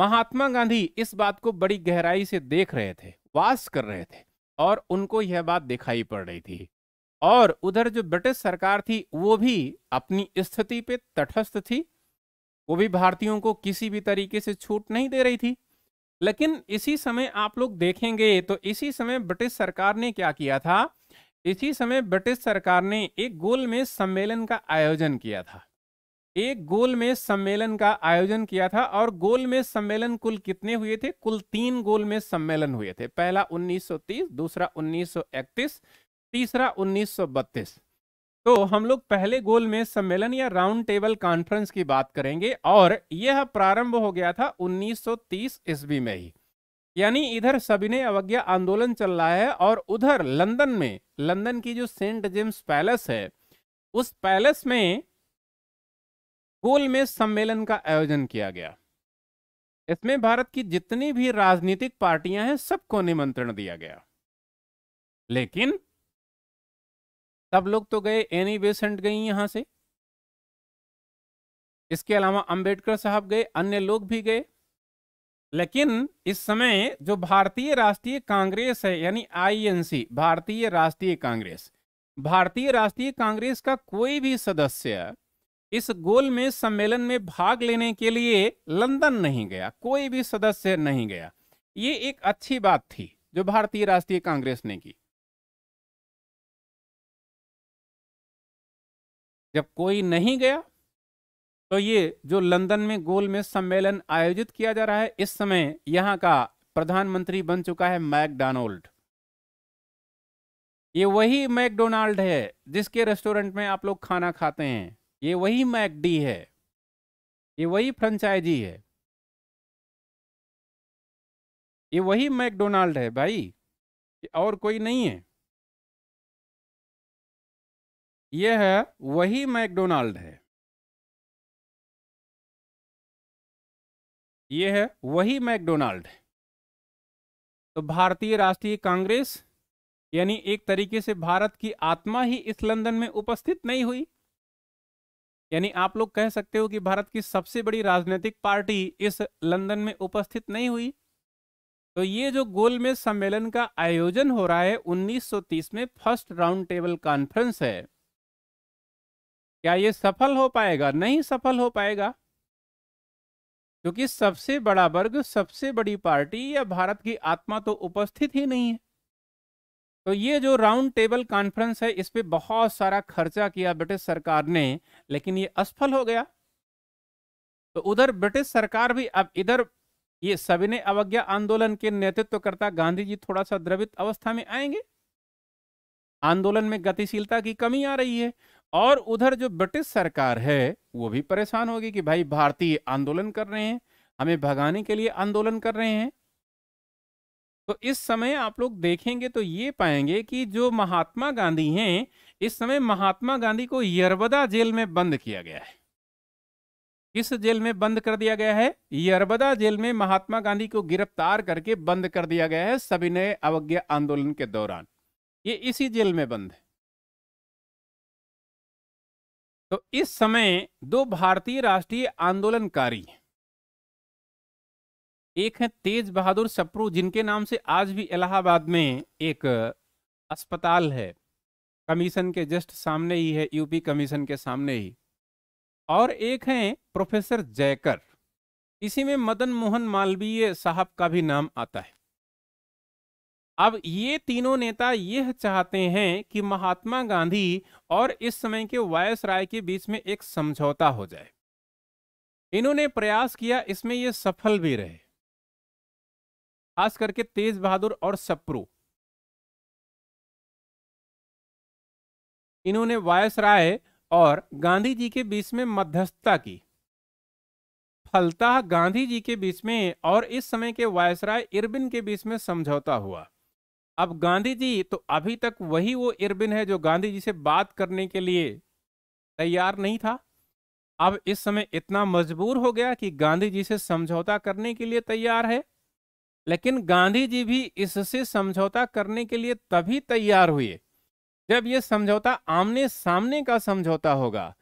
महात्मा गांधी इस बात को बड़ी गहराई से देख रहे थे वास कर रहे थे और उनको यह बात दिखाई पड़ रही थी और उधर जो ब्रिटिश सरकार थी वो भी अपनी स्थिति पे तटस्थ थी वो भी भारतीयों को किसी भी तरीके से छूट नहीं दे रही थी लेकिन इसी समय आप लोग देखेंगे तो इसी समय ब्रिटिश सरकार ने क्या किया था इसी समय ब्रिटिश सरकार ने एक गोल में सम्मेलन का आयोजन किया था एक गोल में सम्मेलन का आयोजन किया था और गोल में सम्मेलन कुल कितने हुए थे कुल तीन गोल में सम्मेलन हुए थे पहला 1930 दूसरा 1931 तीसरा 1932 तो हम लोग पहले गोल में सम्मेलन या राउंड टेबल कॉन्फ्रेंस की बात करेंगे और यह प्रारंभ हो गया था 1930 ईस्वी में ही यानी इधर सविनय अवज्ञा आंदोलन चल रहा है और उधर लंदन में लंदन की जो सेंट जेम्स पैलेस है उस पैलेस में गोल में सम्मेलन का आयोजन किया गया इसमें भारत की जितनी भी राजनीतिक पार्टियां हैं सबको निमंत्रण दिया गया लेकिन सब लोग तो गए एनी बेसेंट गई यहां से इसके अलावा अंबेडकर साहब गए अन्य लोग भी गए लेकिन इस समय जो भारतीय राष्ट्रीय कांग्रेस है यानी आईएनसी भारतीय राष्ट्रीय कांग्रेस भारतीय राष्ट्रीय कांग्रेस का कोई भी सदस्य इस गोल में सम्मेलन में भाग लेने के लिए लंदन नहीं गया कोई भी सदस्य नहीं गया ये एक अच्छी बात थी जो भारतीय राष्ट्रीय कांग्रेस ने की जब कोई नहीं गया तो ये जो लंदन में गोल में सम्मेलन आयोजित किया जा रहा है इस समय यहाँ का प्रधानमंत्री बन चुका है मैकडोनाल्ड ये वही मैकडोनाल्ड है जिसके रेस्टोरेंट में आप लोग खाना खाते हैं ये वही मैकडी है ये वही फ्रेंचाइजी है ये वही मैकडोनाल्ड है भाई और कोई नहीं है यह है वही मैकडोनाल्ड है ये है वही मैकडोनाल्ड तो भारतीय राष्ट्रीय कांग्रेस यानी एक तरीके से भारत की आत्मा ही इस लंदन में उपस्थित नहीं हुई यानी आप लोग कह सकते हो कि भारत की सबसे बड़ी राजनीतिक पार्टी इस लंदन में उपस्थित नहीं हुई तो ये जो गोलमेज सम्मेलन का आयोजन हो रहा है 1930 में फर्स्ट राउंड टेबल कॉन्फ्रेंस है क्या ये सफल हो पाएगा नहीं सफल हो पाएगा क्योंकि सबसे बड़ा वर्ग सबसे बड़ी पार्टी या भारत की आत्मा तो उपस्थित ही नहीं है तो ये जो राउंड टेबल कॉन्फ्रेंस है इस पर बहुत सारा खर्चा किया ब्रिटिश सरकार ने लेकिन ये असफल हो गया तो उधर ब्रिटिश सरकार भी अब इधर ये सविनय अवज्ञा आंदोलन के नेतृत्व करता गांधी जी थोड़ा सा द्रवित अवस्था में आएंगे आंदोलन में गतिशीलता की कमी आ रही है और उधर जो ब्रिटिश सरकार है वो भी परेशान होगी कि भाई भारतीय आंदोलन कर रहे हैं हमें भगाने के लिए आंदोलन कर रहे हैं तो इस समय आप लोग देखेंगे तो ये पाएंगे कि जो महात्मा गांधी हैं इस समय महात्मा गांधी को यरबदा जेल में बंद किया गया है किस जेल में बंद कर दिया गया है यरबदा जेल में महात्मा गांधी को गिरफ्तार करके बंद कर दिया गया है सभी नए अवज्ञा आंदोलन के दौरान ये इसी जेल में बंद है तो इस समय दो भारतीय राष्ट्रीय आंदोलनकारी एक है तेज बहादुर सप्रू जिनके नाम से आज भी इलाहाबाद में एक अस्पताल है कमीशन के जस्ट सामने ही है यूपी कमीशन के सामने ही और एक हैं प्रोफेसर जयकर इसी में मदन मोहन मालवीय साहब का भी नाम आता है अब ये तीनों नेता यह चाहते हैं कि महात्मा गांधी और इस समय के वायस राय के बीच में एक समझौता हो जाए इन्होंने प्रयास किया इसमें ये सफल भी रहे खास करके तेज बहादुर और सप्रू इन्होंने वायस राय और गांधी जी के बीच में मध्यस्थता की फलता गांधी जी के बीच में और इस समय के वायसराय इरबिन के बीच में समझौता हुआ अब गांधी जी तो अभी तक वही वो इरबिन है जो गांधी जी से बात करने के लिए तैयार नहीं था अब इस समय इतना मजबूर हो गया कि गांधी जी से समझौता करने के लिए तैयार है लेकिन गांधी जी भी इससे समझौता करने के लिए तभी तैयार हुए जब ये समझौता आमने सामने का समझौता होगा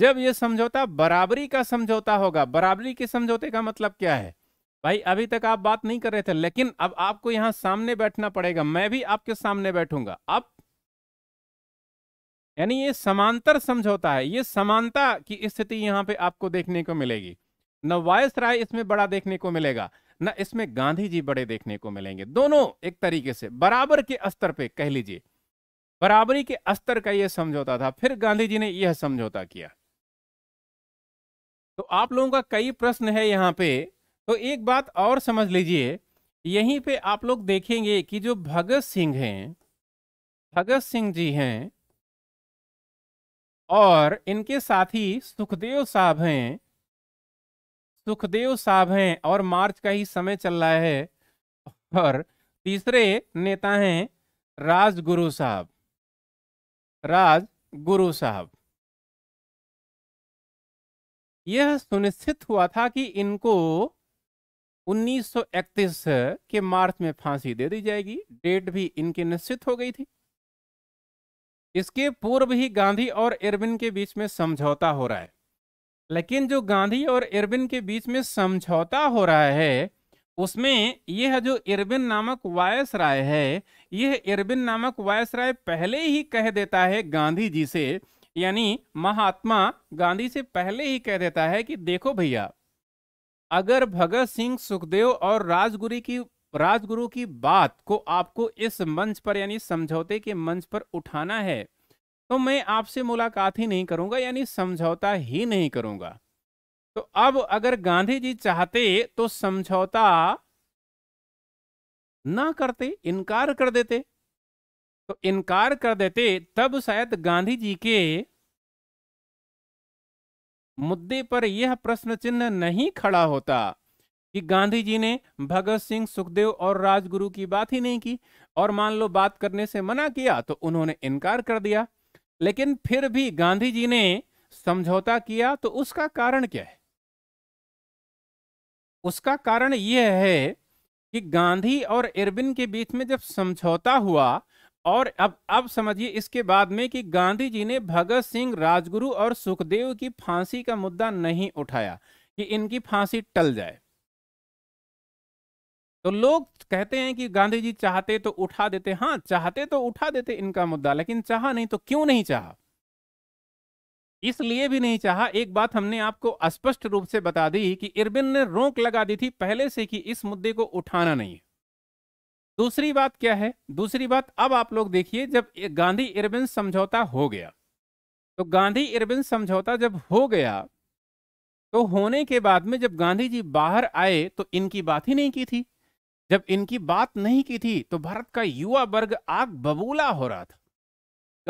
जब ये समझौता बराबरी का समझौता होगा बराबरी के समझौते का मतलब क्या है भाई अभी तक आप बात नहीं कर रहे थे लेकिन अब आपको यहां सामने बैठना पड़ेगा मैं भी आपके सामने बैठूंगा अब यानी ये समांतर समझौता है ये समानता की स्थिति यहाँ पे आपको देखने को मिलेगी न वायस राय इसमें बड़ा देखने को मिलेगा न इसमें गांधी जी बड़े देखने को मिलेंगे दोनों एक तरीके से बराबर के स्तर पर कह लीजिए बराबरी के स्तर का यह समझौता था फिर गांधी जी ने यह समझौता किया तो आप लोगों का कई प्रश्न है यहाँ पे तो एक बात और समझ लीजिए यहीं पे आप लोग देखेंगे कि जो भगत सिंह हैं भगत सिंह जी हैं और इनके साथी सुखदेव साहब हैं सुखदेव साहब हैं और मार्च का ही समय चल रहा है और तीसरे नेता हैं राजगुरु साहब राज गुरु साहब यह सुनिश्चित हुआ था कि इनको 1931 के मार्च में फांसी दे दी जाएगी डेट भी इनकी निश्चित हो गई थी इसके पूर्व ही गांधी और इरविन के बीच में समझौता हो रहा है लेकिन जो गांधी और इरविन के बीच में समझौता हो रहा है उसमें यह जो इरविन नामक वायस राय है यह इरविन नामक वायस राय पहले ही कह देता है गांधी जी से यानी महात्मा गांधी से पहले ही कह देता है कि देखो भैया अगर भगत सिंह सुखदेव और राजगुरु की राजगुरु की बात को आपको इस मंच पर यानी समझौते के मंच पर उठाना है तो मैं आपसे मुलाकात ही नहीं करूंगा यानी समझौता ही नहीं करूंगा तो अब अगर गांधी जी चाहते तो समझौता ना करते इनकार कर देते तो इनकार कर देते तब शायद गांधी जी के मुद्दे पर यह प्रश्न चिन्ह नहीं खड़ा होता कि गांधी जी ने भगत सिंह सुखदेव और राजगुरु की बात ही नहीं की और मान लो बात करने से मना किया तो उन्होंने इनकार कर दिया लेकिन फिर भी गांधी जी ने समझौता किया तो उसका कारण क्या है उसका कारण यह है कि गांधी और इरबिन के बीच में जब समझौता हुआ और अब अब समझिए इसके बाद में कि गांधी जी ने भगत सिंह राजगुरु और सुखदेव की फांसी का मुद्दा नहीं उठाया कि इनकी फांसी टल जाए तो लोग कहते हैं कि गांधी जी चाहते तो उठा देते हाँ चाहते तो उठा देते इनका मुद्दा लेकिन चाह नहीं तो क्यों नहीं चाह इसलिए भी नहीं चाहा एक बात हमने आपको स्पष्ट रूप से बता दी कि इरबिन ने रोक लगा दी थी पहले से कि इस मुद्दे को उठाना नहीं है दूसरी बात क्या है दूसरी बात अब आप लोग देखिए जब गांधी इरविन समझौता हो गया तो गांधी इरविन समझौता जब हो गया तो होने के बाद में जब गांधी जी बाहर आए तो इनकी बात ही नहीं की थी जब इनकी बात नहीं की थी तो भारत का युवा वर्ग आग बबूला हो रहा था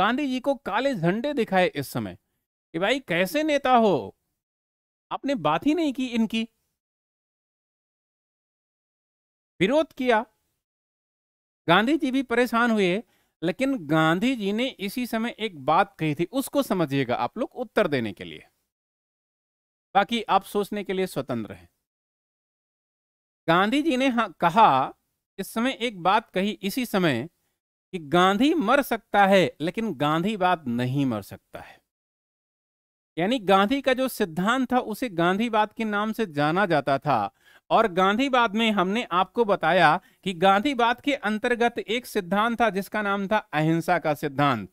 गांधी जी को काले झंडे दिखाए इस समय कि भाई कैसे नेता हो आपने बात ही नहीं की इनकी विरोध किया गांधी जी भी परेशान हुए लेकिन गांधी जी ने इसी समय एक बात कही थी उसको समझिएगा आप लोग उत्तर देने के लिए बाकी आप सोचने के लिए स्वतंत्र हैं गांधी जी ने हाँ कहा इस समय एक बात कही इसी समय कि गांधी मर सकता है लेकिन गांधीवाद नहीं मर सकता है यानी गांधी का जो सिद्धांत था उसे गांधीवाद के नाम से जाना जाता था और गांधीवाद में हमने आपको बताया कि गांधीवाद के अंतर्गत एक सिद्धांत था जिसका नाम था अहिंसा का सिद्धांत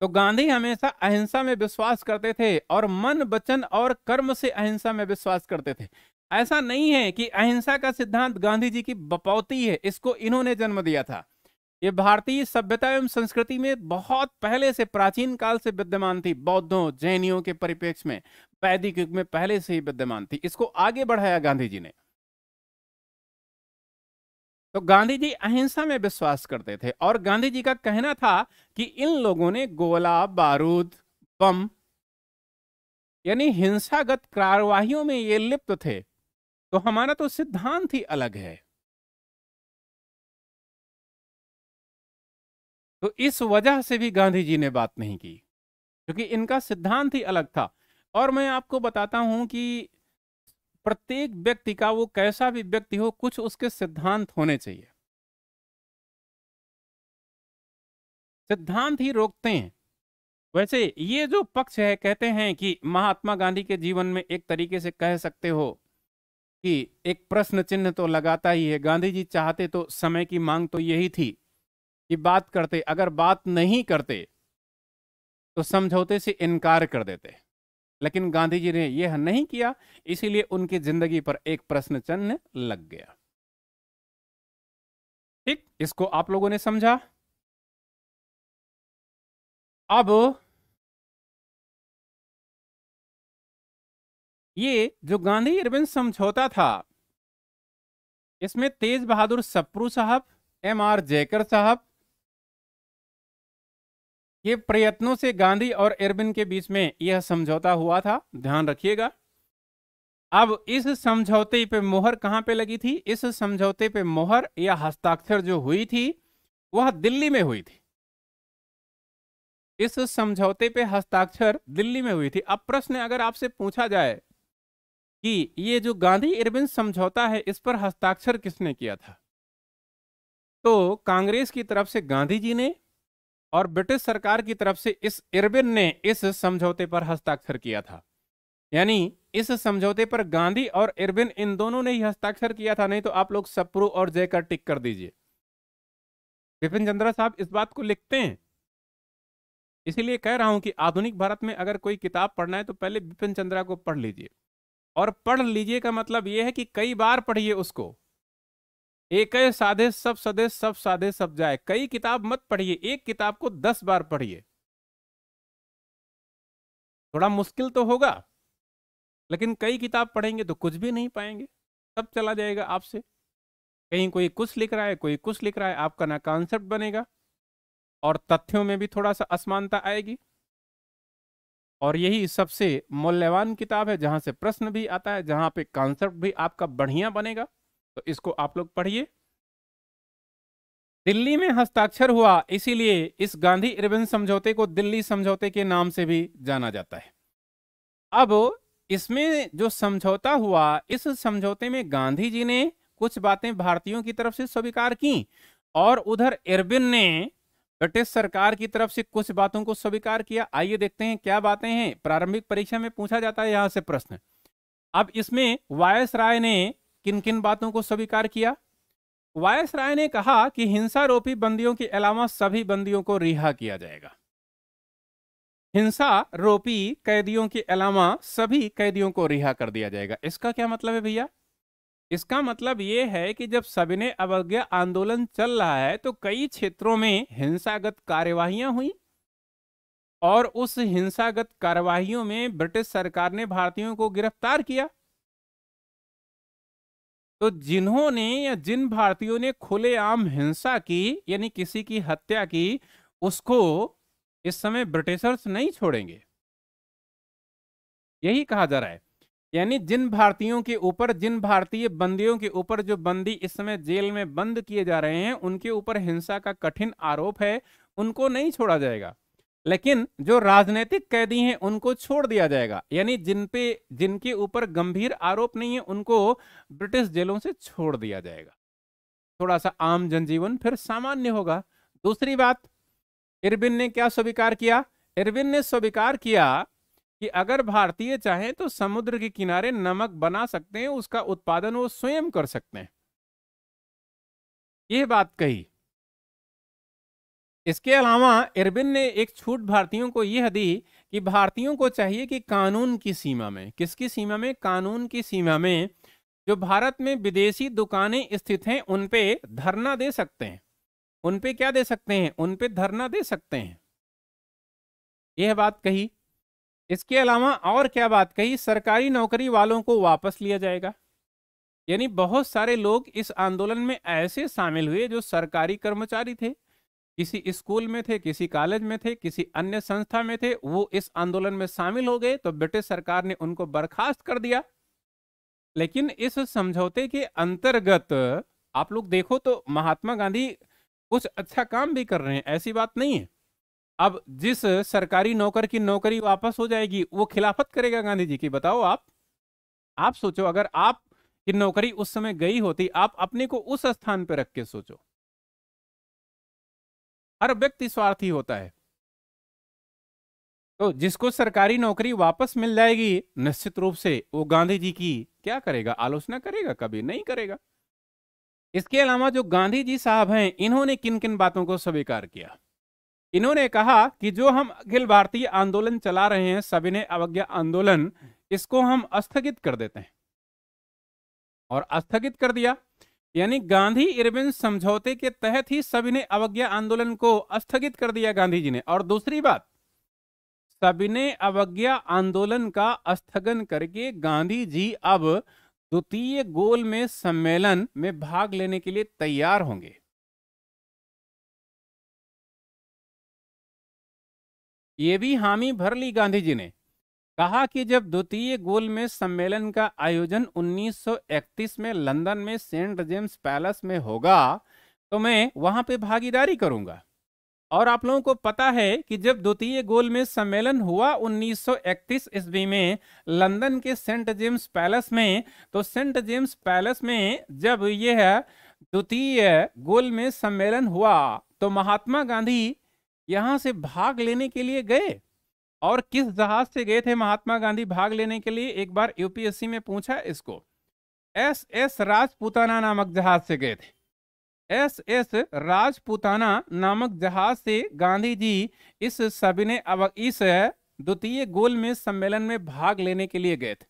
तो गांधी हमेशा अहिंसा में विश्वास करते थे और मन वचन और कर्म से अहिंसा में विश्वास करते थे ऐसा नहीं है कि अहिंसा का सिद्धांत गांधी जी की बपौती है इसको इन्होंने जन्म दिया था ये भारतीय सभ्यता एवं संस्कृति में बहुत पहले से प्राचीन काल से विद्यमान थी बौद्धों जैनियों के परिप्रेक्ष्य में वैदिक युग में पहले से ही विद्यमान थी इसको आगे बढ़ाया गांधी जी ने तो गांधी जी अहिंसा में विश्वास करते थे और गांधी जी का कहना था कि इन लोगों ने गोला बारूद बम यानी हिंसागत कार्यवाहियों में ये लिप्त थे तो हमारा तो सिद्धांत ही अलग है तो इस वजह से भी गांधी जी ने बात नहीं की क्योंकि इनका सिद्धांत ही अलग था और मैं आपको बताता हूं कि प्रत्येक व्यक्ति का वो कैसा भी व्यक्ति हो कुछ उसके सिद्धांत होने चाहिए सिद्धांत ही रोकते हैं वैसे ये जो पक्ष है कहते हैं कि महात्मा गांधी के जीवन में एक तरीके से कह सकते हो कि एक प्रश्न चिन्ह तो लगाता ही है गांधी जी चाहते तो समय की मांग तो यही थी कि बात करते अगर बात नहीं करते तो समझौते से इनकार कर देते लेकिन गांधी जी ने यह नहीं किया इसीलिए उनकी जिंदगी पर एक प्रश्न चिन्ह लग गया ठीक इसको आप लोगों ने समझा अब ये जो गांधी अरविंद समझौता था इसमें तेज बहादुर सप्रू साहब एम आर जयकर साहब के प्रयत्नों से गांधी और एरबिन के बीच में यह समझौता हुआ था ध्यान रखिएगा अब इस समझौते पे मोहर कहां पे लगी थी इस समझौते पे मोहर या हस्ताक्षर जो हुई थी वह दिल्ली में हुई थी इस समझौते पे हस्ताक्षर दिल्ली में हुई थी अब प्रश्न अगर आपसे पूछा जाए कि ये जो गांधी इरविन समझौता है इस पर हस्ताक्षर किसने किया था तो कांग्रेस की तरफ से गांधी जी ने और ब्रिटिश सरकार की तरफ से इस इरबिन ने इस समझौते पर हस्ताक्षर किया था यानी इस समझौते पर गांधी और इरबिन इन दोनों ने ही हस्ताक्षर किया था नहीं तो आप लोग सप्रू और जयकर टिक कर दीजिए विपिन चंद्रा साहब इस बात को लिखते हैं इसीलिए कह रहा हूं कि आधुनिक भारत में अगर कोई किताब पढ़ना है तो पहले विपिन चंद्रा को पढ़ लीजिए और पढ़ लीजिए का मतलब यह है कि कई बार पढ़िए उसको एक साधे सब सदे सब साधे सब जाए कई किताब मत पढ़िए एक किताब को दस बार पढ़िए थोड़ा मुश्किल तो होगा लेकिन कई किताब पढ़ेंगे तो कुछ भी नहीं पाएंगे सब चला जाएगा आपसे कहीं कोई कुछ लिख रहा है कोई कुछ लिख रहा है आपका ना कॉन्सेप्ट बनेगा और तथ्यों में भी थोड़ा सा असमानता आएगी और यही सबसे मूल्यवान किताब है जहां से प्रश्न भी आता है जहां पे कॉन्सेप्ट भी आपका बढ़िया बनेगा तो इसको आप लोग पढ़िए दिल्ली में हस्ताक्षर हुआ इसीलिए इस गांधी इरविन समझौते को दिल्ली समझौते के नाम से भी जाना जाता है अब इसमें जो समझौता हुआ इस समझौते में गांधी जी ने कुछ बातें भारतीयों की तरफ से स्वीकार की और उधर इरविन ने ब्रिटिश सरकार की तरफ से कुछ बातों को स्वीकार किया आइए देखते हैं क्या बातें हैं प्रारंभिक परीक्षा में पूछा जाता है यहां से प्रश्न अब इसमें वायस राय ने किन किन बातों को स्वीकार किया वायस राय ने कहा कि हिंसा रोपी बंदियों के अलावा सभी बंदियों को रिहा किया जाएगा हिंसा रोपी कैदियों के अलावा सभी कैदियों को रिहा कर दिया जाएगा इसका क्या मतलब है भैया इसका मतलब यह है कि जब सविनय अवज्ञा आंदोलन चल रहा है तो कई क्षेत्रों में हिंसागत कार्यवाहियां हुई और उस हिंसागत कार्यवाहियों में ब्रिटिश सरकार ने भारतीयों को गिरफ्तार किया तो जिन्होंने या जिन भारतीयों ने खुलेआम हिंसा की यानी किसी की हत्या की उसको इस समय ब्रिटिशर्स नहीं छोड़ेंगे यही कहा जा रहा है यानी जिन भारतीयों के ऊपर जिन भारतीय बंदियों के ऊपर जो बंदी इस समय जेल में बंद किए जा रहे हैं उनके ऊपर हिंसा का कठिन आरोप है उनको नहीं छोड़ा जाएगा लेकिन जो राजनीतिक कैदी हैं उनको छोड़ दिया जाएगा यानी जिन पे जिनके ऊपर गंभीर आरोप नहीं है उनको ब्रिटिश जेलों से छोड़ दिया जाएगा थोड़ा सा आम जनजीवन फिर सामान्य होगा दूसरी बात इरविन ने क्या स्वीकार किया इरविन ने स्वीकार किया कि अगर भारतीय चाहें तो समुद्र के किनारे नमक बना सकते हैं उसका उत्पादन वो स्वयं कर सकते हैं यह बात कही इसके अलावा इरबिन ने एक छूट भारतीयों को यह दी कि भारतीयों को चाहिए कि कानून की सीमा में किसकी सीमा में कानून की सीमा में जो भारत में विदेशी दुकानें स्थित हैं उन पे धरना दे सकते हैं उन पे क्या दे सकते हैं उन पे धरना दे सकते हैं यह बात कही इसके अलावा और क्या बात कही सरकारी नौकरी वालों को वापस लिया जाएगा यानी बहुत सारे लोग इस आंदोलन में ऐसे शामिल हुए जो सरकारी कर्मचारी थे किसी स्कूल में थे किसी कॉलेज में थे किसी अन्य संस्था में थे वो इस आंदोलन में शामिल हो गए तो ब्रिटिश सरकार ने उनको बर्खास्त कर दिया लेकिन इस समझौते के अंतर्गत आप लोग देखो तो महात्मा गांधी कुछ अच्छा काम भी कर रहे हैं ऐसी बात नहीं है अब जिस सरकारी नौकर की नौकरी वापस हो जाएगी वो खिलाफत करेगा गांधी जी की बताओ आप आप सोचो अगर आप की नौकरी उस समय गई होती आप अपने को उस स्थान पर रख के सोचो हर व्यक्ति स्वार्थी होता है तो जिसको सरकारी नौकरी वापस मिल जाएगी निश्चित रूप से वो गांधी जी की क्या करेगा आलोचना करेगा कभी नहीं करेगा इसके अलावा जो गांधी जी साहब हैं इन्होंने किन किन बातों को स्वीकार किया इन्होंने कहा कि जो हम अखिल भारतीय आंदोलन चला रहे हैं सविनय अवज्ञा आंदोलन इसको हम स्थगित कर देते हैं और स्थगित कर दिया यानी गांधी इरविन समझौते के तहत ही सभी ने अवज्ञा आंदोलन को स्थगित कर दिया गांधी जी ने और दूसरी बात सभी ने अवज्ञा आंदोलन का स्थगन करके गांधी जी अब द्वितीय गोल में सम्मेलन में भाग लेने के लिए तैयार होंगे ये भी हामी भर ली गांधी जी ने कहा कि जब द्वितीय गोल में सम्मेलन का आयोजन 1931 में लंदन में सेंट जेम्स पैलेस में होगा तो मैं वहां पे भागीदारी करूंगा और आप लोगों को पता है कि जब द्वितीय गोल में सम्मेलन हुआ 1931 ईस्वी में लंदन के सेंट जेम्स पैलेस में तो सेंट जेम्स पैलेस में जब यह द्वितीय गोल में सम्मेलन हुआ तो महात्मा गांधी यहां से भाग लेने के लिए गए और किस जहाज से गए थे महात्मा गांधी भाग लेने के लिए एक बार यूपीएससी में पूछा इसको एस एस राजपूताना नामक जहाज से गए थे एस एस राजपूताना नामक जहाज से गांधी जी इस सबिने अब इस द्वितीय गोल में सम्मेलन में भाग लेने के लिए गए थे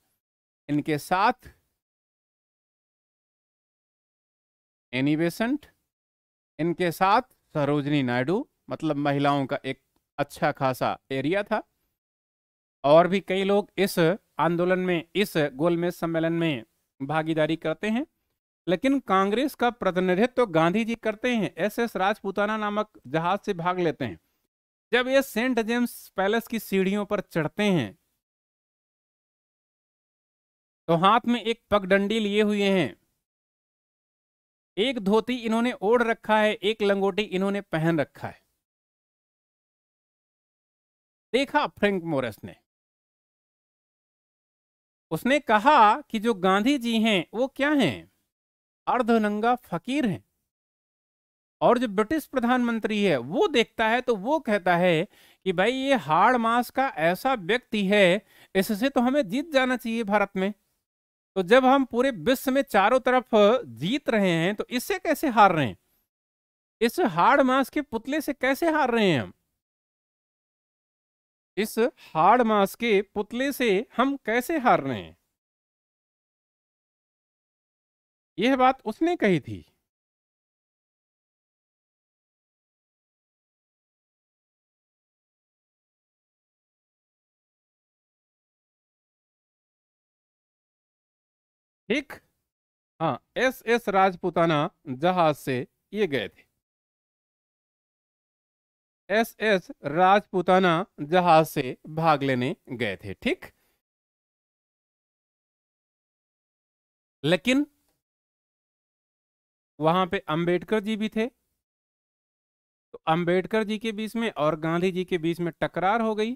इनके साथ एनिवेशन इनके साथ सरोजनी नायडू मतलब महिलाओं का एक अच्छा खासा एरिया था और भी कई लोग इस आंदोलन में इस गोलमेज सम्मेलन में भागीदारी करते हैं लेकिन कांग्रेस का प्रतिनिधित्व तो गांधी जी करते हैं एस एस राजपूताना नामक जहाज से भाग लेते हैं जब ये सेंट जेम्स पैलेस की सीढ़ियों पर चढ़ते हैं तो हाथ में एक पगडंडी लिए हुए हैं एक धोती इन्होंने ओढ़ रखा है एक लंगोटी इन्होंने पहन रखा है देखा फ्रैंक मोरस ने उसने कहा कि जो गांधी जी हैं वो क्या हैं अर्धनंगा फकीर हैं और जो ब्रिटिश प्रधानमंत्री है वो देखता है तो वो कहता है कि भाई ये हाड़ मास का ऐसा व्यक्ति है इससे तो हमें जीत जाना चाहिए भारत में तो जब हम पूरे विश्व में चारों तरफ जीत रहे हैं तो इससे कैसे हार रहे हैं इस हाड़ मास के पुतले से कैसे हार रहे हैं हम इस हार्ड मास के पुतले से हम कैसे हार रहे हैं यह बात उसने कही थी ठीक हाँ एस एस राजपुताना जहाज से ये गए थे एस एस राजपुताना जहाज से भाग लेने गए थे ठीक लेकिन वहां पे अंबेडकर जी भी थे तो अंबेडकर जी के बीच में और गांधी जी के बीच में टकरार हो गई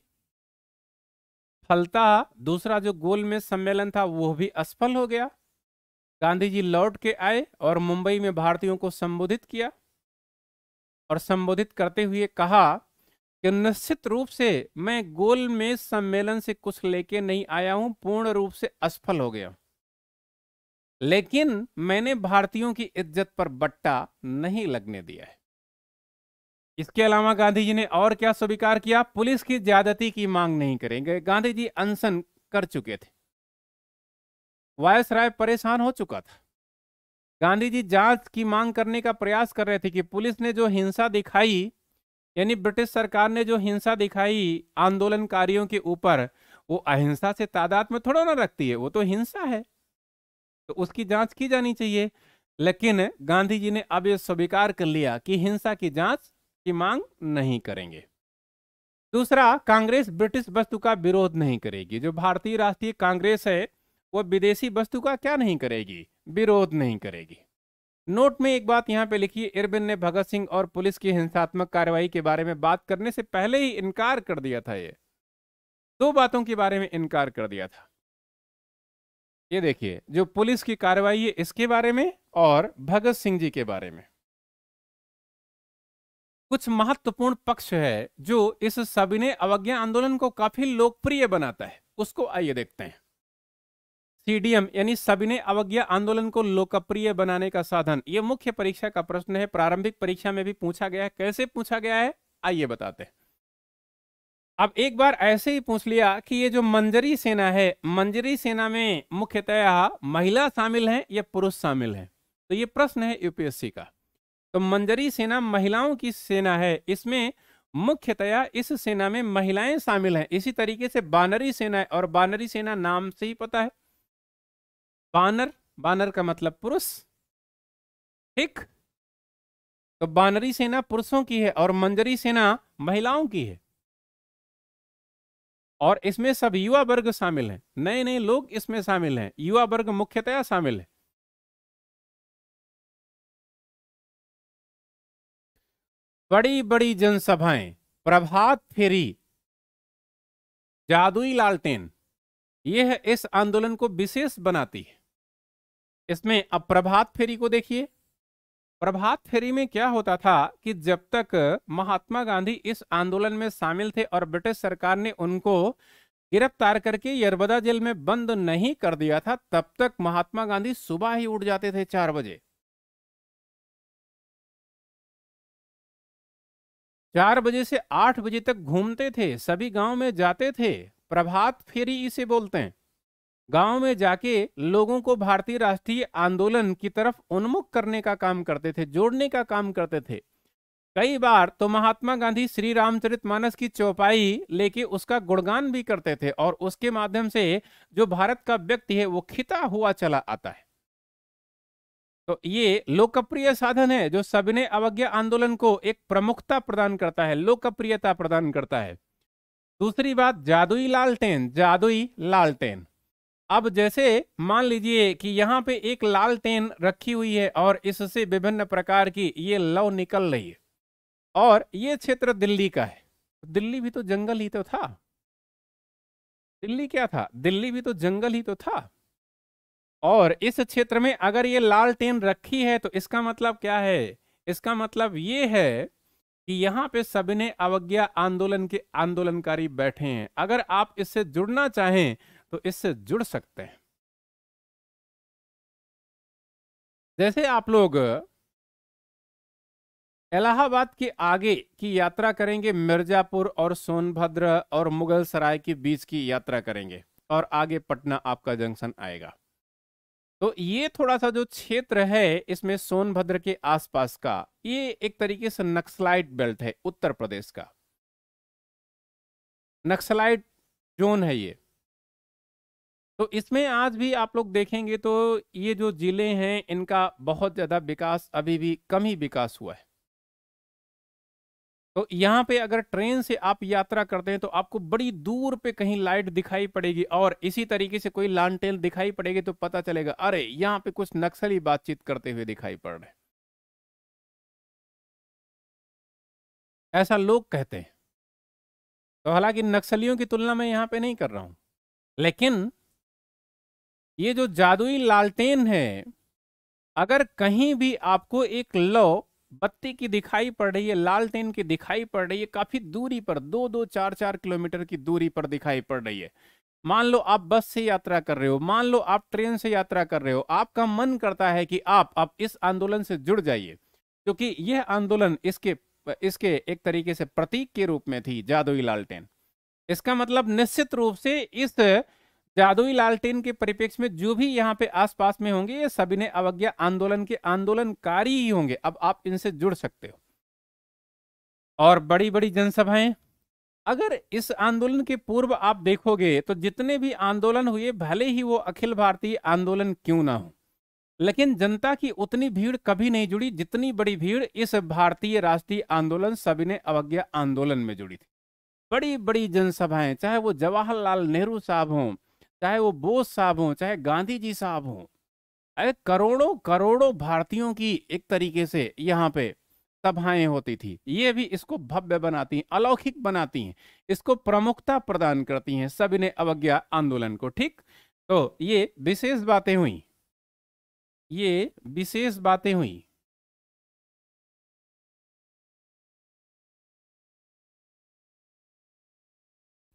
फलता दूसरा जो गोल में सम्मेलन था वो भी असफल हो गया गांधी जी लौट के आए और मुंबई में भारतीयों को संबोधित किया और संबोधित करते हुए कहा कि निश्चित रूप से मैं गोल में सम्मेलन से कुछ लेके नहीं आया हूं पूर्ण रूप से असफल हो गया लेकिन मैंने भारतीयों की इज्जत पर बट्टा नहीं लगने दिया है इसके अलावा गांधी जी ने और क्या स्वीकार किया पुलिस की ज्यादती की मांग नहीं करेंगे गांधी जी अनशन कर चुके थे वायसराय परेशान हो चुका था गांधी जी जांच की मांग करने का प्रयास कर रहे थे कि पुलिस ने जो हिंसा दिखाई यानी ब्रिटिश सरकार ने जो हिंसा दिखाई आंदोलनकारियों के ऊपर वो अहिंसा से तादाद में थोड़ा ना रखती है वो तो हिंसा है तो उसकी जांच की जानी चाहिए लेकिन गांधी जी ने अब ये स्वीकार कर लिया कि हिंसा की जांच की मांग नहीं करेंगे दूसरा कांग्रेस ब्रिटिश वस्तु का विरोध नहीं करेगी जो भारतीय राष्ट्रीय कांग्रेस है वह विदेशी वस्तु का क्या नहीं करेगी विरोध नहीं करेगी नोट में एक बात यहाँ पे लिखी इरबिन ने भगत सिंह और पुलिस की हिंसात्मक कार्रवाई के बारे में बात करने से पहले ही इनकार कर दिया था ये दो बातों के बारे में इनकार कर दिया था ये देखिए जो पुलिस की कार्रवाई है इसके बारे में और भगत सिंह जी के बारे में कुछ महत्वपूर्ण पक्ष है जो इस सविनय अवज्ञा आंदोलन को काफी लोकप्रिय बनाता है उसको आइए देखते हैं सीडीएम यानी सबने अवज्ञा आंदोलन को लोकप्रिय बनाने का साधन ये मुख्य परीक्षा का प्रश्न है प्रारंभिक परीक्षा में भी पूछा गया है कैसे पूछा गया है आइए बताते हैं अब एक बार ऐसे ही पूछ लिया कि ये जो मंजरी सेना है मंजरी सेना में मुख्यतः महिला शामिल है या पुरुष शामिल है तो ये प्रश्न है यूपीएससी का तो मंजरी सेना महिलाओं की सेना है इसमें मुख्यतया इस सेना में महिलाएं शामिल हैं इसी तरीके से बानरी सेना है और बानरी सेना नाम से ही पता है बानर बानर का मतलब पुरुष ठीक तो बानरी सेना पुरुषों की है और मंजरी सेना महिलाओं की है और इसमें सब युवा वर्ग शामिल हैं नए नए लोग इसमें शामिल हैं युवा वर्ग मुख्यतया शामिल है बड़ी बड़ी जनसभाएं प्रभात फेरी जादुई लालटेन यह इस आंदोलन को विशेष बनाती है इसमें अब प्रभात फेरी को देखिए प्रभात फेरी में क्या होता था कि जब तक महात्मा गांधी इस आंदोलन में शामिल थे और ब्रिटिश सरकार ने उनको गिरफ्तार करके यरबदा जेल में बंद नहीं कर दिया था तब तक महात्मा गांधी सुबह ही उठ जाते थे चार बजे चार बजे से आठ बजे तक घूमते थे सभी गांव में जाते थे प्रभात फेरी इसे बोलते हैं गांव में जाके लोगों को भारतीय राष्ट्रीय आंदोलन की तरफ उन्मुख करने का काम करते थे जोड़ने का काम करते थे कई बार तो महात्मा गांधी श्री रामचरित मानस की चौपाई लेके उसका गुणगान भी करते थे और उसके माध्यम से जो भारत का व्यक्ति है वो खिता हुआ चला आता है तो ये लोकप्रिय साधन है जो सबने अवज्ञा आंदोलन को एक प्रमुखता प्रदान करता है लोकप्रियता प्रदान करता है दूसरी बात जादुई लालटेन जादुई लालटेन अब जैसे मान लीजिए कि यहाँ पे एक लालटेन रखी हुई है और इससे विभिन्न प्रकार की ये लव निकल रही है और ये क्षेत्र दिल्ली का है दिल्ली भी तो जंगल ही तो था दिल्ली क्या था दिल्ली भी तो जंगल ही तो था और इस क्षेत्र में अगर ये लालटेन रखी है तो इसका मतलब क्या है इसका मतलब ये है कि यहाँ पे सभी अवज्ञा आंदोलन के आंदोलनकारी बैठे हैं अगर आप इससे जुड़ना चाहें तो इससे जुड़ सकते हैं जैसे आप लोग इलाहाबाद के आगे की यात्रा करेंगे मिर्जापुर और सोनभद्र और मुगल सराय के बीच की यात्रा करेंगे और आगे पटना आपका जंक्शन आएगा तो ये थोड़ा सा जो क्षेत्र है इसमें सोनभद्र के आसपास का ये एक तरीके से नक्सलाइट बेल्ट है उत्तर प्रदेश का नक्सलाइट जोन है ये तो इसमें आज भी आप लोग देखेंगे तो ये जो जिले हैं इनका बहुत ज़्यादा विकास अभी भी कम ही विकास हुआ है तो यहाँ पे अगर ट्रेन से आप यात्रा करते हैं तो आपको बड़ी दूर पे कहीं लाइट दिखाई पड़ेगी और इसी तरीके से कोई लानटेन दिखाई पड़ेगी तो पता चलेगा अरे यहाँ पे कुछ नक्सली बातचीत करते हुए दिखाई पड़ रहे ऐसा लोग कहते हैं तो हालांकि नक्सलियों की तुलना में यहाँ पे नहीं कर रहा हूं लेकिन ये जो जादुई लालटेन है अगर कहीं भी आपको एक लौ बत्ती की दिखाई पड़ रही है लालटेन की दिखाई पड़ रही है काफी दूरी पर दो दो चार चार किलोमीटर की दूरी पर दिखाई पड़ रही है मान लो आप बस से यात्रा कर रहे हो मान लो आप ट्रेन से यात्रा कर रहे हो आपका मन करता है कि आप अब इस आंदोलन से जुड़ जाइए क्योंकि यह आंदोलन इसके इसके एक तरीके से प्रतीक के रूप में थी जादुई लालटेन इसका मतलब निश्चित रूप से इस जादुई लालटेन के परिपेक्ष में जो भी यहाँ पे आसपास में होंगे ये सभी ने अवज्ञा आंदोलन के आंदोलनकारी ही होंगे अब आप इनसे जुड़ सकते हो और बड़ी बड़ी जनसभाएं अगर इस आंदोलन के पूर्व आप देखोगे तो जितने भी आंदोलन हुए भले ही वो अखिल भारतीय आंदोलन क्यों ना हो लेकिन जनता की उतनी भीड़ कभी नहीं जुड़ी जितनी बड़ी भीड़ इस भारतीय राष्ट्रीय आंदोलन ने अवज्ञा आंदोलन में जुड़ी थी बड़ी बड़ी जनसभाएं चाहे वो जवाहरलाल नेहरू साहब हों चाहे वो बोस साहब हों चाहे गांधी जी साहब हों अरे करोड़ों करोड़ों भारतीयों की एक तरीके से यहाँ पे सभाएं होती थी ये भी इसको भव्य बनाती हैं अलौकिक बनाती हैं इसको प्रमुखता प्रदान करती हैं सविनय अवज्ञा आंदोलन को ठीक तो ये विशेष बातें हुई ये विशेष बातें हुई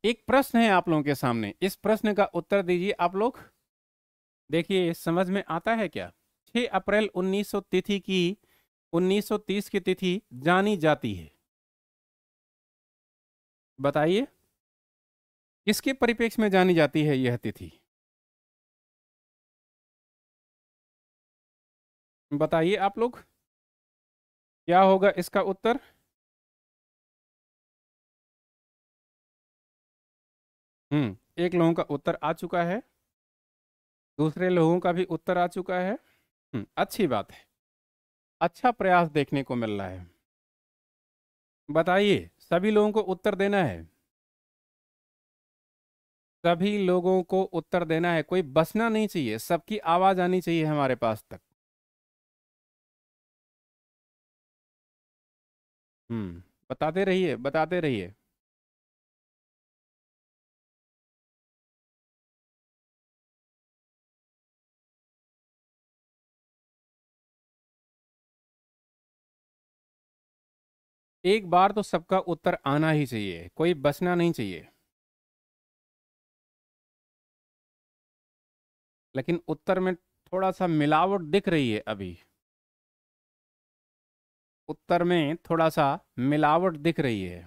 एक प्रश्न है आप लोगों के सामने इस प्रश्न का उत्तर दीजिए आप लोग देखिए समझ में आता है क्या 6 अप्रैल 1900 तिथि की 1930 की तिथि जानी जाती है बताइए किसके परिपेक्ष में जानी जाती है यह तिथि बताइए आप लोग क्या होगा इसका उत्तर हम्म एक लोगों का उत्तर आ चुका है दूसरे लोगों का भी उत्तर आ चुका है हम्म, अच्छी बात है अच्छा प्रयास देखने को मिल रहा है बताइए सभी लोगों को उत्तर देना है सभी लोगों को उत्तर देना है कोई बसना नहीं चाहिए सबकी आवाज आनी चाहिए हमारे पास तक हम्म बताते रहिए बताते रहिए एक बार तो सबका उत्तर आना ही चाहिए कोई बसना नहीं चाहिए लेकिन उत्तर में थोड़ा सा मिलावट दिख रही है अभी उत्तर में थोड़ा सा मिलावट दिख रही है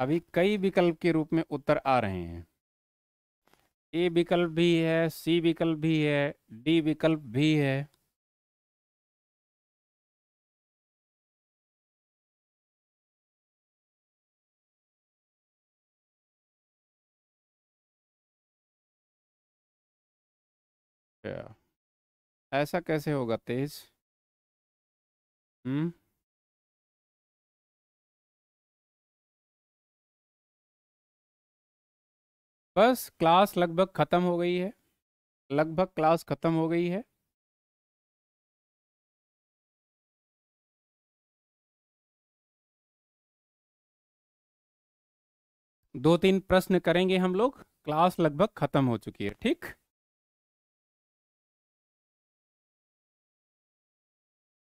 अभी कई विकल्प के रूप में उत्तर आ रहे हैं ए विकल्प भी है सी विकल्प भी है डी विकल्प भी है अच्छा। ऐसा कैसे होगा तेज हम्म बस क्लास लगभग ख़त्म हो गई है लगभग क्लास ख़त्म हो गई है दो तीन प्रश्न करेंगे हम लोग क्लास लगभग ख़त्म हो चुकी है ठीक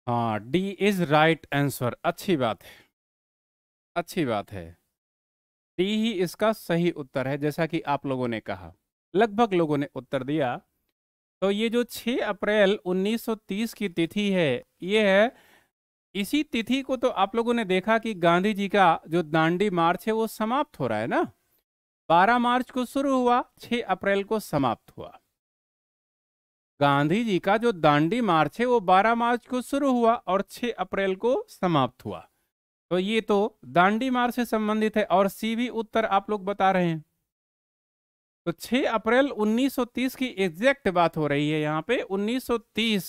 हाँ डी इज़ राइट आंसर अच्छी बात है अच्छी बात है डी ही इसका सही उत्तर है जैसा कि आप लोगों ने कहा लगभग लोगों ने उत्तर दिया तो ये जो 6 अप्रैल 1930 की तिथि है ये है इसी तिथि को तो आप लोगों ने देखा कि गांधी जी का जो दांडी मार्च है वो समाप्त हो रहा है ना 12 मार्च को शुरू हुआ 6 अप्रैल को समाप्त हुआ गांधी जी का जो दांडी मार्च है वो 12 मार्च को शुरू हुआ और 6 अप्रैल को समाप्त हुआ तो ये तो दांडी मार्च से संबंधित है और सी भी उत्तर आप लोग बता रहे हैं तो 6 अप्रैल 1930 की एग्जैक्ट बात हो रही है यहाँ पे 1930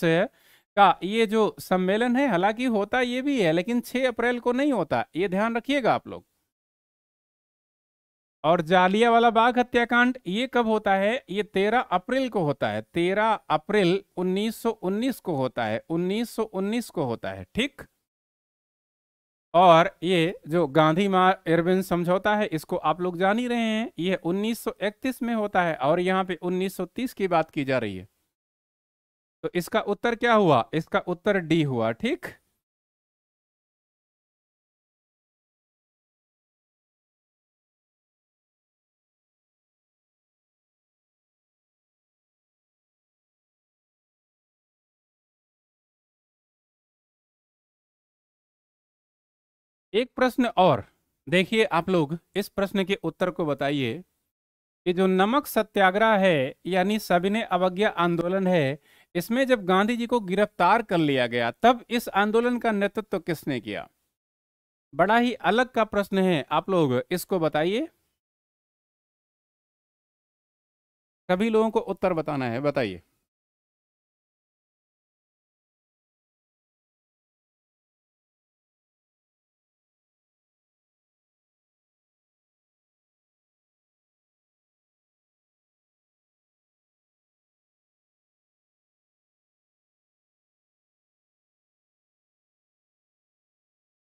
का ये जो सम्मेलन है हालांकि होता ये भी है लेकिन 6 अप्रैल को नहीं होता ये ध्यान रखिएगा आप लोग और जालिया वाला बाघ हत्याकांड ये कब होता है ये तेरह अप्रैल को होता है तेरह अप्रैल 1919 को होता है 1919 को होता है ठीक और ये जो गांधी मार एयरबिन समझौता है इसको आप लोग जान ही रहे हैं ये 1931 में होता है और यहाँ पे 1930 की बात की जा रही है तो इसका उत्तर क्या हुआ इसका उत्तर डी हुआ ठीक एक प्रश्न और देखिए आप लोग इस प्रश्न के उत्तर को बताइए कि जो नमक सत्याग्रह है यानी सविनय अवज्ञा आंदोलन है इसमें जब गांधी जी को गिरफ्तार कर लिया गया तब इस आंदोलन का नेतृत्व तो किसने किया बड़ा ही अलग का प्रश्न है आप लोग इसको बताइए सभी लोगों को उत्तर बताना है बताइए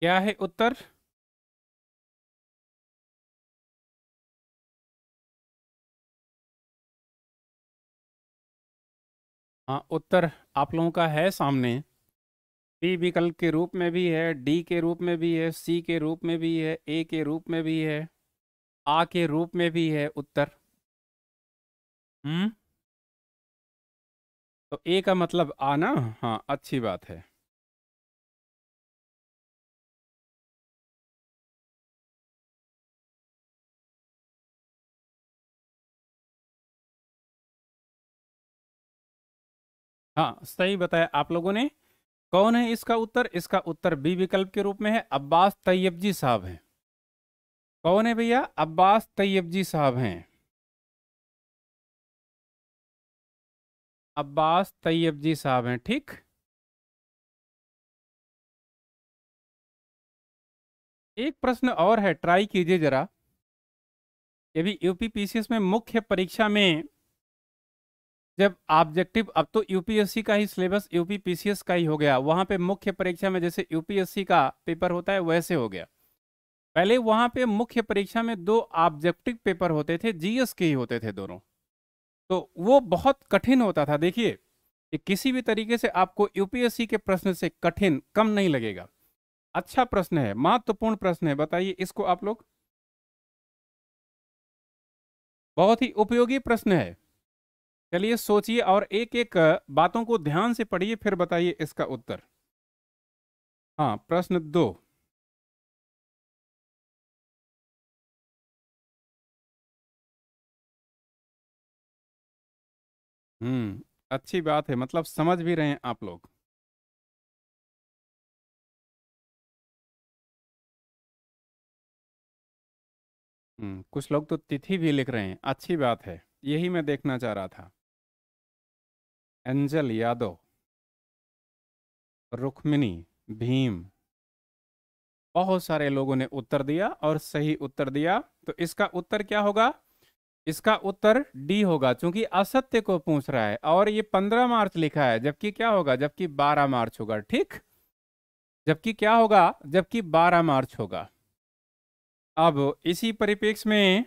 क्या है उत्तर हाँ उत्तर आप लोगों का है सामने बी विकल्प के रूप में भी है डी के रूप में भी है सी के रूप में भी है ए के रूप में भी है आ के रूप में भी है उत्तर हम्म तो ए का मतलब आना हाँ अच्छी बात है हाँ सही बताया आप लोगों ने कौन है इसका उत्तर इसका उत्तर बी विकल्प के रूप में है अब्बास तैयब जी साहब हैं कौन है भैया अब्बास तैयब जी साहब हैं अब्बास तैयब जी साहब हैं ठीक एक प्रश्न और है ट्राई कीजिए जरा यदि यूपी पीसीएस में मुख्य परीक्षा में जब ऑब्जेक्टिव अब तो यूपीएससी का ही सिलेबस यूपी पीसीएस का ही हो गया वहां पे मुख्य परीक्षा में जैसे यूपीएससी का पेपर होता है वैसे हो गया पहले वहां पे मुख्य परीक्षा में दो ऑब्जेक्टिव पेपर होते थे जीएस के ही होते थे दोनों तो वो बहुत कठिन होता था देखिए किसी भी तरीके से आपको यूपीएससी के प्रश्न से कठिन कम नहीं लगेगा अच्छा प्रश्न है महत्वपूर्ण प्रश्न है बताइए इसको आप लोग बहुत ही उपयोगी प्रश्न है चलिए सोचिए और एक एक बातों को ध्यान से पढ़िए फिर बताइए इसका उत्तर हाँ प्रश्न दो हम्म अच्छी बात है मतलब समझ भी रहे हैं आप लोग हम्म कुछ लोग तो तिथि भी लिख रहे हैं अच्छी बात है यही मैं देखना चाह रहा था एंजल यादव रुक्मिनी भीम बहुत सारे लोगों ने उत्तर दिया और सही उत्तर दिया तो इसका उत्तर क्या होगा इसका उत्तर डी होगा क्योंकि असत्य को पूछ रहा है और ये पंद्रह मार्च लिखा है जबकि क्या होगा जबकि बारह मार्च होगा ठीक जबकि क्या होगा जबकि बारह मार्च होगा अब इसी परिपेक्ष में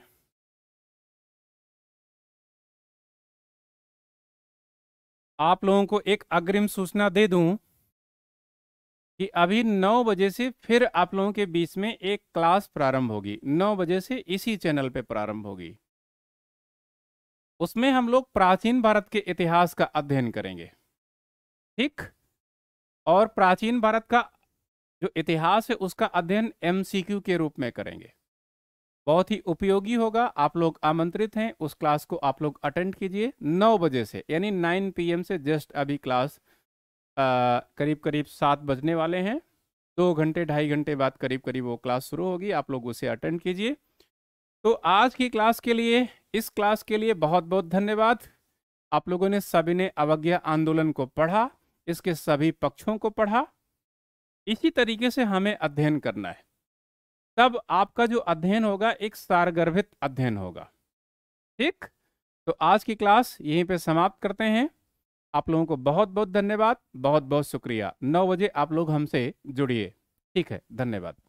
आप लोगों को एक अग्रिम सूचना दे दूं कि अभी नौ बजे से फिर आप लोगों के बीच में एक क्लास प्रारंभ होगी नौ बजे से इसी चैनल पे प्रारंभ होगी उसमें हम लोग प्राचीन भारत के इतिहास का अध्ययन करेंगे ठीक और प्राचीन भारत का जो इतिहास है उसका अध्ययन एमसीक्यू के रूप में करेंगे बहुत ही उपयोगी होगा आप लोग आमंत्रित हैं उस क्लास को आप लोग अटेंड कीजिए नौ बजे से यानी नाइन पीएम से जस्ट अभी क्लास आ, करीब करीब सात बजने वाले हैं दो घंटे ढाई घंटे बाद करीब करीब वो क्लास शुरू होगी आप लोग उसे अटेंड कीजिए तो आज की क्लास के लिए इस क्लास के लिए बहुत बहुत धन्यवाद आप लोगों ने सभी ने अवज्ञा आंदोलन को पढ़ा इसके सभी पक्षों को पढ़ा इसी तरीके से हमें अध्ययन करना है तब आपका जो अध्ययन होगा एक सारगर्भित अध्ययन होगा ठीक तो आज की क्लास यहीं पे समाप्त करते हैं आप लोगों को बहुत बहुत धन्यवाद बहुत बहुत शुक्रिया नौ बजे आप लोग हमसे जुड़िए ठीक है धन्यवाद